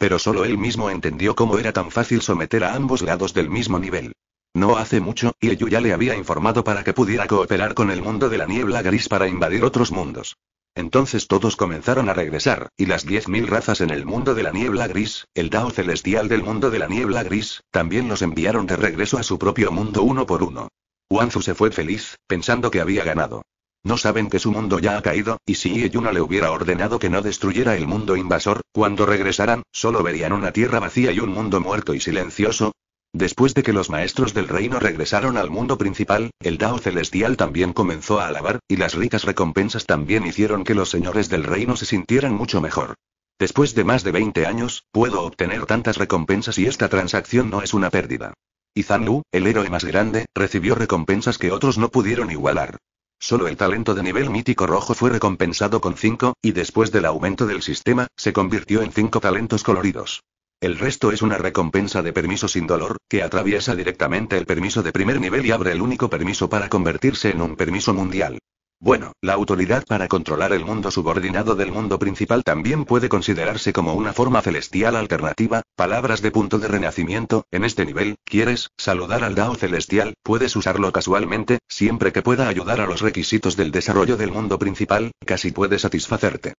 Pero solo él mismo entendió cómo era tan fácil someter a ambos lados del mismo nivel. No hace mucho, ello ya le había informado para que pudiera cooperar con el mundo de la niebla gris para invadir otros mundos. Entonces todos comenzaron a regresar, y las 10.000 razas en el mundo de la niebla gris, el Dao celestial del mundo de la niebla gris, también los enviaron de regreso a su propio mundo uno por uno. Wanzu se fue feliz, pensando que había ganado. No saben que su mundo ya ha caído, y si Yuna le hubiera ordenado que no destruyera el mundo invasor, cuando regresaran, solo verían una tierra vacía y un mundo muerto y silencioso. Después de que los maestros del reino regresaron al mundo principal, el Dao Celestial también comenzó a alabar, y las ricas recompensas también hicieron que los señores del reino se sintieran mucho mejor. Después de más de 20 años, puedo obtener tantas recompensas y esta transacción no es una pérdida. Y Zanlu, el héroe más grande, recibió recompensas que otros no pudieron igualar. Solo el talento de nivel mítico rojo fue recompensado con 5, y después del aumento del sistema, se convirtió en 5 talentos coloridos. El resto es una recompensa de permiso sin dolor, que atraviesa directamente el permiso de primer nivel y abre el único permiso para convertirse en un permiso mundial. Bueno, la autoridad para controlar el mundo subordinado del mundo principal también puede considerarse como una forma celestial alternativa, palabras de punto de renacimiento, en este nivel, quieres, saludar al Dao celestial, puedes usarlo casualmente, siempre que pueda ayudar a los requisitos del desarrollo del mundo principal, casi puede satisfacerte.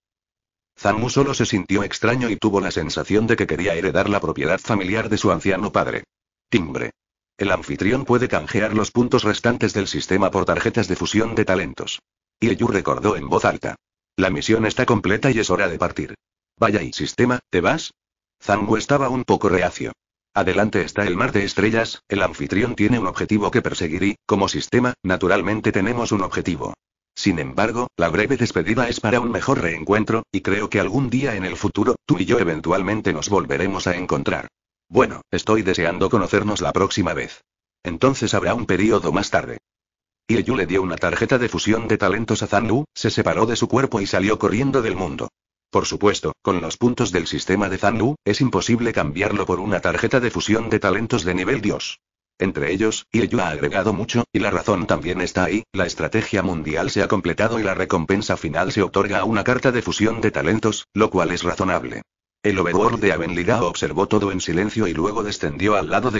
Zanmu solo se sintió extraño y tuvo la sensación de que quería heredar la propiedad familiar de su anciano padre. Timbre. El anfitrión puede canjear los puntos restantes del sistema por tarjetas de fusión de talentos. Y recordó en voz alta. La misión está completa y es hora de partir. Vaya y sistema, ¿te vas? Zangu estaba un poco reacio. Adelante está el mar de estrellas, el anfitrión tiene un objetivo que perseguir y, como sistema, naturalmente tenemos un objetivo. Sin embargo, la breve despedida es para un mejor reencuentro, y creo que algún día en el futuro, tú y yo eventualmente nos volveremos a encontrar. Bueno, estoy deseando conocernos la próxima vez. Entonces habrá un periodo más tarde. Y le dio una tarjeta de fusión de talentos a Zanu, se separó de su cuerpo y salió corriendo del mundo. Por supuesto, con los puntos del sistema de Zanu, es imposible cambiarlo por una tarjeta de fusión de talentos de nivel Dios. Entre ellos, Ieyu ha agregado mucho, y la razón también está ahí, la estrategia mundial se ha completado y la recompensa final se otorga a una carta de fusión de talentos, lo cual es razonable. El Obedor de Avenliga observó todo en silencio y luego descendió al lado de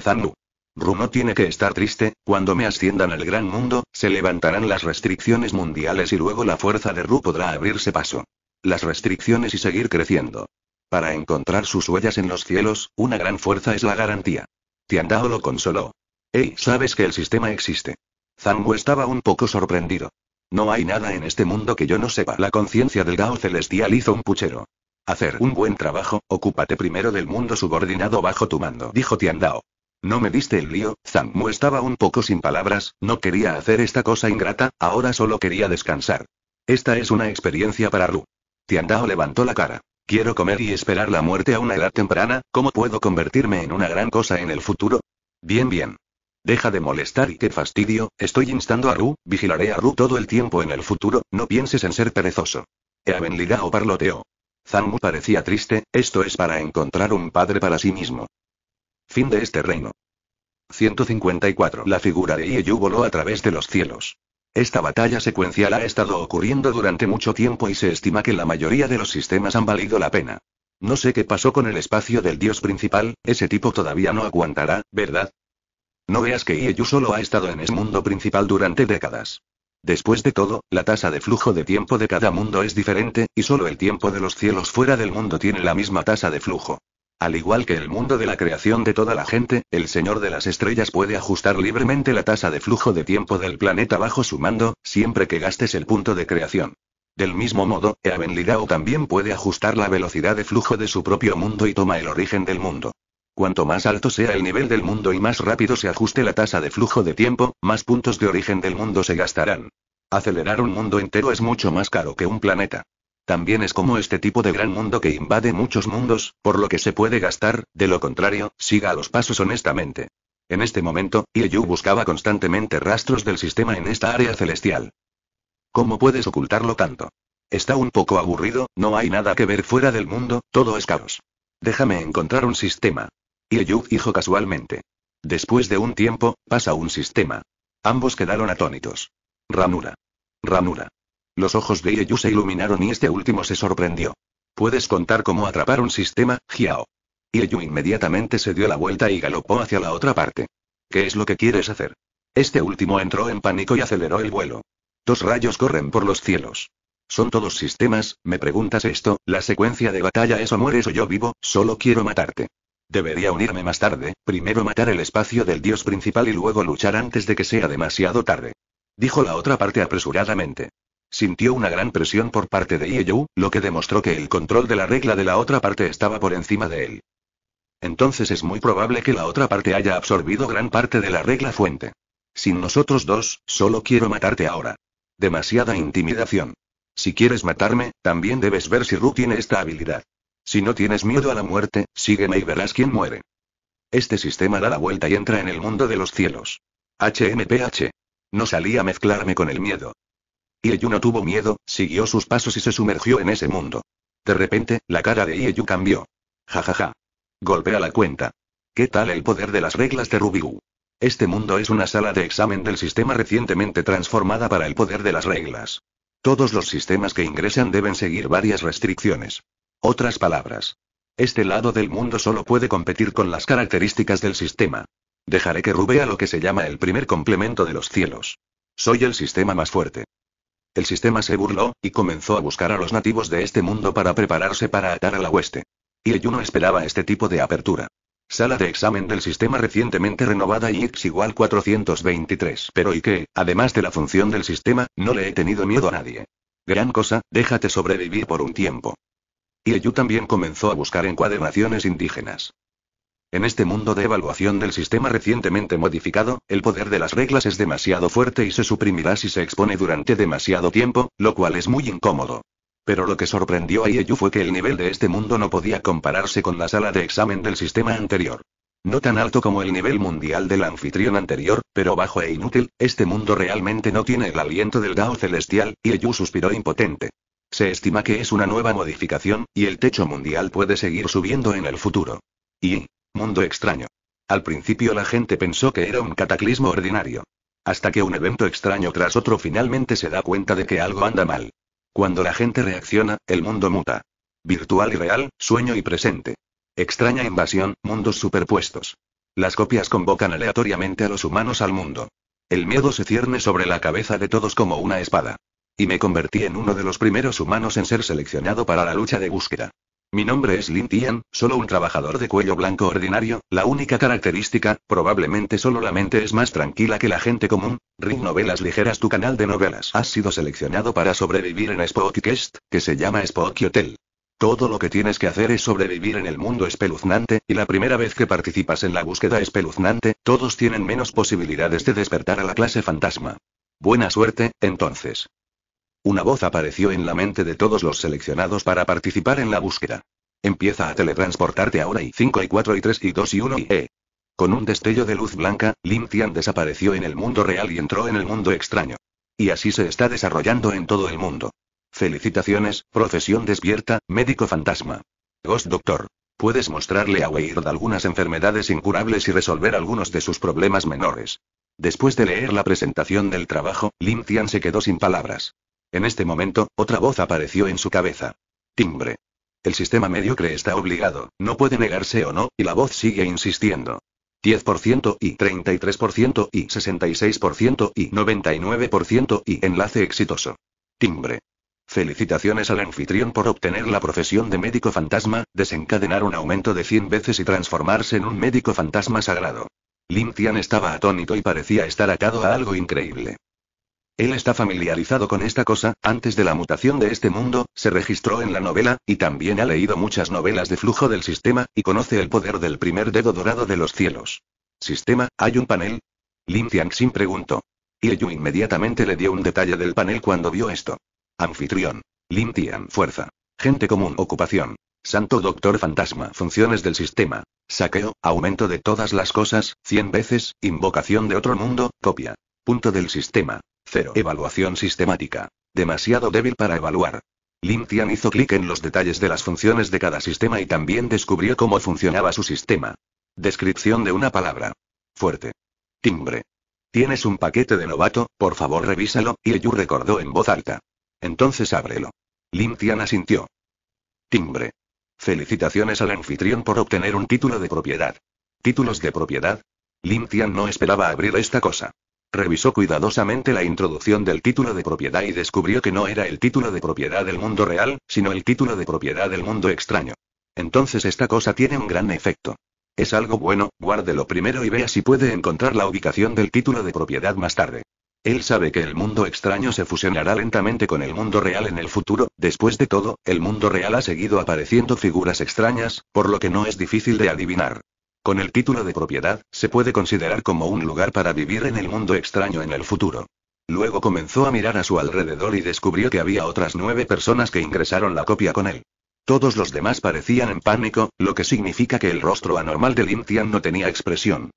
Ru no tiene que estar triste, cuando me asciendan al gran mundo, se levantarán las restricciones mundiales y luego la fuerza de Ru podrá abrirse paso. Las restricciones y seguir creciendo. Para encontrar sus huellas en los cielos, una gran fuerza es la garantía. Tiandao lo consoló. Ey, sabes que el sistema existe. Zangu estaba un poco sorprendido. No hay nada en este mundo que yo no sepa. La conciencia del Gao celestial hizo un puchero. Hacer un buen trabajo, ocúpate primero del mundo subordinado bajo tu mando, dijo Tiandao. No me diste el lío, Zangmu estaba un poco sin palabras, no quería hacer esta cosa ingrata, ahora solo quería descansar. Esta es una experiencia para Ru. Tiandao levantó la cara. Quiero comer y esperar la muerte a una edad temprana, ¿cómo puedo convertirme en una gran cosa en el futuro? Bien, bien. Deja de molestar y qué fastidio, estoy instando a Ru, vigilaré a Ru todo el tiempo en el futuro, no pienses en ser perezoso. Eaben Ligao parloteo? Zamu parecía triste, esto es para encontrar un padre para sí mismo. Fin de este reino. 154. La figura de Ieyu voló a través de los cielos. Esta batalla secuencial ha estado ocurriendo durante mucho tiempo y se estima que la mayoría de los sistemas han valido la pena. No sé qué pasó con el espacio del dios principal, ese tipo todavía no aguantará, ¿verdad? No veas que Ieyu solo ha estado en ese mundo principal durante décadas. Después de todo, la tasa de flujo de tiempo de cada mundo es diferente, y solo el tiempo de los cielos fuera del mundo tiene la misma tasa de flujo. Al igual que el mundo de la creación de toda la gente, el Señor de las Estrellas puede ajustar libremente la tasa de flujo de tiempo del planeta bajo su mando, siempre que gastes el punto de creación. Del mismo modo, Eavenlidao Ligao también puede ajustar la velocidad de flujo de su propio mundo y toma el origen del mundo. Cuanto más alto sea el nivel del mundo y más rápido se ajuste la tasa de flujo de tiempo, más puntos de origen del mundo se gastarán. Acelerar un mundo entero es mucho más caro que un planeta. También es como este tipo de gran mundo que invade muchos mundos, por lo que se puede gastar, de lo contrario, siga los pasos honestamente. En este momento, Ieyu buscaba constantemente rastros del sistema en esta área celestial. ¿Cómo puedes ocultarlo tanto? Está un poco aburrido, no hay nada que ver fuera del mundo, todo es caos. Déjame encontrar un sistema. Ieyu dijo casualmente. Después de un tiempo, pasa un sistema. Ambos quedaron atónitos. Ranura. Ranura. Los ojos de Ieyu se iluminaron y este último se sorprendió. ¿Puedes contar cómo atrapar un sistema, Jiao? Ieyu inmediatamente se dio la vuelta y galopó hacia la otra parte. ¿Qué es lo que quieres hacer? Este último entró en pánico y aceleró el vuelo. Dos rayos corren por los cielos. Son todos sistemas, me preguntas esto, la secuencia de batalla es o mueres o yo vivo, solo quiero matarte. Debería unirme más tarde, primero matar el espacio del dios principal y luego luchar antes de que sea demasiado tarde. Dijo la otra parte apresuradamente. Sintió una gran presión por parte de Ieyu, lo que demostró que el control de la regla de la otra parte estaba por encima de él. Entonces es muy probable que la otra parte haya absorbido gran parte de la regla fuente. Sin nosotros dos, solo quiero matarte ahora. Demasiada intimidación. Si quieres matarme, también debes ver si Ru tiene esta habilidad. Si no tienes miedo a la muerte, sígueme y verás quién muere. Este sistema da la vuelta y entra en el mundo de los cielos. HMPH. No salí a mezclarme con el miedo. Ieyu no tuvo miedo, siguió sus pasos y se sumergió en ese mundo. De repente, la cara de Ieyu cambió. Jajaja. Ja, ja. Golpea la cuenta. ¿Qué tal el poder de las reglas de Rubyu? Este mundo es una sala de examen del sistema recientemente transformada para el poder de las reglas. Todos los sistemas que ingresan deben seguir varias restricciones. Otras palabras. Este lado del mundo solo puede competir con las características del sistema. Dejaré que rubea lo que se llama el primer complemento de los cielos. Soy el sistema más fuerte. El sistema se burló, y comenzó a buscar a los nativos de este mundo para prepararse para atar a la hueste. Y Yuno esperaba este tipo de apertura. Sala de examen del sistema recientemente renovada y X igual 423. Pero y que, además de la función del sistema, no le he tenido miedo a nadie. Gran cosa, déjate sobrevivir por un tiempo. Y también comenzó a buscar encuadernaciones indígenas. En este mundo de evaluación del sistema recientemente modificado, el poder de las reglas es demasiado fuerte y se suprimirá si se expone durante demasiado tiempo, lo cual es muy incómodo. Pero lo que sorprendió a Ieyu fue que el nivel de este mundo no podía compararse con la sala de examen del sistema anterior. No tan alto como el nivel mundial del anfitrión anterior, pero bajo e inútil, este mundo realmente no tiene el aliento del Dao celestial, y Eyu suspiró impotente. Se estima que es una nueva modificación, y el techo mundial puede seguir subiendo en el futuro. Y... Mundo extraño. Al principio la gente pensó que era un cataclismo ordinario. Hasta que un evento extraño tras otro finalmente se da cuenta de que algo anda mal. Cuando la gente reacciona, el mundo muta. Virtual y real, sueño y presente. Extraña invasión, mundos superpuestos. Las copias convocan aleatoriamente a los humanos al mundo. El miedo se cierne sobre la cabeza de todos como una espada. Y me convertí en uno de los primeros humanos en ser seleccionado para la lucha de búsqueda. Mi nombre es Lin Tian, solo un trabajador de cuello blanco ordinario, la única característica, probablemente solo la mente es más tranquila que la gente común. Ring Novelas Ligeras Tu canal de novelas has sido seleccionado para sobrevivir en Quest, que se llama Spooky Hotel. Todo lo que tienes que hacer es sobrevivir en el mundo espeluznante, y la primera vez que participas en la búsqueda espeluznante, todos tienen menos posibilidades de despertar a la clase fantasma. Buena suerte, entonces. Una voz apareció en la mente de todos los seleccionados para participar en la búsqueda. Empieza a teletransportarte ahora y 5 y 4 y 3 y 2 y 1 y E. Con un destello de luz blanca, Lim Tian desapareció en el mundo real y entró en el mundo extraño. Y así se está desarrollando en todo el mundo. Felicitaciones, profesión despierta, médico fantasma. Ghost Doctor. Puedes mostrarle a Weird algunas enfermedades incurables y resolver algunos de sus problemas menores. Después de leer la presentación del trabajo, Lim Tian se quedó sin palabras. En este momento, otra voz apareció en su cabeza. Timbre. El sistema mediocre está obligado, no puede negarse o no, y la voz sigue insistiendo. 10% y 33% y 66% y 99% y enlace exitoso. Timbre. Felicitaciones al anfitrión por obtener la profesión de médico fantasma, desencadenar un aumento de 100 veces y transformarse en un médico fantasma sagrado. Lin Tian estaba atónito y parecía estar atado a algo increíble. Él está familiarizado con esta cosa, antes de la mutación de este mundo, se registró en la novela, y también ha leído muchas novelas de flujo del sistema, y conoce el poder del primer dedo dorado de los cielos. Sistema, ¿hay un panel? Lin Tianxin preguntó. Y Yu inmediatamente le dio un detalle del panel cuando vio esto. Anfitrión. Lin Tian, fuerza. Gente común, ocupación. Santo Doctor Fantasma. Funciones del sistema. Saqueo, aumento de todas las cosas, 100 veces, invocación de otro mundo, copia. Punto del sistema. Cero. Evaluación sistemática. Demasiado débil para evaluar. Lin Tian hizo clic en los detalles de las funciones de cada sistema y también descubrió cómo funcionaba su sistema. Descripción de una palabra. Fuerte. Timbre. Tienes un paquete de novato, por favor revísalo, y Yu recordó en voz alta. Entonces ábrelo. Lin Tian asintió. Timbre. Felicitaciones al anfitrión por obtener un título de propiedad. ¿Títulos de propiedad? Lin Tian no esperaba abrir esta cosa. Revisó cuidadosamente la introducción del título de propiedad y descubrió que no era el título de propiedad del mundo real, sino el título de propiedad del mundo extraño. Entonces esta cosa tiene un gran efecto. Es algo bueno, guárdelo primero y vea si puede encontrar la ubicación del título de propiedad más tarde. Él sabe que el mundo extraño se fusionará lentamente con el mundo real en el futuro, después de todo, el mundo real ha seguido apareciendo figuras extrañas, por lo que no es difícil de adivinar. Con el título de propiedad, se puede considerar como un lugar para vivir en el mundo extraño en el futuro. Luego comenzó a mirar a su alrededor y descubrió que había otras nueve personas que ingresaron la copia con él. Todos los demás parecían en pánico, lo que significa que el rostro anormal de Lin Tian no tenía expresión.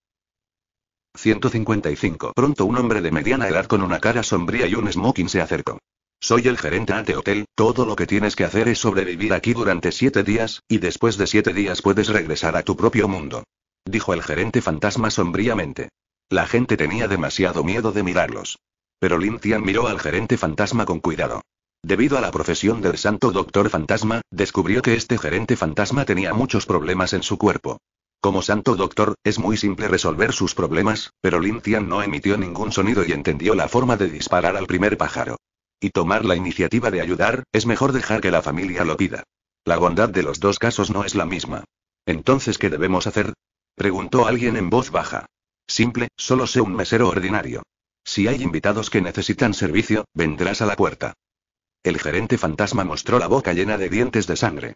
155. Pronto un hombre de mediana edad con una cara sombría y un smoking se acercó. Soy el gerente Ante hotel, todo lo que tienes que hacer es sobrevivir aquí durante siete días, y después de siete días puedes regresar a tu propio mundo dijo el gerente fantasma sombríamente. La gente tenía demasiado miedo de mirarlos. Pero Lin Tian miró al gerente fantasma con cuidado. Debido a la profesión del santo doctor fantasma, descubrió que este gerente fantasma tenía muchos problemas en su cuerpo. Como santo doctor, es muy simple resolver sus problemas, pero Lin Tian no emitió ningún sonido y entendió la forma de disparar al primer pájaro. Y tomar la iniciativa de ayudar, es mejor dejar que la familia lo pida. La bondad de los dos casos no es la misma. Entonces, ¿qué debemos hacer? Preguntó alguien en voz baja. Simple, solo sé un mesero ordinario. Si hay invitados que necesitan servicio, vendrás a la puerta. El gerente fantasma mostró la boca llena de dientes de sangre.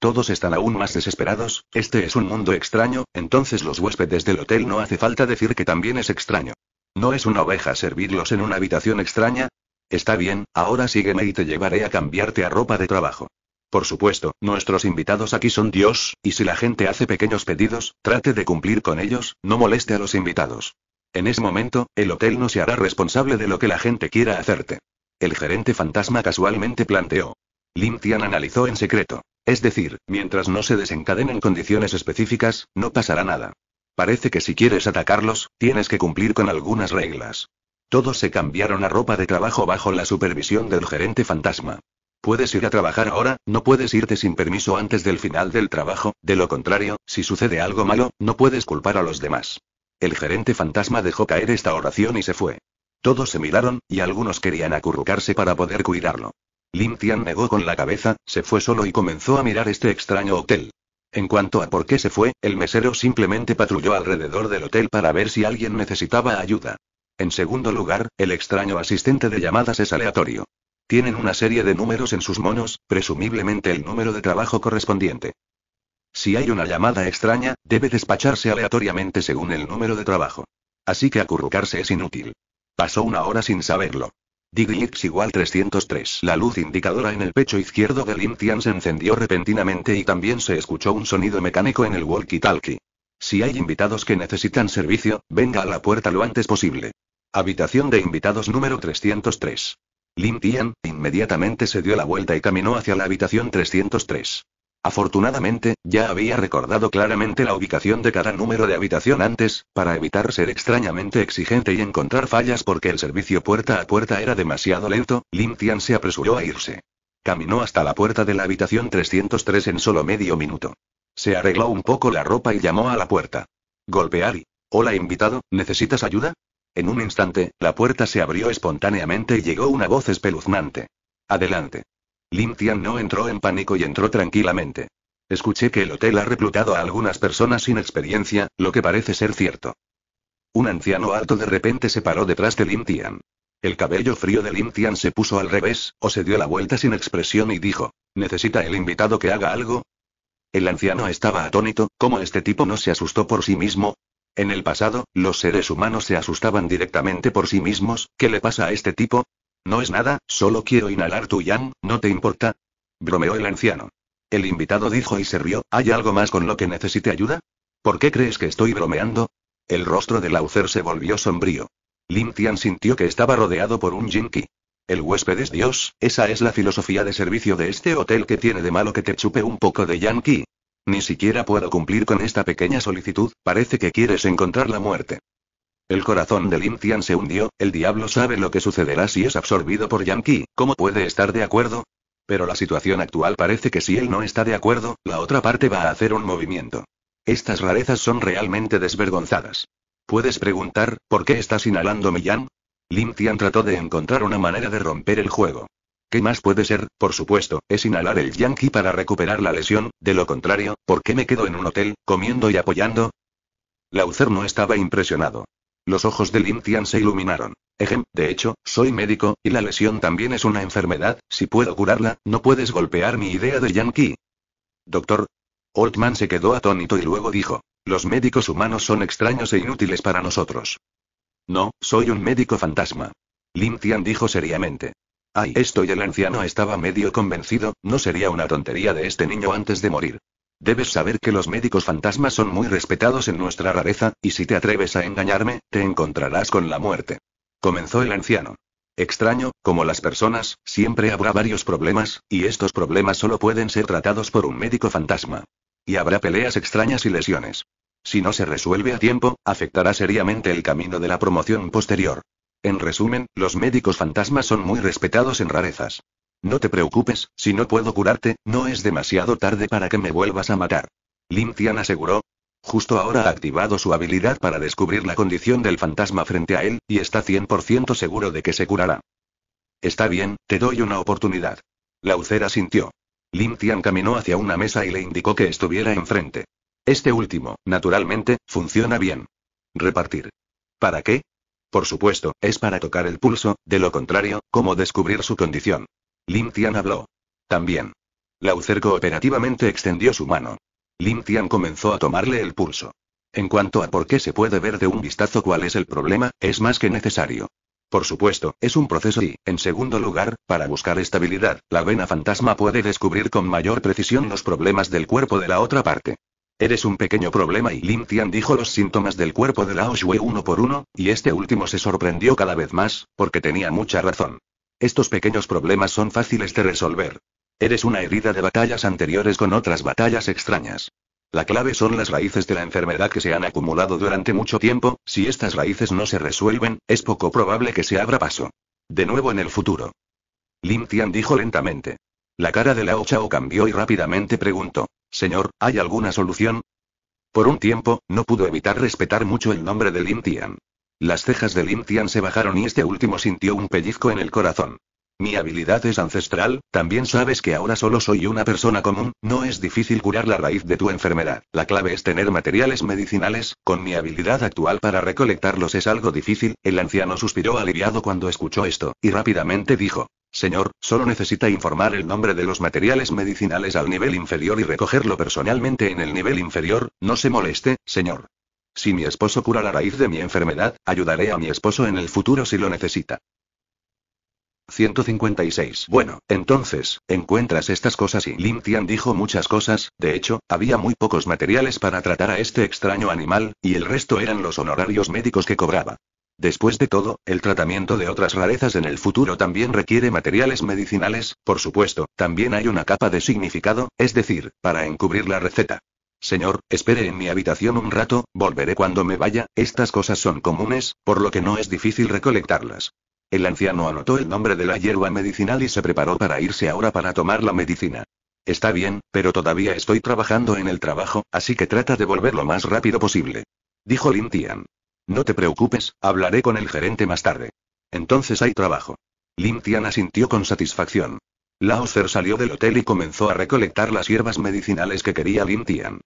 Todos están aún más desesperados, este es un mundo extraño, entonces los huéspedes del hotel no hace falta decir que también es extraño. ¿No es una oveja servirlos en una habitación extraña? Está bien, ahora sígueme y te llevaré a cambiarte a ropa de trabajo. Por supuesto, nuestros invitados aquí son Dios, y si la gente hace pequeños pedidos, trate de cumplir con ellos, no moleste a los invitados. En ese momento, el hotel no se hará responsable de lo que la gente quiera hacerte. El gerente fantasma casualmente planteó. Lim Tian analizó en secreto. Es decir, mientras no se desencadenen condiciones específicas, no pasará nada. Parece que si quieres atacarlos, tienes que cumplir con algunas reglas. Todos se cambiaron a ropa de trabajo bajo la supervisión del gerente fantasma. Puedes ir a trabajar ahora, no puedes irte sin permiso antes del final del trabajo, de lo contrario, si sucede algo malo, no puedes culpar a los demás. El gerente fantasma dejó caer esta oración y se fue. Todos se miraron, y algunos querían acurrucarse para poder cuidarlo. Lim Tian negó con la cabeza, se fue solo y comenzó a mirar este extraño hotel. En cuanto a por qué se fue, el mesero simplemente patrulló alrededor del hotel para ver si alguien necesitaba ayuda. En segundo lugar, el extraño asistente de llamadas es aleatorio. Tienen una serie de números en sus monos, presumiblemente el número de trabajo correspondiente. Si hay una llamada extraña, debe despacharse aleatoriamente según el número de trabajo. Así que acurrucarse es inútil. Pasó una hora sin saberlo. Digix igual 303. La luz indicadora en el pecho izquierdo de Lin se encendió repentinamente y también se escuchó un sonido mecánico en el walkie-talkie. Si hay invitados que necesitan servicio, venga a la puerta lo antes posible. Habitación de invitados número 303. Lin Tian inmediatamente se dio la vuelta y caminó hacia la habitación 303. Afortunadamente, ya había recordado claramente la ubicación de cada número de habitación antes, para evitar ser extrañamente exigente y encontrar fallas porque el servicio puerta a puerta era demasiado lento, Lim Tian se apresuró a irse. Caminó hasta la puerta de la habitación 303 en solo medio minuto. Se arregló un poco la ropa y llamó a la puerta. Golpear y... Hola invitado, ¿necesitas ayuda? En un instante, la puerta se abrió espontáneamente y llegó una voz espeluznante. Adelante. Lim Tian no entró en pánico y entró tranquilamente. Escuché que el hotel ha reclutado a algunas personas sin experiencia, lo que parece ser cierto. Un anciano alto de repente se paró detrás de Lim Tian. El cabello frío de Lim Tian se puso al revés, o se dio la vuelta sin expresión y dijo, ¿necesita el invitado que haga algo? El anciano estaba atónito, como este tipo no se asustó por sí mismo? En el pasado, los seres humanos se asustaban directamente por sí mismos, ¿qué le pasa a este tipo? No es nada, solo quiero inhalar tu yang, ¿no te importa? Bromeó el anciano. El invitado dijo y se rió, ¿hay algo más con lo que necesite ayuda? ¿Por qué crees que estoy bromeando? El rostro de Laucer se volvió sombrío. Lin Tian sintió que estaba rodeado por un jinki. El huésped es Dios, esa es la filosofía de servicio de este hotel que tiene de malo que te chupe un poco de yanqui, ni siquiera puedo cumplir con esta pequeña solicitud, parece que quieres encontrar la muerte. El corazón de Lin Tian se hundió, el diablo sabe lo que sucederá si es absorbido por yan Qi, ¿cómo puede estar de acuerdo? Pero la situación actual parece que si él no está de acuerdo, la otra parte va a hacer un movimiento. Estas rarezas son realmente desvergonzadas. Puedes preguntar, ¿por qué estás inhalando mi yang? Lim Tian trató de encontrar una manera de romper el juego. ¿Qué más puede ser? Por supuesto, es inhalar el yankee para recuperar la lesión, de lo contrario, ¿por qué me quedo en un hotel, comiendo y apoyando? Laucer no estaba impresionado. Los ojos de Tian se iluminaron. Ejem, de hecho, soy médico, y la lesión también es una enfermedad, si puedo curarla, no puedes golpear mi idea de Yankee. Doctor. Oldman se quedó atónito y luego dijo, los médicos humanos son extraños e inútiles para nosotros. No, soy un médico fantasma. Tian dijo seriamente. Ay, esto y el anciano estaba medio convencido, no sería una tontería de este niño antes de morir. Debes saber que los médicos fantasmas son muy respetados en nuestra rareza, y si te atreves a engañarme, te encontrarás con la muerte. Comenzó el anciano. Extraño, como las personas, siempre habrá varios problemas, y estos problemas solo pueden ser tratados por un médico fantasma. Y habrá peleas extrañas y lesiones. Si no se resuelve a tiempo, afectará seriamente el camino de la promoción posterior. En resumen, los médicos fantasmas son muy respetados en rarezas. No te preocupes, si no puedo curarte, no es demasiado tarde para que me vuelvas a matar. Lim Tian aseguró. Justo ahora ha activado su habilidad para descubrir la condición del fantasma frente a él, y está 100% seguro de que se curará. Está bien, te doy una oportunidad. La ucera sintió. Lim Tian caminó hacia una mesa y le indicó que estuviera enfrente. Este último, naturalmente, funciona bien. Repartir. ¿Para qué? Por supuesto, es para tocar el pulso, de lo contrario, ¿cómo descubrir su condición? Lim Tian habló. También. Laucer cooperativamente extendió su mano. Lim Tian comenzó a tomarle el pulso. En cuanto a por qué se puede ver de un vistazo cuál es el problema, es más que necesario. Por supuesto, es un proceso y, en segundo lugar, para buscar estabilidad, la vena fantasma puede descubrir con mayor precisión los problemas del cuerpo de la otra parte. Eres un pequeño problema y Lim Tian dijo los síntomas del cuerpo de Lao Shui uno por uno, y este último se sorprendió cada vez más, porque tenía mucha razón. Estos pequeños problemas son fáciles de resolver. Eres una herida de batallas anteriores con otras batallas extrañas. La clave son las raíces de la enfermedad que se han acumulado durante mucho tiempo, si estas raíces no se resuelven, es poco probable que se abra paso. De nuevo en el futuro. Lim Tian dijo lentamente. La cara de Lao Chao cambió y rápidamente preguntó. Señor, ¿hay alguna solución? Por un tiempo, no pudo evitar respetar mucho el nombre de Lin Tian. Las cejas de Lin Tian se bajaron y este último sintió un pellizco en el corazón. Mi habilidad es ancestral, también sabes que ahora solo soy una persona común, no es difícil curar la raíz de tu enfermedad. La clave es tener materiales medicinales, con mi habilidad actual para recolectarlos es algo difícil, el anciano suspiró aliviado cuando escuchó esto, y rápidamente dijo, Señor, solo necesita informar el nombre de los materiales medicinales al nivel inferior y recogerlo personalmente en el nivel inferior, no se moleste, señor. Si mi esposo cura la raíz de mi enfermedad, ayudaré a mi esposo en el futuro si lo necesita. 156. Bueno, entonces, encuentras estas cosas y Tian dijo muchas cosas, de hecho, había muy pocos materiales para tratar a este extraño animal, y el resto eran los honorarios médicos que cobraba. Después de todo, el tratamiento de otras rarezas en el futuro también requiere materiales medicinales, por supuesto, también hay una capa de significado, es decir, para encubrir la receta. Señor, espere en mi habitación un rato, volveré cuando me vaya, estas cosas son comunes, por lo que no es difícil recolectarlas. El anciano anotó el nombre de la hierba medicinal y se preparó para irse ahora para tomar la medicina. Está bien, pero todavía estoy trabajando en el trabajo, así que trata de volver lo más rápido posible. Dijo Lin Tian. No te preocupes, hablaré con el gerente más tarde. Entonces hay trabajo. Lim Tian asintió con satisfacción. Laoser salió del hotel y comenzó a recolectar las hierbas medicinales que quería Lim Tian.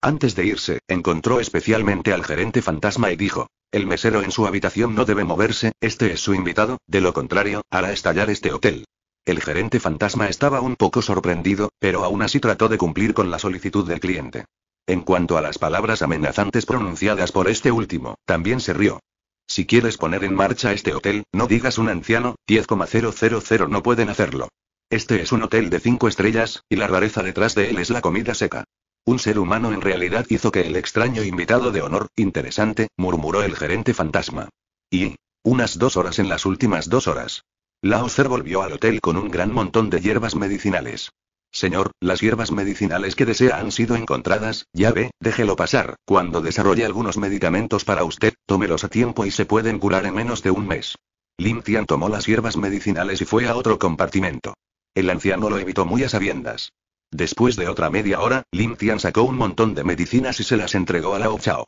Antes de irse, encontró especialmente al gerente fantasma y dijo, el mesero en su habitación no debe moverse, este es su invitado, de lo contrario, hará estallar este hotel. El gerente fantasma estaba un poco sorprendido, pero aún así trató de cumplir con la solicitud del cliente. En cuanto a las palabras amenazantes pronunciadas por este último, también se rió. Si quieres poner en marcha este hotel, no digas un anciano, 10,000 no pueden hacerlo. Este es un hotel de cinco estrellas, y la rareza detrás de él es la comida seca. Un ser humano en realidad hizo que el extraño invitado de honor, interesante, murmuró el gerente fantasma. Y... Unas dos horas en las últimas dos horas. Laocer volvió al hotel con un gran montón de hierbas medicinales. Señor, las hierbas medicinales que desea han sido encontradas, ya ve, déjelo pasar, cuando desarrolle algunos medicamentos para usted, tómelos a tiempo y se pueden curar en menos de un mes. Lin Tian tomó las hierbas medicinales y fue a otro compartimento. El anciano lo evitó muy a sabiendas. Después de otra media hora, Lin Tian sacó un montón de medicinas y se las entregó a Lao Chao.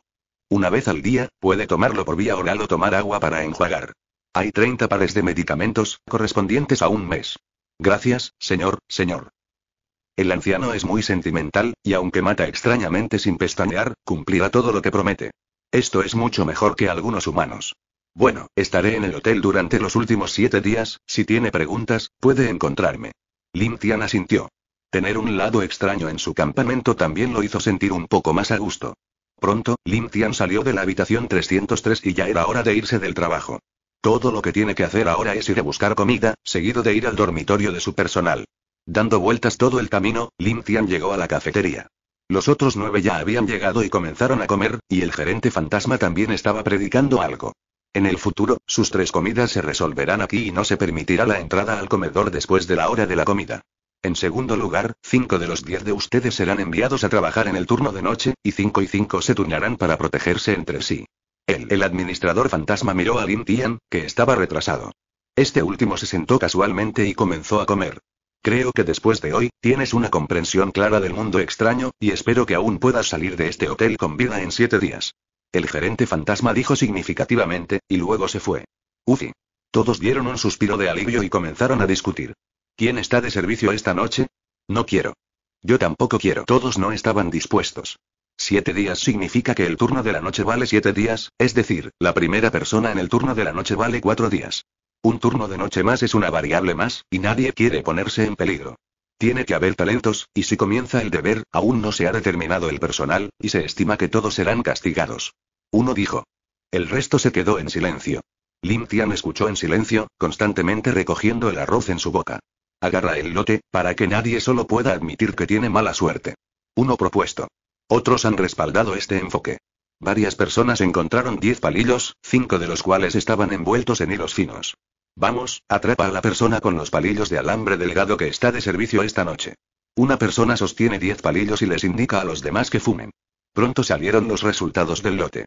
Una vez al día, puede tomarlo por vía oral o tomar agua para enjuagar. Hay 30 pares de medicamentos, correspondientes a un mes. Gracias, señor, señor. El anciano es muy sentimental, y aunque mata extrañamente sin pestañear, cumplirá todo lo que promete. Esto es mucho mejor que algunos humanos. Bueno, estaré en el hotel durante los últimos siete días, si tiene preguntas, puede encontrarme. Lim Tian asintió. Tener un lado extraño en su campamento también lo hizo sentir un poco más a gusto. Pronto, Lim Tian salió de la habitación 303 y ya era hora de irse del trabajo. Todo lo que tiene que hacer ahora es ir a buscar comida, seguido de ir al dormitorio de su personal. Dando vueltas todo el camino, Lim Tian llegó a la cafetería. Los otros nueve ya habían llegado y comenzaron a comer, y el gerente fantasma también estaba predicando algo. En el futuro, sus tres comidas se resolverán aquí y no se permitirá la entrada al comedor después de la hora de la comida. En segundo lugar, cinco de los diez de ustedes serán enviados a trabajar en el turno de noche, y cinco y cinco se turnarán para protegerse entre sí. El, el administrador fantasma miró a Lin Tian, que estaba retrasado. Este último se sentó casualmente y comenzó a comer. Creo que después de hoy, tienes una comprensión clara del mundo extraño, y espero que aún puedas salir de este hotel con vida en siete días. El gerente fantasma dijo significativamente, y luego se fue. Ufi. Todos dieron un suspiro de alivio y comenzaron a discutir. ¿Quién está de servicio esta noche? No quiero. Yo tampoco quiero. Todos no estaban dispuestos. Siete días significa que el turno de la noche vale siete días, es decir, la primera persona en el turno de la noche vale cuatro días. Un turno de noche más es una variable más, y nadie quiere ponerse en peligro. Tiene que haber talentos, y si comienza el deber, aún no se ha determinado el personal, y se estima que todos serán castigados. Uno dijo. El resto se quedó en silencio. Lim Tian escuchó en silencio, constantemente recogiendo el arroz en su boca. Agarra el lote, para que nadie solo pueda admitir que tiene mala suerte. Uno propuesto. Otros han respaldado este enfoque. Varias personas encontraron diez palillos, cinco de los cuales estaban envueltos en hilos finos. Vamos, atrapa a la persona con los palillos de alambre delgado que está de servicio esta noche. Una persona sostiene 10 palillos y les indica a los demás que fumen. Pronto salieron los resultados del lote.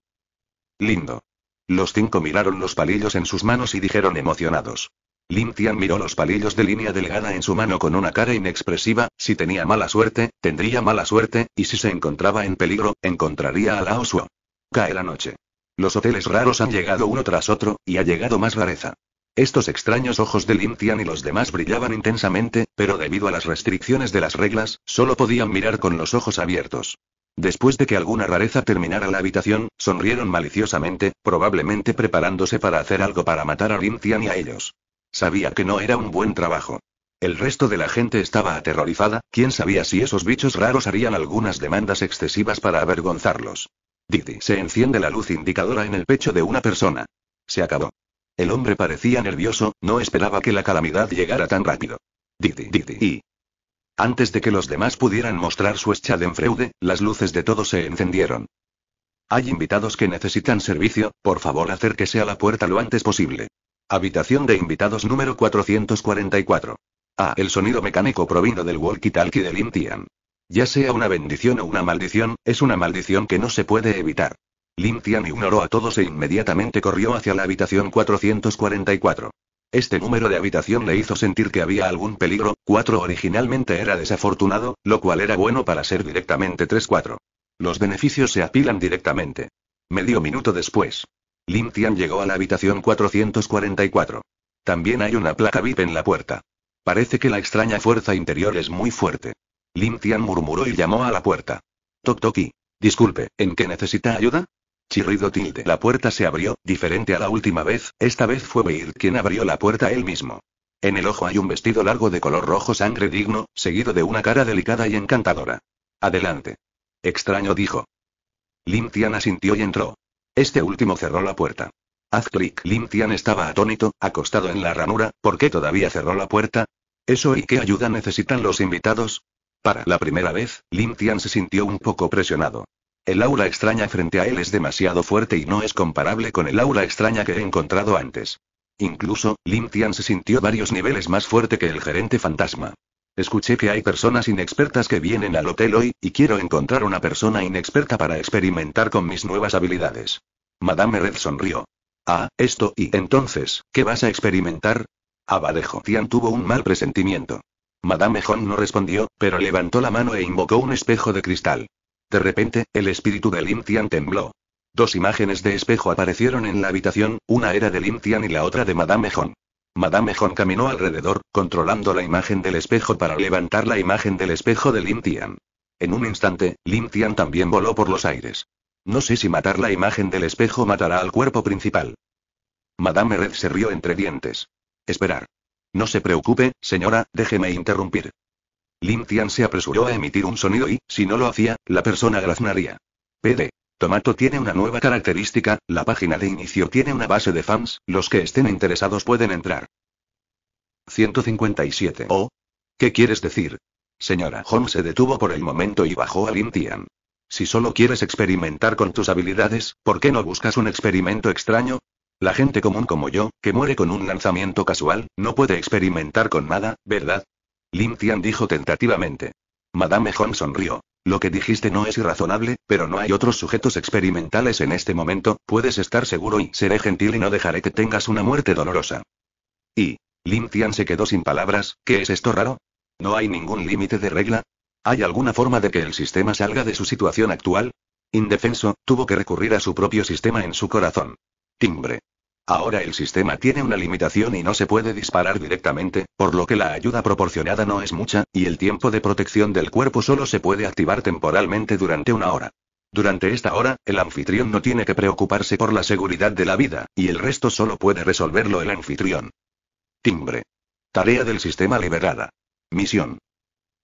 Lindo. Los cinco miraron los palillos en sus manos y dijeron emocionados. Lin Tian miró los palillos de línea delgada en su mano con una cara inexpresiva, si tenía mala suerte, tendría mala suerte, y si se encontraba en peligro, encontraría a Lao Suo. Cae la noche. Los hoteles raros han llegado uno tras otro, y ha llegado más rareza. Estos extraños ojos de Lintian y los demás brillaban intensamente, pero debido a las restricciones de las reglas, solo podían mirar con los ojos abiertos. Después de que alguna rareza terminara la habitación, sonrieron maliciosamente, probablemente preparándose para hacer algo para matar a Lintian y a ellos. Sabía que no era un buen trabajo. El resto de la gente estaba aterrorizada, quién sabía si esos bichos raros harían algunas demandas excesivas para avergonzarlos. Didi se enciende la luz indicadora en el pecho de una persona. Se acabó. El hombre parecía nervioso, no esperaba que la calamidad llegara tan rápido. Didi, didi, y. Antes de que los demás pudieran mostrar su freude, las luces de todos se encendieron. Hay invitados que necesitan servicio, por favor acérquese a la puerta lo antes posible. Habitación de invitados número 444. Ah, el sonido mecánico provino del walkie-talkie de Intian. Ya sea una bendición o una maldición, es una maldición que no se puede evitar. Lim Tian ignoró a todos e inmediatamente corrió hacia la habitación 444. Este número de habitación le hizo sentir que había algún peligro, 4 originalmente era desafortunado, lo cual era bueno para ser directamente 3-4. Los beneficios se apilan directamente. Medio minuto después. Lim Tian llegó a la habitación 444. También hay una placa VIP en la puerta. Parece que la extraña fuerza interior es muy fuerte. Lim Tian murmuró y llamó a la puerta. Tok Toki. Disculpe, ¿en qué necesita ayuda? Chirrido tilde. La puerta se abrió, diferente a la última vez, esta vez fue Beir quien abrió la puerta él mismo. En el ojo hay un vestido largo de color rojo sangre digno, seguido de una cara delicada y encantadora. Adelante. Extraño dijo. Lim Tian asintió y entró. Este último cerró la puerta. Haz clic. Lim Tian estaba atónito, acostado en la ranura, ¿por qué todavía cerró la puerta? ¿Eso y qué ayuda necesitan los invitados? Para la primera vez, Lim Tian se sintió un poco presionado. El aura extraña frente a él es demasiado fuerte y no es comparable con el aura extraña que he encontrado antes. Incluso, Lin Tian se sintió varios niveles más fuerte que el gerente fantasma. Escuché que hay personas inexpertas que vienen al hotel hoy, y quiero encontrar una persona inexperta para experimentar con mis nuevas habilidades. Madame Red sonrió. Ah, esto y entonces, ¿qué vas a experimentar? Abadejo ah, Tian tuvo un mal presentimiento. Madame Hong no respondió, pero levantó la mano e invocó un espejo de cristal. De repente, el espíritu de Lin Tian tembló. Dos imágenes de espejo aparecieron en la habitación, una era de Lin Tian y la otra de Madame Hon. Madame Hon caminó alrededor, controlando la imagen del espejo para levantar la imagen del espejo de Lin Tian. En un instante, Lin Tian también voló por los aires. No sé si matar la imagen del espejo matará al cuerpo principal. Madame Red se rió entre dientes. Esperar. No se preocupe, señora, déjeme interrumpir. Lim Tian se apresuró a emitir un sonido y, si no lo hacía, la persona graznaría. PD. Tomato tiene una nueva característica, la página de inicio tiene una base de fans, los que estén interesados pueden entrar. 157. Oh. ¿Qué quieres decir? Señora Holmes se detuvo por el momento y bajó a Lim Tian. Si solo quieres experimentar con tus habilidades, ¿por qué no buscas un experimento extraño? La gente común como yo, que muere con un lanzamiento casual, no puede experimentar con nada, ¿verdad? Lim Tian dijo tentativamente. Madame Hong sonrió. Lo que dijiste no es irrazonable, pero no hay otros sujetos experimentales en este momento, puedes estar seguro y seré gentil y no dejaré que tengas una muerte dolorosa. Y. Lim Tian se quedó sin palabras, ¿qué es esto raro? ¿No hay ningún límite de regla? ¿Hay alguna forma de que el sistema salga de su situación actual? Indefenso, tuvo que recurrir a su propio sistema en su corazón. Timbre. Ahora el sistema tiene una limitación y no se puede disparar directamente, por lo que la ayuda proporcionada no es mucha, y el tiempo de protección del cuerpo solo se puede activar temporalmente durante una hora. Durante esta hora, el anfitrión no tiene que preocuparse por la seguridad de la vida, y el resto solo puede resolverlo el anfitrión. Timbre. Tarea del sistema liberada. Misión.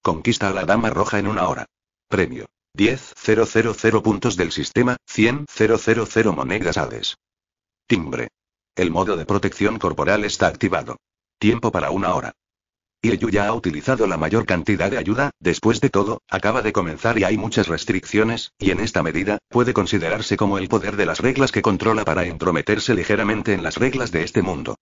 Conquista a la Dama Roja en una hora. Premio. 10.000 puntos del sistema, 100.000 monedas ades. Timbre. El modo de protección corporal está activado. Tiempo para una hora. ello ya ha utilizado la mayor cantidad de ayuda, después de todo, acaba de comenzar y hay muchas restricciones, y en esta medida, puede considerarse como el poder de las reglas que controla para entrometerse ligeramente en las reglas de este mundo.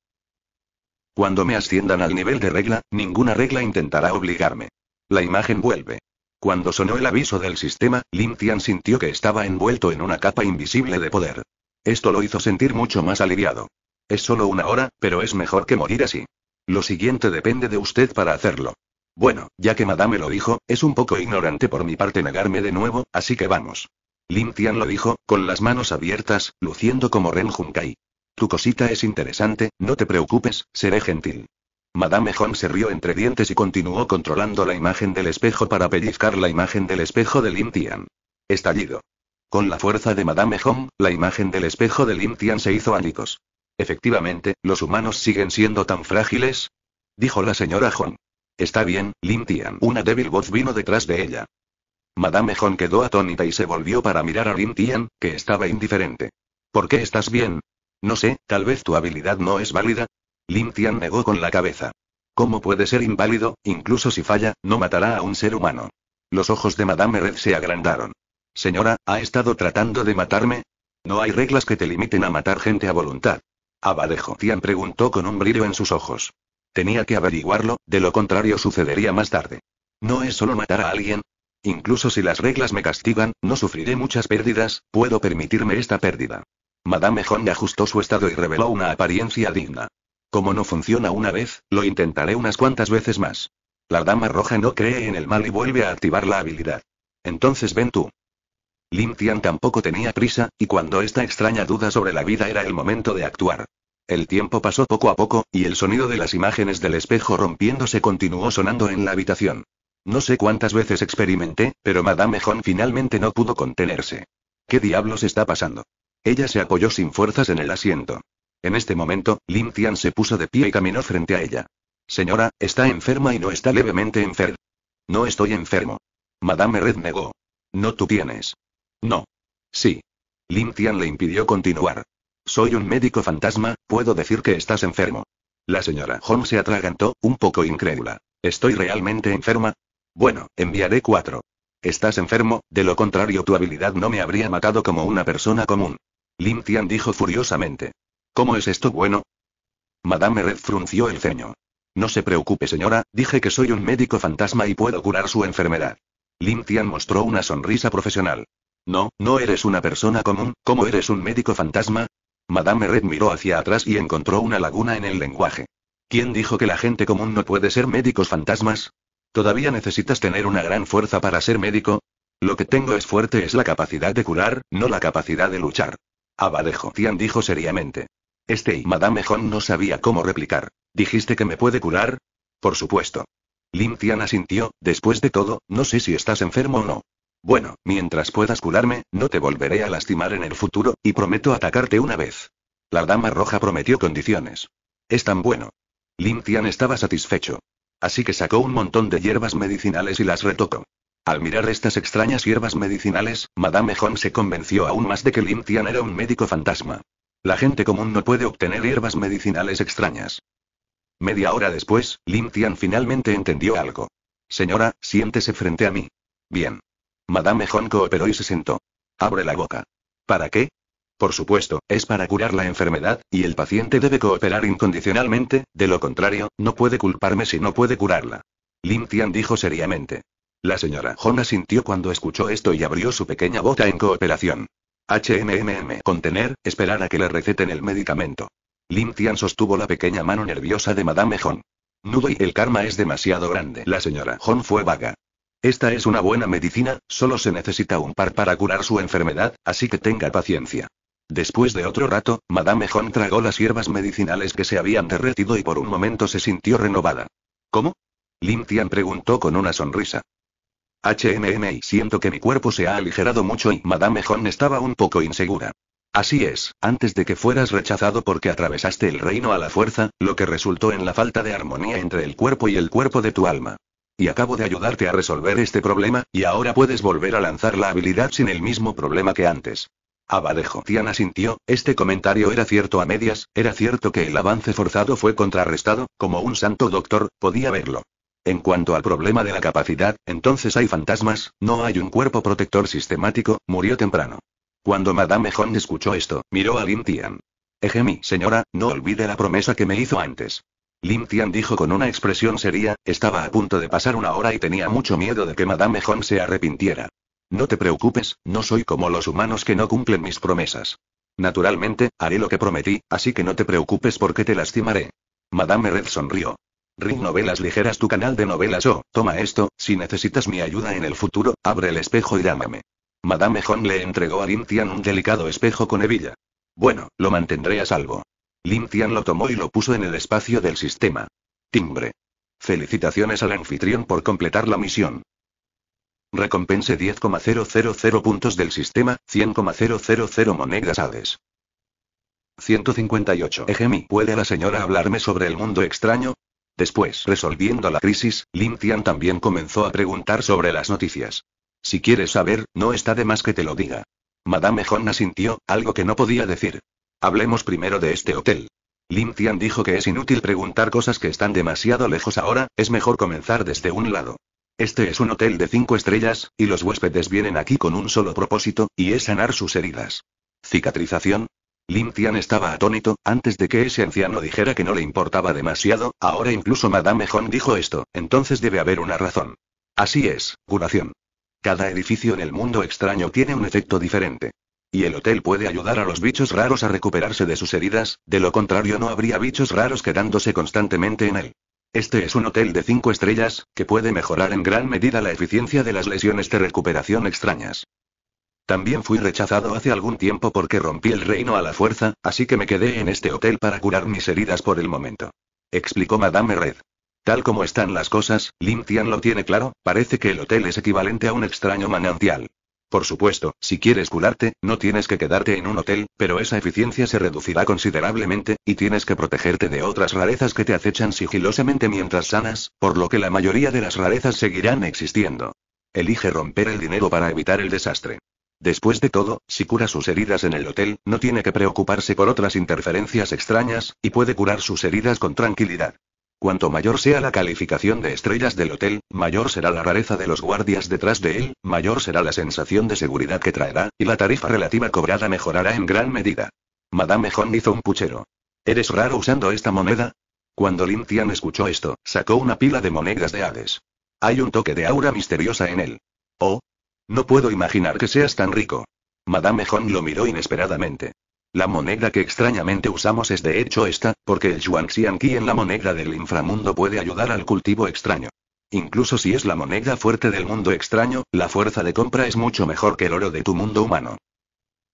Cuando me asciendan al nivel de regla, ninguna regla intentará obligarme. La imagen vuelve. Cuando sonó el aviso del sistema, Lin Tian sintió que estaba envuelto en una capa invisible de poder. Esto lo hizo sentir mucho más aliviado. Es solo una hora, pero es mejor que morir así. Lo siguiente depende de usted para hacerlo. Bueno, ya que Madame lo dijo, es un poco ignorante por mi parte negarme de nuevo, así que vamos. Lintian Tian lo dijo, con las manos abiertas, luciendo como Ren Junkai. Tu cosita es interesante, no te preocupes, seré gentil. Madame Hong se rió entre dientes y continuó controlando la imagen del espejo para pellizcar la imagen del espejo de Lintian. Tian. Estallido. Con la fuerza de Madame Home, la imagen del espejo de Lim Tian se hizo ánicos. Efectivamente, los humanos siguen siendo tan frágiles. Dijo la señora Hong. Está bien, Lim Tian. Una débil voz vino detrás de ella. Madame Hong quedó atónita y se volvió para mirar a Lim Tian, que estaba indiferente. ¿Por qué estás bien? No sé, tal vez tu habilidad no es válida. Lim Tian negó con la cabeza. ¿Cómo puede ser inválido? Incluso si falla, no matará a un ser humano. Los ojos de Madame Red se agrandaron. Señora, ¿ha estado tratando de matarme? No hay reglas que te limiten a matar gente a voluntad. Abadejo ah, Tian preguntó con un brillo en sus ojos. Tenía que averiguarlo, de lo contrario sucedería más tarde. No es solo matar a alguien. Incluso si las reglas me castigan, no sufriré muchas pérdidas, puedo permitirme esta pérdida. Madame Hong ajustó su estado y reveló una apariencia digna. Como no funciona una vez, lo intentaré unas cuantas veces más. La dama roja no cree en el mal y vuelve a activar la habilidad. Entonces ven tú. Lin Tian tampoco tenía prisa, y cuando esta extraña duda sobre la vida era el momento de actuar. El tiempo pasó poco a poco, y el sonido de las imágenes del espejo rompiéndose continuó sonando en la habitación. No sé cuántas veces experimenté, pero Madame Hon finalmente no pudo contenerse. ¿Qué diablos está pasando? Ella se apoyó sin fuerzas en el asiento. En este momento, Lin Tian se puso de pie y caminó frente a ella. Señora, está enferma y no está levemente enferma. No estoy enfermo. Madame Red negó. No tú tienes. No. Sí. Lin Tian le impidió continuar. Soy un médico fantasma, puedo decir que estás enfermo. La señora Holmes se atragantó, un poco incrédula. ¿Estoy realmente enferma? Bueno, enviaré cuatro. Estás enfermo, de lo contrario tu habilidad no me habría matado como una persona común. Lin Tian dijo furiosamente. ¿Cómo es esto bueno? Madame Red frunció el ceño. No se preocupe señora, dije que soy un médico fantasma y puedo curar su enfermedad. Lin Tian mostró una sonrisa profesional. No, no eres una persona común, ¿cómo eres un médico fantasma? Madame Red miró hacia atrás y encontró una laguna en el lenguaje. ¿Quién dijo que la gente común no puede ser médicos fantasmas? ¿Todavía necesitas tener una gran fuerza para ser médico? Lo que tengo es fuerte es la capacidad de curar, no la capacidad de luchar. Abadejo ah, Tian dijo seriamente. Este y Madame Hon no sabía cómo replicar. ¿Dijiste que me puede curar? Por supuesto. Lim Tian asintió, después de todo, no sé si estás enfermo o no. Bueno, mientras puedas curarme, no te volveré a lastimar en el futuro, y prometo atacarte una vez. La dama roja prometió condiciones. Es tan bueno. Lin Tian estaba satisfecho. Así que sacó un montón de hierbas medicinales y las retocó. Al mirar estas extrañas hierbas medicinales, Madame Hong se convenció aún más de que Lim Tian era un médico fantasma. La gente común no puede obtener hierbas medicinales extrañas. Media hora después, Lim Tian finalmente entendió algo. Señora, siéntese frente a mí. Bien. Madame Hong cooperó y se sentó. Abre la boca. ¿Para qué? Por supuesto, es para curar la enfermedad, y el paciente debe cooperar incondicionalmente, de lo contrario, no puede culparme si no puede curarla. Lim Tian dijo seriamente. La señora Hong asintió cuando escuchó esto y abrió su pequeña boca en cooperación. HMMM. Contener, esperar a que le receten el medicamento. Lim Tian sostuvo la pequeña mano nerviosa de Madame Hong. Nudo y el karma es demasiado grande. La señora Hong fue vaga. Esta es una buena medicina, solo se necesita un par para curar su enfermedad, así que tenga paciencia. Después de otro rato, Madame Hon tragó las hierbas medicinales que se habían derretido y por un momento se sintió renovada. ¿Cómo? Lin Tian preguntó con una sonrisa. HMM siento que mi cuerpo se ha aligerado mucho y Madame Hon estaba un poco insegura. Así es, antes de que fueras rechazado porque atravesaste el reino a la fuerza, lo que resultó en la falta de armonía entre el cuerpo y el cuerpo de tu alma. Y acabo de ayudarte a resolver este problema, y ahora puedes volver a lanzar la habilidad sin el mismo problema que antes. Abadejo. Ah, Tiana sintió, este comentario era cierto a medias, era cierto que el avance forzado fue contrarrestado, como un santo doctor, podía verlo. En cuanto al problema de la capacidad, entonces hay fantasmas, no hay un cuerpo protector sistemático, murió temprano. Cuando Madame Hon escuchó esto, miró a Lin Tian. Ejemi, señora, no olvide la promesa que me hizo antes. Lim Tian dijo con una expresión seria, estaba a punto de pasar una hora y tenía mucho miedo de que Madame Hong se arrepintiera. No te preocupes, no soy como los humanos que no cumplen mis promesas. Naturalmente, haré lo que prometí, así que no te preocupes porque te lastimaré. Madame Red sonrió. Ring Novelas Ligeras tu canal de novelas o, oh, toma esto, si necesitas mi ayuda en el futuro, abre el espejo y llámame. Madame Hong le entregó a Lim Tian un delicado espejo con hebilla. Bueno, lo mantendré a salvo. Lintian lo tomó y lo puso en el espacio del sistema. Timbre. Felicitaciones al anfitrión por completar la misión. Recompense 10,000 puntos del sistema, 100,000 monedas Hades. 158. Ejemi, ¿puede la señora hablarme sobre el mundo extraño? Después, resolviendo la crisis, Lim Tian también comenzó a preguntar sobre las noticias. Si quieres saber, no está de más que te lo diga. Madame Hon asintió, algo que no podía decir. Hablemos primero de este hotel. Lim Tian dijo que es inútil preguntar cosas que están demasiado lejos ahora, es mejor comenzar desde un lado. Este es un hotel de cinco estrellas, y los huéspedes vienen aquí con un solo propósito, y es sanar sus heridas. ¿Cicatrización? Lim Tian estaba atónito, antes de que ese anciano dijera que no le importaba demasiado, ahora incluso Madame Hong dijo esto, entonces debe haber una razón. Así es, curación. Cada edificio en el mundo extraño tiene un efecto diferente. Y el hotel puede ayudar a los bichos raros a recuperarse de sus heridas, de lo contrario no habría bichos raros quedándose constantemente en él. Este es un hotel de 5 estrellas, que puede mejorar en gran medida la eficiencia de las lesiones de recuperación extrañas. También fui rechazado hace algún tiempo porque rompí el reino a la fuerza, así que me quedé en este hotel para curar mis heridas por el momento. Explicó Madame Red. Tal como están las cosas, Lim Tian lo tiene claro, parece que el hotel es equivalente a un extraño manantial. Por supuesto, si quieres curarte, no tienes que quedarte en un hotel, pero esa eficiencia se reducirá considerablemente, y tienes que protegerte de otras rarezas que te acechan sigilosamente mientras sanas, por lo que la mayoría de las rarezas seguirán existiendo. Elige romper el dinero para evitar el desastre. Después de todo, si cura sus heridas en el hotel, no tiene que preocuparse por otras interferencias extrañas, y puede curar sus heridas con tranquilidad. Cuanto mayor sea la calificación de estrellas del hotel, mayor será la rareza de los guardias detrás de él, mayor será la sensación de seguridad que traerá, y la tarifa relativa cobrada mejorará en gran medida. Madame Hong hizo un puchero. ¿Eres raro usando esta moneda? Cuando Lin Tian escuchó esto, sacó una pila de monedas de Hades. Hay un toque de aura misteriosa en él. Oh. No puedo imaginar que seas tan rico. Madame Hong lo miró inesperadamente. La moneda que extrañamente usamos es de hecho esta, porque el Qi en la moneda del inframundo puede ayudar al cultivo extraño. Incluso si es la moneda fuerte del mundo extraño, la fuerza de compra es mucho mejor que el oro de tu mundo humano.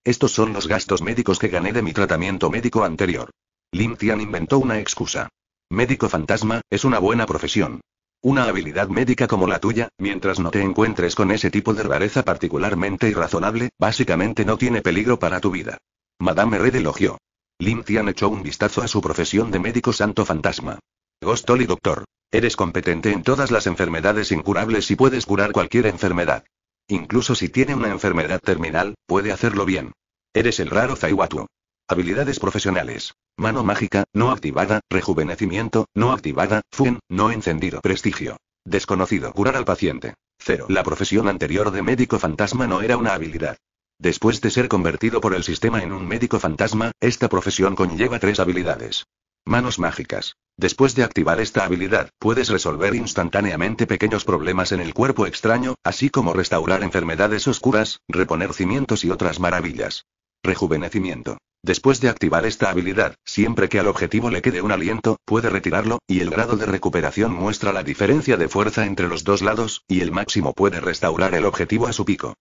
Estos son los gastos médicos que gané de mi tratamiento médico anterior. Lin Tian inventó una excusa. Médico fantasma, es una buena profesión. Una habilidad médica como la tuya, mientras no te encuentres con ese tipo de rareza particularmente irrazonable, básicamente no tiene peligro para tu vida. Madame Red elogió. Lin Tian echó un vistazo a su profesión de médico santo fantasma. Gostoli doctor. Eres competente en todas las enfermedades incurables y puedes curar cualquier enfermedad. Incluso si tiene una enfermedad terminal, puede hacerlo bien. Eres el raro Zaiwatu. Habilidades profesionales. Mano mágica, no activada, rejuvenecimiento, no activada, Fuen, no encendido. Prestigio. Desconocido. Curar al paciente. Cero. La profesión anterior de médico fantasma no era una habilidad. Después de ser convertido por el sistema en un médico fantasma, esta profesión conlleva tres habilidades. Manos mágicas. Después de activar esta habilidad, puedes resolver instantáneamente pequeños problemas en el cuerpo extraño, así como restaurar enfermedades oscuras, reponer cimientos y otras maravillas. Rejuvenecimiento. Después de activar esta habilidad, siempre que al objetivo le quede un aliento, puede retirarlo, y el grado de recuperación muestra la diferencia de fuerza entre los dos lados, y el máximo puede restaurar el objetivo a su pico.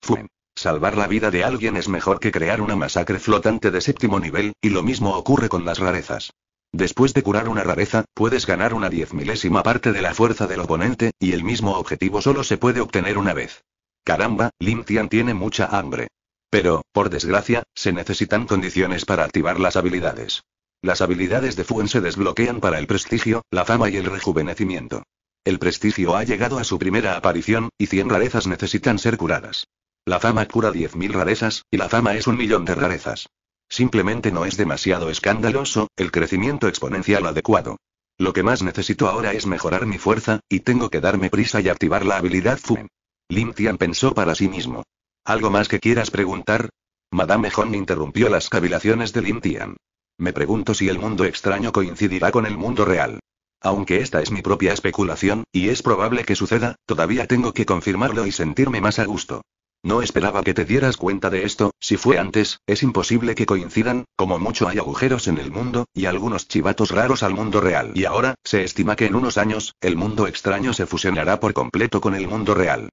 Fumen. Salvar la vida de alguien es mejor que crear una masacre flotante de séptimo nivel, y lo mismo ocurre con las rarezas. Después de curar una rareza, puedes ganar una diez milésima parte de la fuerza del oponente, y el mismo objetivo solo se puede obtener una vez. Caramba, Lim Tian tiene mucha hambre. Pero, por desgracia, se necesitan condiciones para activar las habilidades. Las habilidades de Fuen se desbloquean para el prestigio, la fama y el rejuvenecimiento. El prestigio ha llegado a su primera aparición, y 100 rarezas necesitan ser curadas. La fama cura 10.000 rarezas, y la fama es un millón de rarezas. Simplemente no es demasiado escandaloso, el crecimiento exponencial adecuado. Lo que más necesito ahora es mejorar mi fuerza, y tengo que darme prisa y activar la habilidad Fumen. Lim Tian pensó para sí mismo. ¿Algo más que quieras preguntar? Madame Hong interrumpió las cavilaciones de Lim Tian. Me pregunto si el mundo extraño coincidirá con el mundo real. Aunque esta es mi propia especulación, y es probable que suceda, todavía tengo que confirmarlo y sentirme más a gusto. No esperaba que te dieras cuenta de esto, si fue antes, es imposible que coincidan, como mucho hay agujeros en el mundo, y algunos chivatos raros al mundo real. Y ahora, se estima que en unos años, el mundo extraño se fusionará por completo con el mundo real.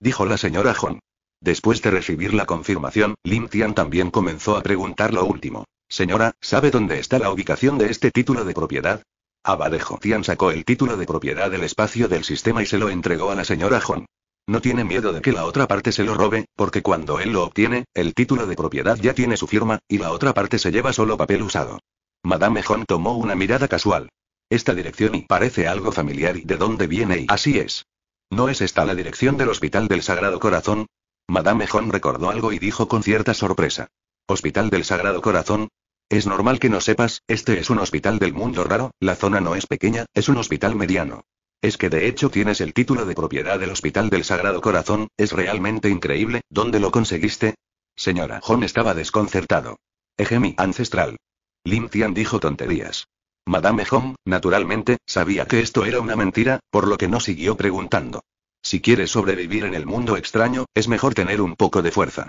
Dijo la señora John. Después de recibir la confirmación, Lin Tian también comenzó a preguntar lo último. Señora, ¿sabe dónde está la ubicación de este título de propiedad? Abadejo Tian sacó el título de propiedad del espacio del sistema y se lo entregó a la señora John. No tiene miedo de que la otra parte se lo robe, porque cuando él lo obtiene, el título de propiedad ya tiene su firma, y la otra parte se lleva solo papel usado. Madame John tomó una mirada casual. Esta dirección y parece algo familiar y de dónde viene y así es. ¿No es esta la dirección del Hospital del Sagrado Corazón? Madame John recordó algo y dijo con cierta sorpresa. ¿Hospital del Sagrado Corazón? Es normal que no sepas, este es un hospital del mundo raro, la zona no es pequeña, es un hospital mediano. Es que de hecho tienes el título de propiedad del Hospital del Sagrado Corazón, es realmente increíble, ¿dónde lo conseguiste? Señora John estaba desconcertado. Ejemi ancestral. Lim Tian dijo tonterías. Madame Home, naturalmente, sabía que esto era una mentira, por lo que no siguió preguntando. Si quieres sobrevivir en el mundo extraño, es mejor tener un poco de fuerza.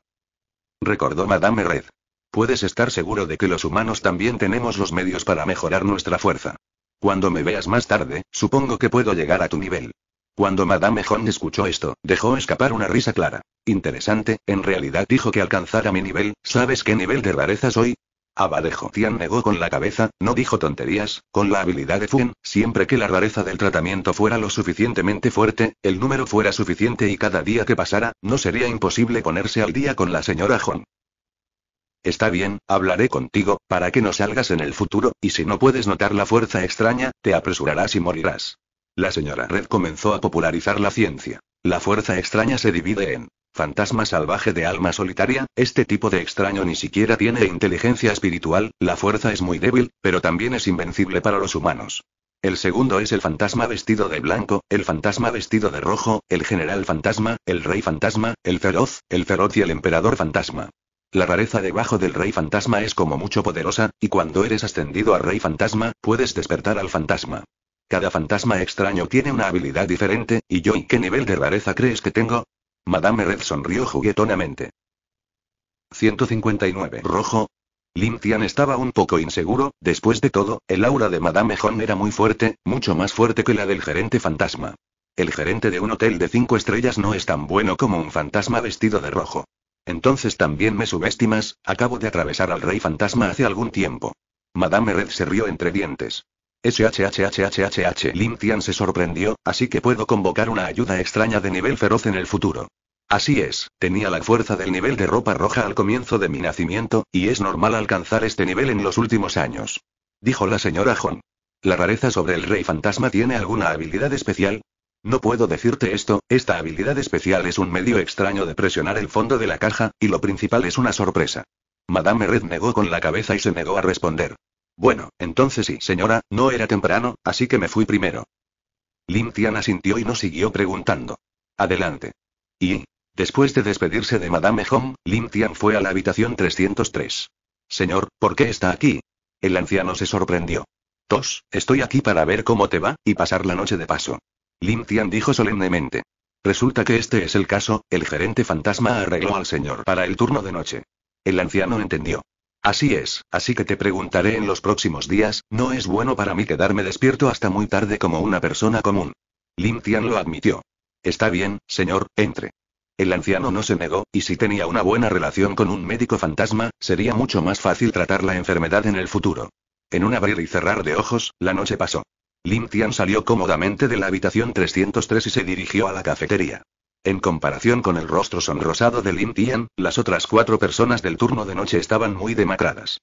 Recordó Madame Red. Puedes estar seguro de que los humanos también tenemos los medios para mejorar nuestra fuerza. Cuando me veas más tarde, supongo que puedo llegar a tu nivel. Cuando Madame John escuchó esto, dejó escapar una risa clara. Interesante, en realidad dijo que alcanzara mi nivel, ¿sabes qué nivel de rareza soy? Abadejo ah, Tian negó con la cabeza, no dijo tonterías, con la habilidad de Fuen, siempre que la rareza del tratamiento fuera lo suficientemente fuerte, el número fuera suficiente y cada día que pasara, no sería imposible ponerse al día con la señora John. Está bien, hablaré contigo, para que no salgas en el futuro, y si no puedes notar la fuerza extraña, te apresurarás y morirás. La señora Red comenzó a popularizar la ciencia. La fuerza extraña se divide en fantasma salvaje de alma solitaria, este tipo de extraño ni siquiera tiene inteligencia espiritual, la fuerza es muy débil, pero también es invencible para los humanos. El segundo es el fantasma vestido de blanco, el fantasma vestido de rojo, el general fantasma, el rey fantasma, el feroz, el feroz y el emperador fantasma. La rareza debajo del rey fantasma es como mucho poderosa, y cuando eres ascendido a rey fantasma, puedes despertar al fantasma. Cada fantasma extraño tiene una habilidad diferente, y yo ¿y qué nivel de rareza crees que tengo? Madame Red sonrió juguetonamente. 159. Rojo. Lim Tian estaba un poco inseguro, después de todo, el aura de Madame Hon era muy fuerte, mucho más fuerte que la del gerente fantasma. El gerente de un hotel de cinco estrellas no es tan bueno como un fantasma vestido de rojo. Entonces también me subestimas, acabo de atravesar al rey fantasma hace algún tiempo. Madame Red se rió entre dientes. SHHHHHH Lin Tian se sorprendió, así que puedo convocar una ayuda extraña de nivel feroz en el futuro. Así es, tenía la fuerza del nivel de ropa roja al comienzo de mi nacimiento, y es normal alcanzar este nivel en los últimos años. Dijo la señora Hon. ¿La rareza sobre el rey fantasma tiene alguna habilidad especial? No puedo decirte esto, esta habilidad especial es un medio extraño de presionar el fondo de la caja, y lo principal es una sorpresa. Madame Red negó con la cabeza y se negó a responder. Bueno, entonces sí, señora, no era temprano, así que me fui primero. Lim Tian asintió y no siguió preguntando. Adelante. Y, después de despedirse de Madame Home, Lim Tian fue a la habitación 303. Señor, ¿por qué está aquí? El anciano se sorprendió. Tos, estoy aquí para ver cómo te va, y pasar la noche de paso. Lim Tian dijo solemnemente. Resulta que este es el caso, el gerente fantasma arregló al señor para el turno de noche. El anciano entendió. Así es, así que te preguntaré en los próximos días, no es bueno para mí quedarme despierto hasta muy tarde como una persona común. Lim Tian lo admitió. Está bien, señor, entre. El anciano no se negó, y si tenía una buena relación con un médico fantasma, sería mucho más fácil tratar la enfermedad en el futuro. En un abrir y cerrar de ojos, la noche pasó. Lim Tian salió cómodamente de la habitación 303 y se dirigió a la cafetería. En comparación con el rostro sonrosado de Lim Tian, las otras cuatro personas del turno de noche estaban muy demacradas.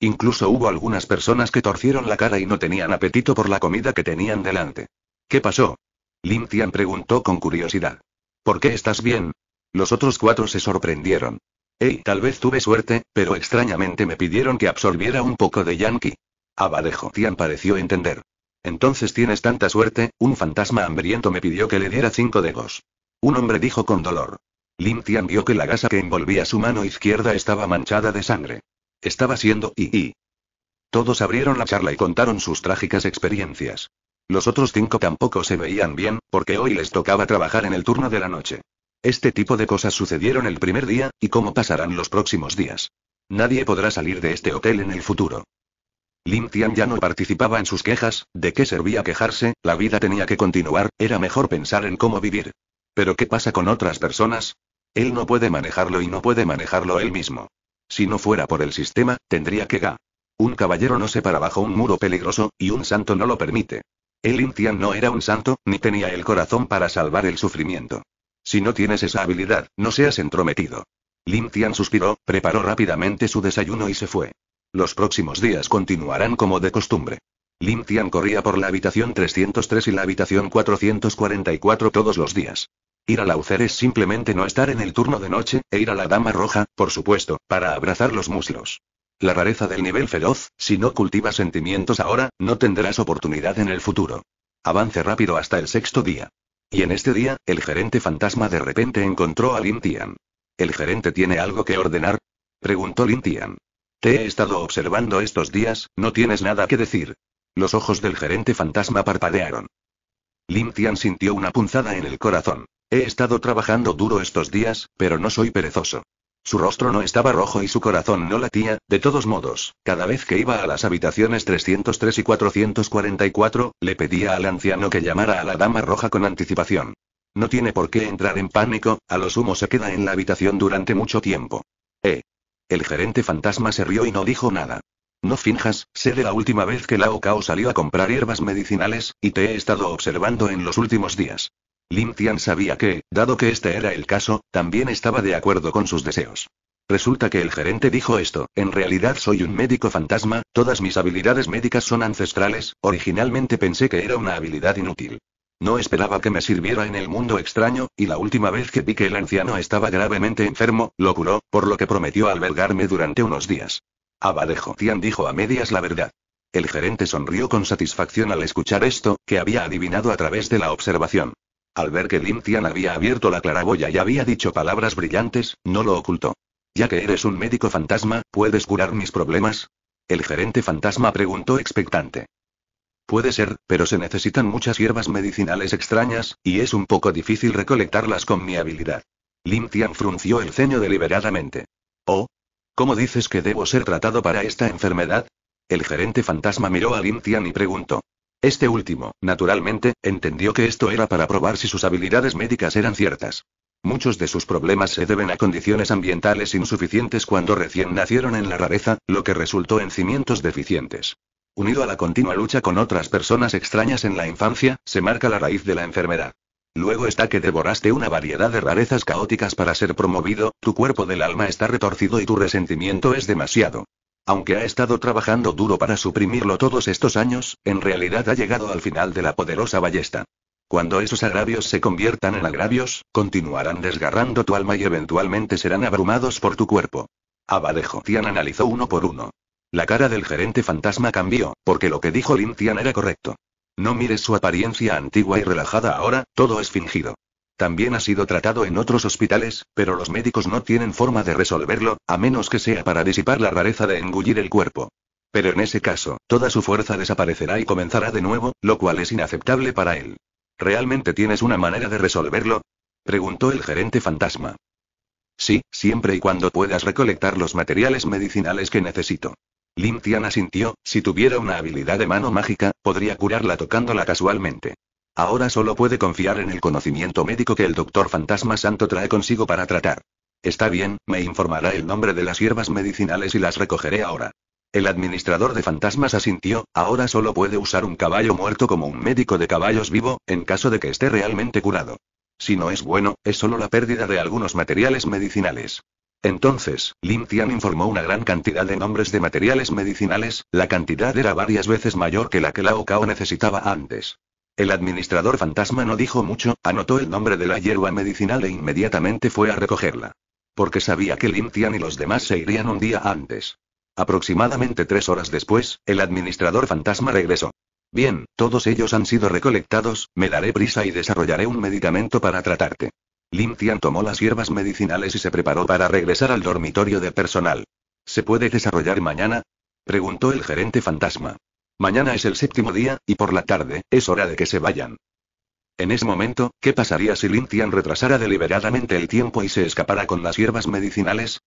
Incluso hubo algunas personas que torcieron la cara y no tenían apetito por la comida que tenían delante. ¿Qué pasó? Lim Tian preguntó con curiosidad. ¿Por qué estás bien? Los otros cuatro se sorprendieron. Hey, tal vez tuve suerte, pero extrañamente me pidieron que absorbiera un poco de Yankee. Abadejo Tian pareció entender. Entonces tienes tanta suerte, un fantasma hambriento me pidió que le diera cinco dedos. Un hombre dijo con dolor. Lin Tian vio que la gasa que envolvía su mano izquierda estaba manchada de sangre. Estaba siendo y, y. Todos abrieron la charla y contaron sus trágicas experiencias. Los otros cinco tampoco se veían bien, porque hoy les tocaba trabajar en el turno de la noche. Este tipo de cosas sucedieron el primer día, y cómo pasarán los próximos días. Nadie podrá salir de este hotel en el futuro. Lim Tian ya no participaba en sus quejas, ¿de qué servía quejarse? La vida tenía que continuar, era mejor pensar en cómo vivir. Pero ¿qué pasa con otras personas? Él no puede manejarlo y no puede manejarlo él mismo. Si no fuera por el sistema, tendría que ga. Un caballero no se para bajo un muro peligroso, y un santo no lo permite. El Tian no era un santo, ni tenía el corazón para salvar el sufrimiento. Si no tienes esa habilidad, no seas entrometido. Lim Tian suspiró, preparó rápidamente su desayuno y se fue. Los próximos días continuarán como de costumbre. Lim Tian corría por la habitación 303 y la habitación 444 todos los días. Ir a la UCER es simplemente no estar en el turno de noche, e ir a la Dama Roja, por supuesto, para abrazar los muslos. La rareza del nivel feroz, si no cultivas sentimientos ahora, no tendrás oportunidad en el futuro. Avance rápido hasta el sexto día. Y en este día, el gerente fantasma de repente encontró a Lin Tian. ¿El gerente tiene algo que ordenar? Preguntó Lin Tian. Te he estado observando estos días, no tienes nada que decir. Los ojos del gerente fantasma parpadearon. Lim Tian sintió una punzada en el corazón. He estado trabajando duro estos días, pero no soy perezoso. Su rostro no estaba rojo y su corazón no latía, de todos modos, cada vez que iba a las habitaciones 303 y 444, le pedía al anciano que llamara a la dama roja con anticipación. No tiene por qué entrar en pánico, a lo sumo se queda en la habitación durante mucho tiempo. Eh, el gerente fantasma se rió y no dijo nada. No finjas, sé de la última vez que Lao Cao salió a comprar hierbas medicinales, y te he estado observando en los últimos días. Lin Tian sabía que, dado que este era el caso, también estaba de acuerdo con sus deseos. Resulta que el gerente dijo esto, en realidad soy un médico fantasma, todas mis habilidades médicas son ancestrales, originalmente pensé que era una habilidad inútil. No esperaba que me sirviera en el mundo extraño, y la última vez que vi que el anciano estaba gravemente enfermo, lo curó, por lo que prometió albergarme durante unos días. Abadejo Tian dijo a medias la verdad. El gerente sonrió con satisfacción al escuchar esto, que había adivinado a través de la observación. Al ver que Lin Tian había abierto la claraboya y había dicho palabras brillantes, no lo ocultó. Ya que eres un médico fantasma, ¿puedes curar mis problemas? El gerente fantasma preguntó expectante. Puede ser, pero se necesitan muchas hierbas medicinales extrañas, y es un poco difícil recolectarlas con mi habilidad. Lim Tian frunció el ceño deliberadamente. Oh. ¿Cómo dices que debo ser tratado para esta enfermedad? El gerente fantasma miró a Lim Tian y preguntó. Este último, naturalmente, entendió que esto era para probar si sus habilidades médicas eran ciertas. Muchos de sus problemas se deben a condiciones ambientales insuficientes cuando recién nacieron en la rareza, lo que resultó en cimientos deficientes unido a la continua lucha con otras personas extrañas en la infancia, se marca la raíz de la enfermedad. Luego está que devoraste una variedad de rarezas caóticas para ser promovido, tu cuerpo del alma está retorcido y tu resentimiento es demasiado. Aunque ha estado trabajando duro para suprimirlo todos estos años, en realidad ha llegado al final de la poderosa ballesta. Cuando esos agravios se conviertan en agravios, continuarán desgarrando tu alma y eventualmente serán abrumados por tu cuerpo. Abadejo. Tian analizó uno por uno. La cara del gerente fantasma cambió, porque lo que dijo Lin Tian era correcto. No mires su apariencia antigua y relajada ahora, todo es fingido. También ha sido tratado en otros hospitales, pero los médicos no tienen forma de resolverlo, a menos que sea para disipar la rareza de engullir el cuerpo. Pero en ese caso, toda su fuerza desaparecerá y comenzará de nuevo, lo cual es inaceptable para él. ¿Realmente tienes una manera de resolverlo? preguntó el gerente fantasma. Sí, siempre y cuando puedas recolectar los materiales medicinales que necesito. Lim asintió, si tuviera una habilidad de mano mágica, podría curarla tocándola casualmente. Ahora solo puede confiar en el conocimiento médico que el doctor Fantasma Santo trae consigo para tratar. Está bien, me informará el nombre de las hierbas medicinales y las recogeré ahora. El administrador de fantasmas asintió, ahora solo puede usar un caballo muerto como un médico de caballos vivo, en caso de que esté realmente curado. Si no es bueno, es solo la pérdida de algunos materiales medicinales. Entonces, Tian informó una gran cantidad de nombres de materiales medicinales, la cantidad era varias veces mayor que la que Lao Cao necesitaba antes. El administrador fantasma no dijo mucho, anotó el nombre de la hierba medicinal e inmediatamente fue a recogerla. Porque sabía que Tian y los demás se irían un día antes. Aproximadamente tres horas después, el administrador fantasma regresó. Bien, todos ellos han sido recolectados, me daré prisa y desarrollaré un medicamento para tratarte. Lintian tomó las hierbas medicinales y se preparó para regresar al dormitorio de personal. ¿Se puede desarrollar mañana? preguntó el gerente fantasma. Mañana es el séptimo día, y por la tarde, es hora de que se vayan. En ese momento, ¿qué pasaría si Lintian retrasara deliberadamente el tiempo y se escapara con las hierbas medicinales?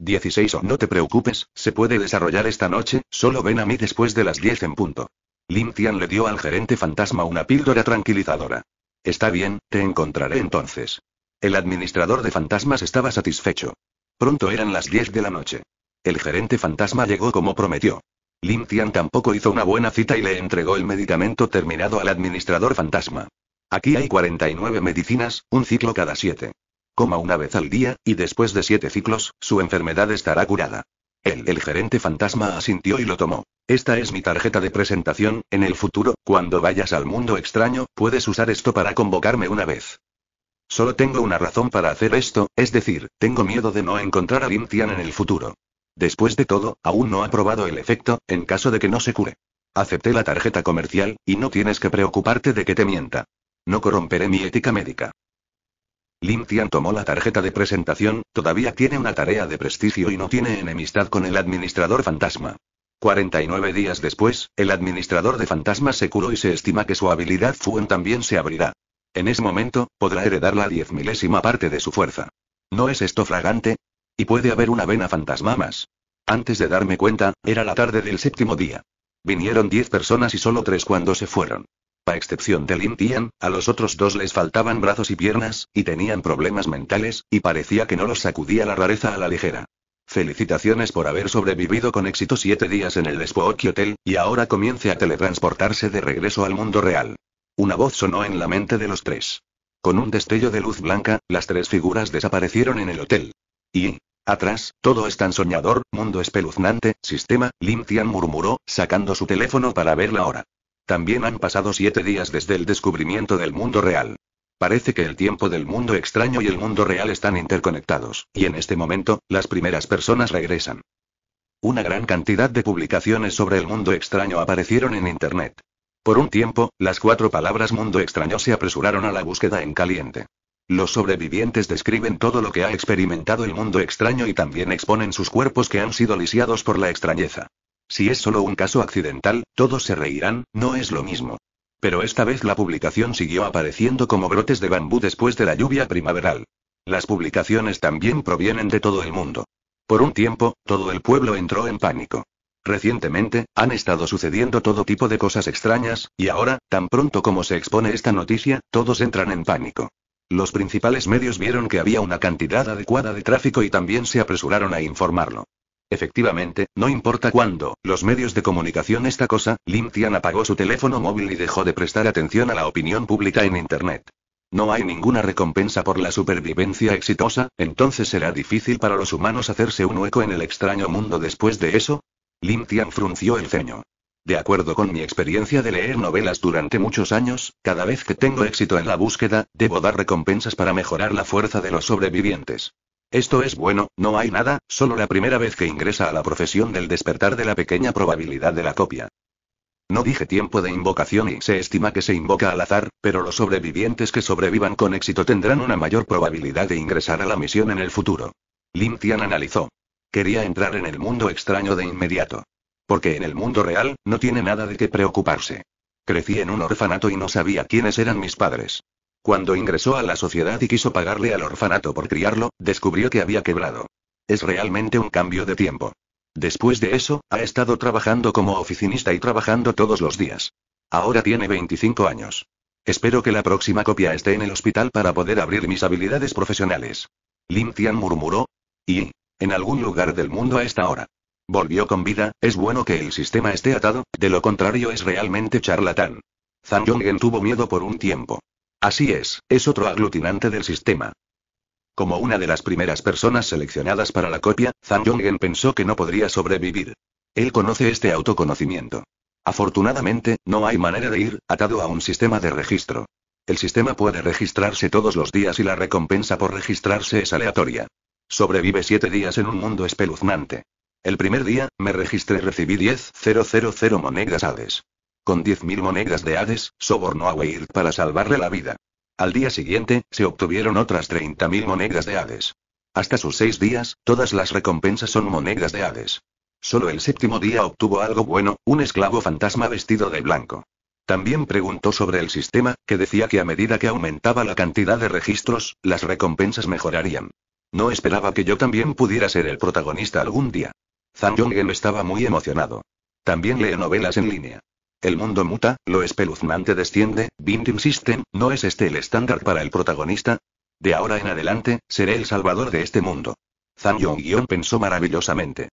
16 no te preocupes, se puede desarrollar esta noche, solo ven a mí después de las 10 en punto. Lintian le dio al gerente fantasma una píldora tranquilizadora. Está bien, te encontraré entonces. El administrador de fantasmas estaba satisfecho. Pronto eran las 10 de la noche. El gerente fantasma llegó como prometió. Lin Tian tampoco hizo una buena cita y le entregó el medicamento terminado al administrador fantasma. Aquí hay 49 medicinas, un ciclo cada 7. Coma una vez al día, y después de 7 ciclos, su enfermedad estará curada. El, el gerente fantasma asintió y lo tomó. Esta es mi tarjeta de presentación, en el futuro, cuando vayas al mundo extraño, puedes usar esto para convocarme una vez. Solo tengo una razón para hacer esto, es decir, tengo miedo de no encontrar a Lin Tian en el futuro. Después de todo, aún no ha probado el efecto, en caso de que no se cure. Acepté la tarjeta comercial, y no tienes que preocuparte de que te mienta. No corromperé mi ética médica. Lin Tian tomó la tarjeta de presentación, todavía tiene una tarea de prestigio y no tiene enemistad con el administrador fantasma. 49 días después, el administrador de fantasmas se curó y se estima que su habilidad Fuen también se abrirá. En ese momento, podrá heredar la diez milésima parte de su fuerza. ¿No es esto fragante? Y puede haber una vena fantasma más. Antes de darme cuenta, era la tarde del séptimo día. Vinieron diez personas y solo tres cuando se fueron. A excepción de Lin Tian, a los otros dos les faltaban brazos y piernas, y tenían problemas mentales, y parecía que no los sacudía la rareza a la ligera. Felicitaciones por haber sobrevivido con éxito siete días en el Spooky Hotel, y ahora comience a teletransportarse de regreso al mundo real. Una voz sonó en la mente de los tres. Con un destello de luz blanca, las tres figuras desaparecieron en el hotel. Y, atrás, todo es tan soñador, mundo espeluznante, sistema, Tian murmuró, sacando su teléfono para ver la hora. También han pasado siete días desde el descubrimiento del mundo real. Parece que el tiempo del mundo extraño y el mundo real están interconectados, y en este momento, las primeras personas regresan. Una gran cantidad de publicaciones sobre el mundo extraño aparecieron en Internet. Por un tiempo, las cuatro palabras mundo extraño se apresuraron a la búsqueda en caliente. Los sobrevivientes describen todo lo que ha experimentado el mundo extraño y también exponen sus cuerpos que han sido lisiados por la extrañeza. Si es solo un caso accidental, todos se reirán, no es lo mismo. Pero esta vez la publicación siguió apareciendo como brotes de bambú después de la lluvia primaveral. Las publicaciones también provienen de todo el mundo. Por un tiempo, todo el pueblo entró en pánico. Recientemente, han estado sucediendo todo tipo de cosas extrañas, y ahora, tan pronto como se expone esta noticia, todos entran en pánico. Los principales medios vieron que había una cantidad adecuada de tráfico y también se apresuraron a informarlo. Efectivamente, no importa cuándo, los medios de comunicación esta cosa, Lim Tian apagó su teléfono móvil y dejó de prestar atención a la opinión pública en Internet. No hay ninguna recompensa por la supervivencia exitosa, entonces será difícil para los humanos hacerse un hueco en el extraño mundo después de eso. Lim Tian frunció el ceño. De acuerdo con mi experiencia de leer novelas durante muchos años, cada vez que tengo éxito en la búsqueda, debo dar recompensas para mejorar la fuerza de los sobrevivientes. Esto es bueno, no hay nada, solo la primera vez que ingresa a la profesión del despertar de la pequeña probabilidad de la copia. No dije tiempo de invocación y se estima que se invoca al azar, pero los sobrevivientes que sobrevivan con éxito tendrán una mayor probabilidad de ingresar a la misión en el futuro. Lim Tian analizó. Quería entrar en el mundo extraño de inmediato. Porque en el mundo real, no tiene nada de qué preocuparse. Crecí en un orfanato y no sabía quiénes eran mis padres. Cuando ingresó a la sociedad y quiso pagarle al orfanato por criarlo, descubrió que había quebrado. Es realmente un cambio de tiempo. Después de eso, ha estado trabajando como oficinista y trabajando todos los días. Ahora tiene 25 años. Espero que la próxima copia esté en el hospital para poder abrir mis habilidades profesionales. Lim Tian murmuró. Y, en algún lugar del mundo a esta hora. Volvió con vida, es bueno que el sistema esté atado, de lo contrario es realmente charlatán. Zhang Yonggen tuvo miedo por un tiempo. Así es, es otro aglutinante del sistema. Como una de las primeras personas seleccionadas para la copia, Zhang Yonggen pensó que no podría sobrevivir. Él conoce este autoconocimiento. Afortunadamente, no hay manera de ir, atado a un sistema de registro. El sistema puede registrarse todos los días y la recompensa por registrarse es aleatoria. Sobrevive siete días en un mundo espeluznante. El primer día, me registré y recibí 10.000 monedas ades. Con 10.000 monedas de Hades, sobornó a Weird para salvarle la vida. Al día siguiente, se obtuvieron otras 30.000 monedas de Hades. Hasta sus seis días, todas las recompensas son monedas de Hades. Solo el séptimo día obtuvo algo bueno, un esclavo fantasma vestido de blanco. También preguntó sobre el sistema, que decía que a medida que aumentaba la cantidad de registros, las recompensas mejorarían. No esperaba que yo también pudiera ser el protagonista algún día. Zhang Yongel estaba muy emocionado. También lee novelas en línea. El mundo muta, lo espeluznante desciende, Bindim System, ¿no es este el estándar para el protagonista? De ahora en adelante, seré el salvador de este mundo. Zhang Yong-Yon pensó maravillosamente.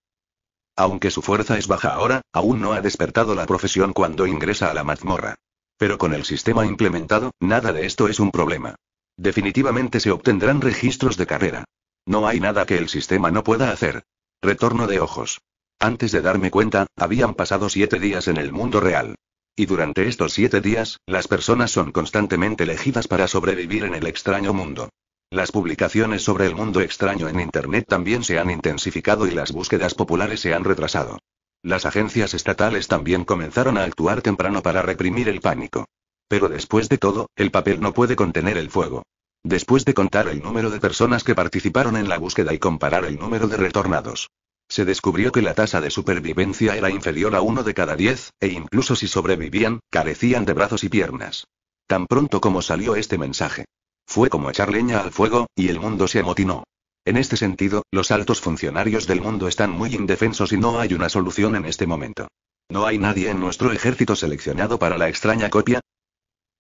Aunque su fuerza es baja ahora, aún no ha despertado la profesión cuando ingresa a la mazmorra. Pero con el sistema implementado, nada de esto es un problema. Definitivamente se obtendrán registros de carrera. No hay nada que el sistema no pueda hacer. Retorno de ojos. Antes de darme cuenta, habían pasado siete días en el mundo real. Y durante estos siete días, las personas son constantemente elegidas para sobrevivir en el extraño mundo. Las publicaciones sobre el mundo extraño en Internet también se han intensificado y las búsquedas populares se han retrasado. Las agencias estatales también comenzaron a actuar temprano para reprimir el pánico. Pero después de todo, el papel no puede contener el fuego. Después de contar el número de personas que participaron en la búsqueda y comparar el número de retornados, se descubrió que la tasa de supervivencia era inferior a uno de cada diez, e incluso si sobrevivían, carecían de brazos y piernas. Tan pronto como salió este mensaje. Fue como echar leña al fuego, y el mundo se amotinó. En este sentido, los altos funcionarios del mundo están muy indefensos y no hay una solución en este momento. ¿No hay nadie en nuestro ejército seleccionado para la extraña copia?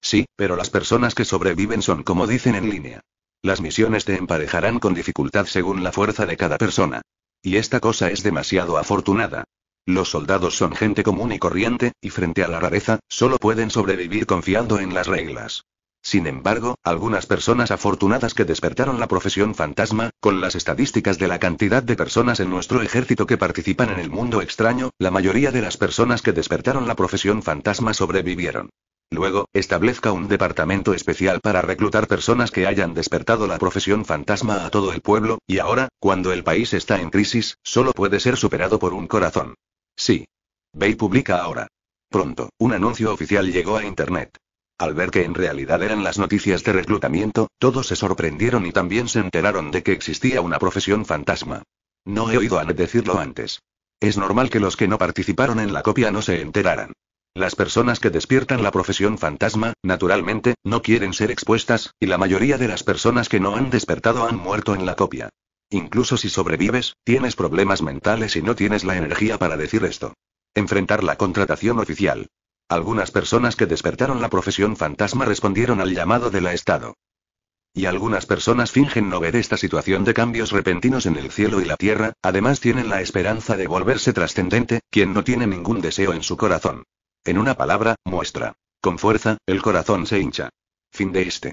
Sí, pero las personas que sobreviven son como dicen en línea. Las misiones te emparejarán con dificultad según la fuerza de cada persona. Y esta cosa es demasiado afortunada. Los soldados son gente común y corriente, y frente a la rareza, solo pueden sobrevivir confiando en las reglas. Sin embargo, algunas personas afortunadas que despertaron la profesión fantasma, con las estadísticas de la cantidad de personas en nuestro ejército que participan en el mundo extraño, la mayoría de las personas que despertaron la profesión fantasma sobrevivieron. Luego, establezca un departamento especial para reclutar personas que hayan despertado la profesión fantasma a todo el pueblo, y ahora, cuando el país está en crisis, solo puede ser superado por un corazón. Sí. Bay publica ahora. Pronto, un anuncio oficial llegó a Internet. Al ver que en realidad eran las noticias de reclutamiento, todos se sorprendieron y también se enteraron de que existía una profesión fantasma. No he oído a decirlo antes. Es normal que los que no participaron en la copia no se enteraran. Las personas que despiertan la profesión fantasma, naturalmente, no quieren ser expuestas, y la mayoría de las personas que no han despertado han muerto en la copia. Incluso si sobrevives, tienes problemas mentales y no tienes la energía para decir esto. Enfrentar la contratación oficial. Algunas personas que despertaron la profesión fantasma respondieron al llamado de la Estado. Y algunas personas fingen no ver esta situación de cambios repentinos en el cielo y la tierra, además tienen la esperanza de volverse trascendente, quien no tiene ningún deseo en su corazón. En una palabra, muestra. Con fuerza, el corazón se hincha. Fin de este.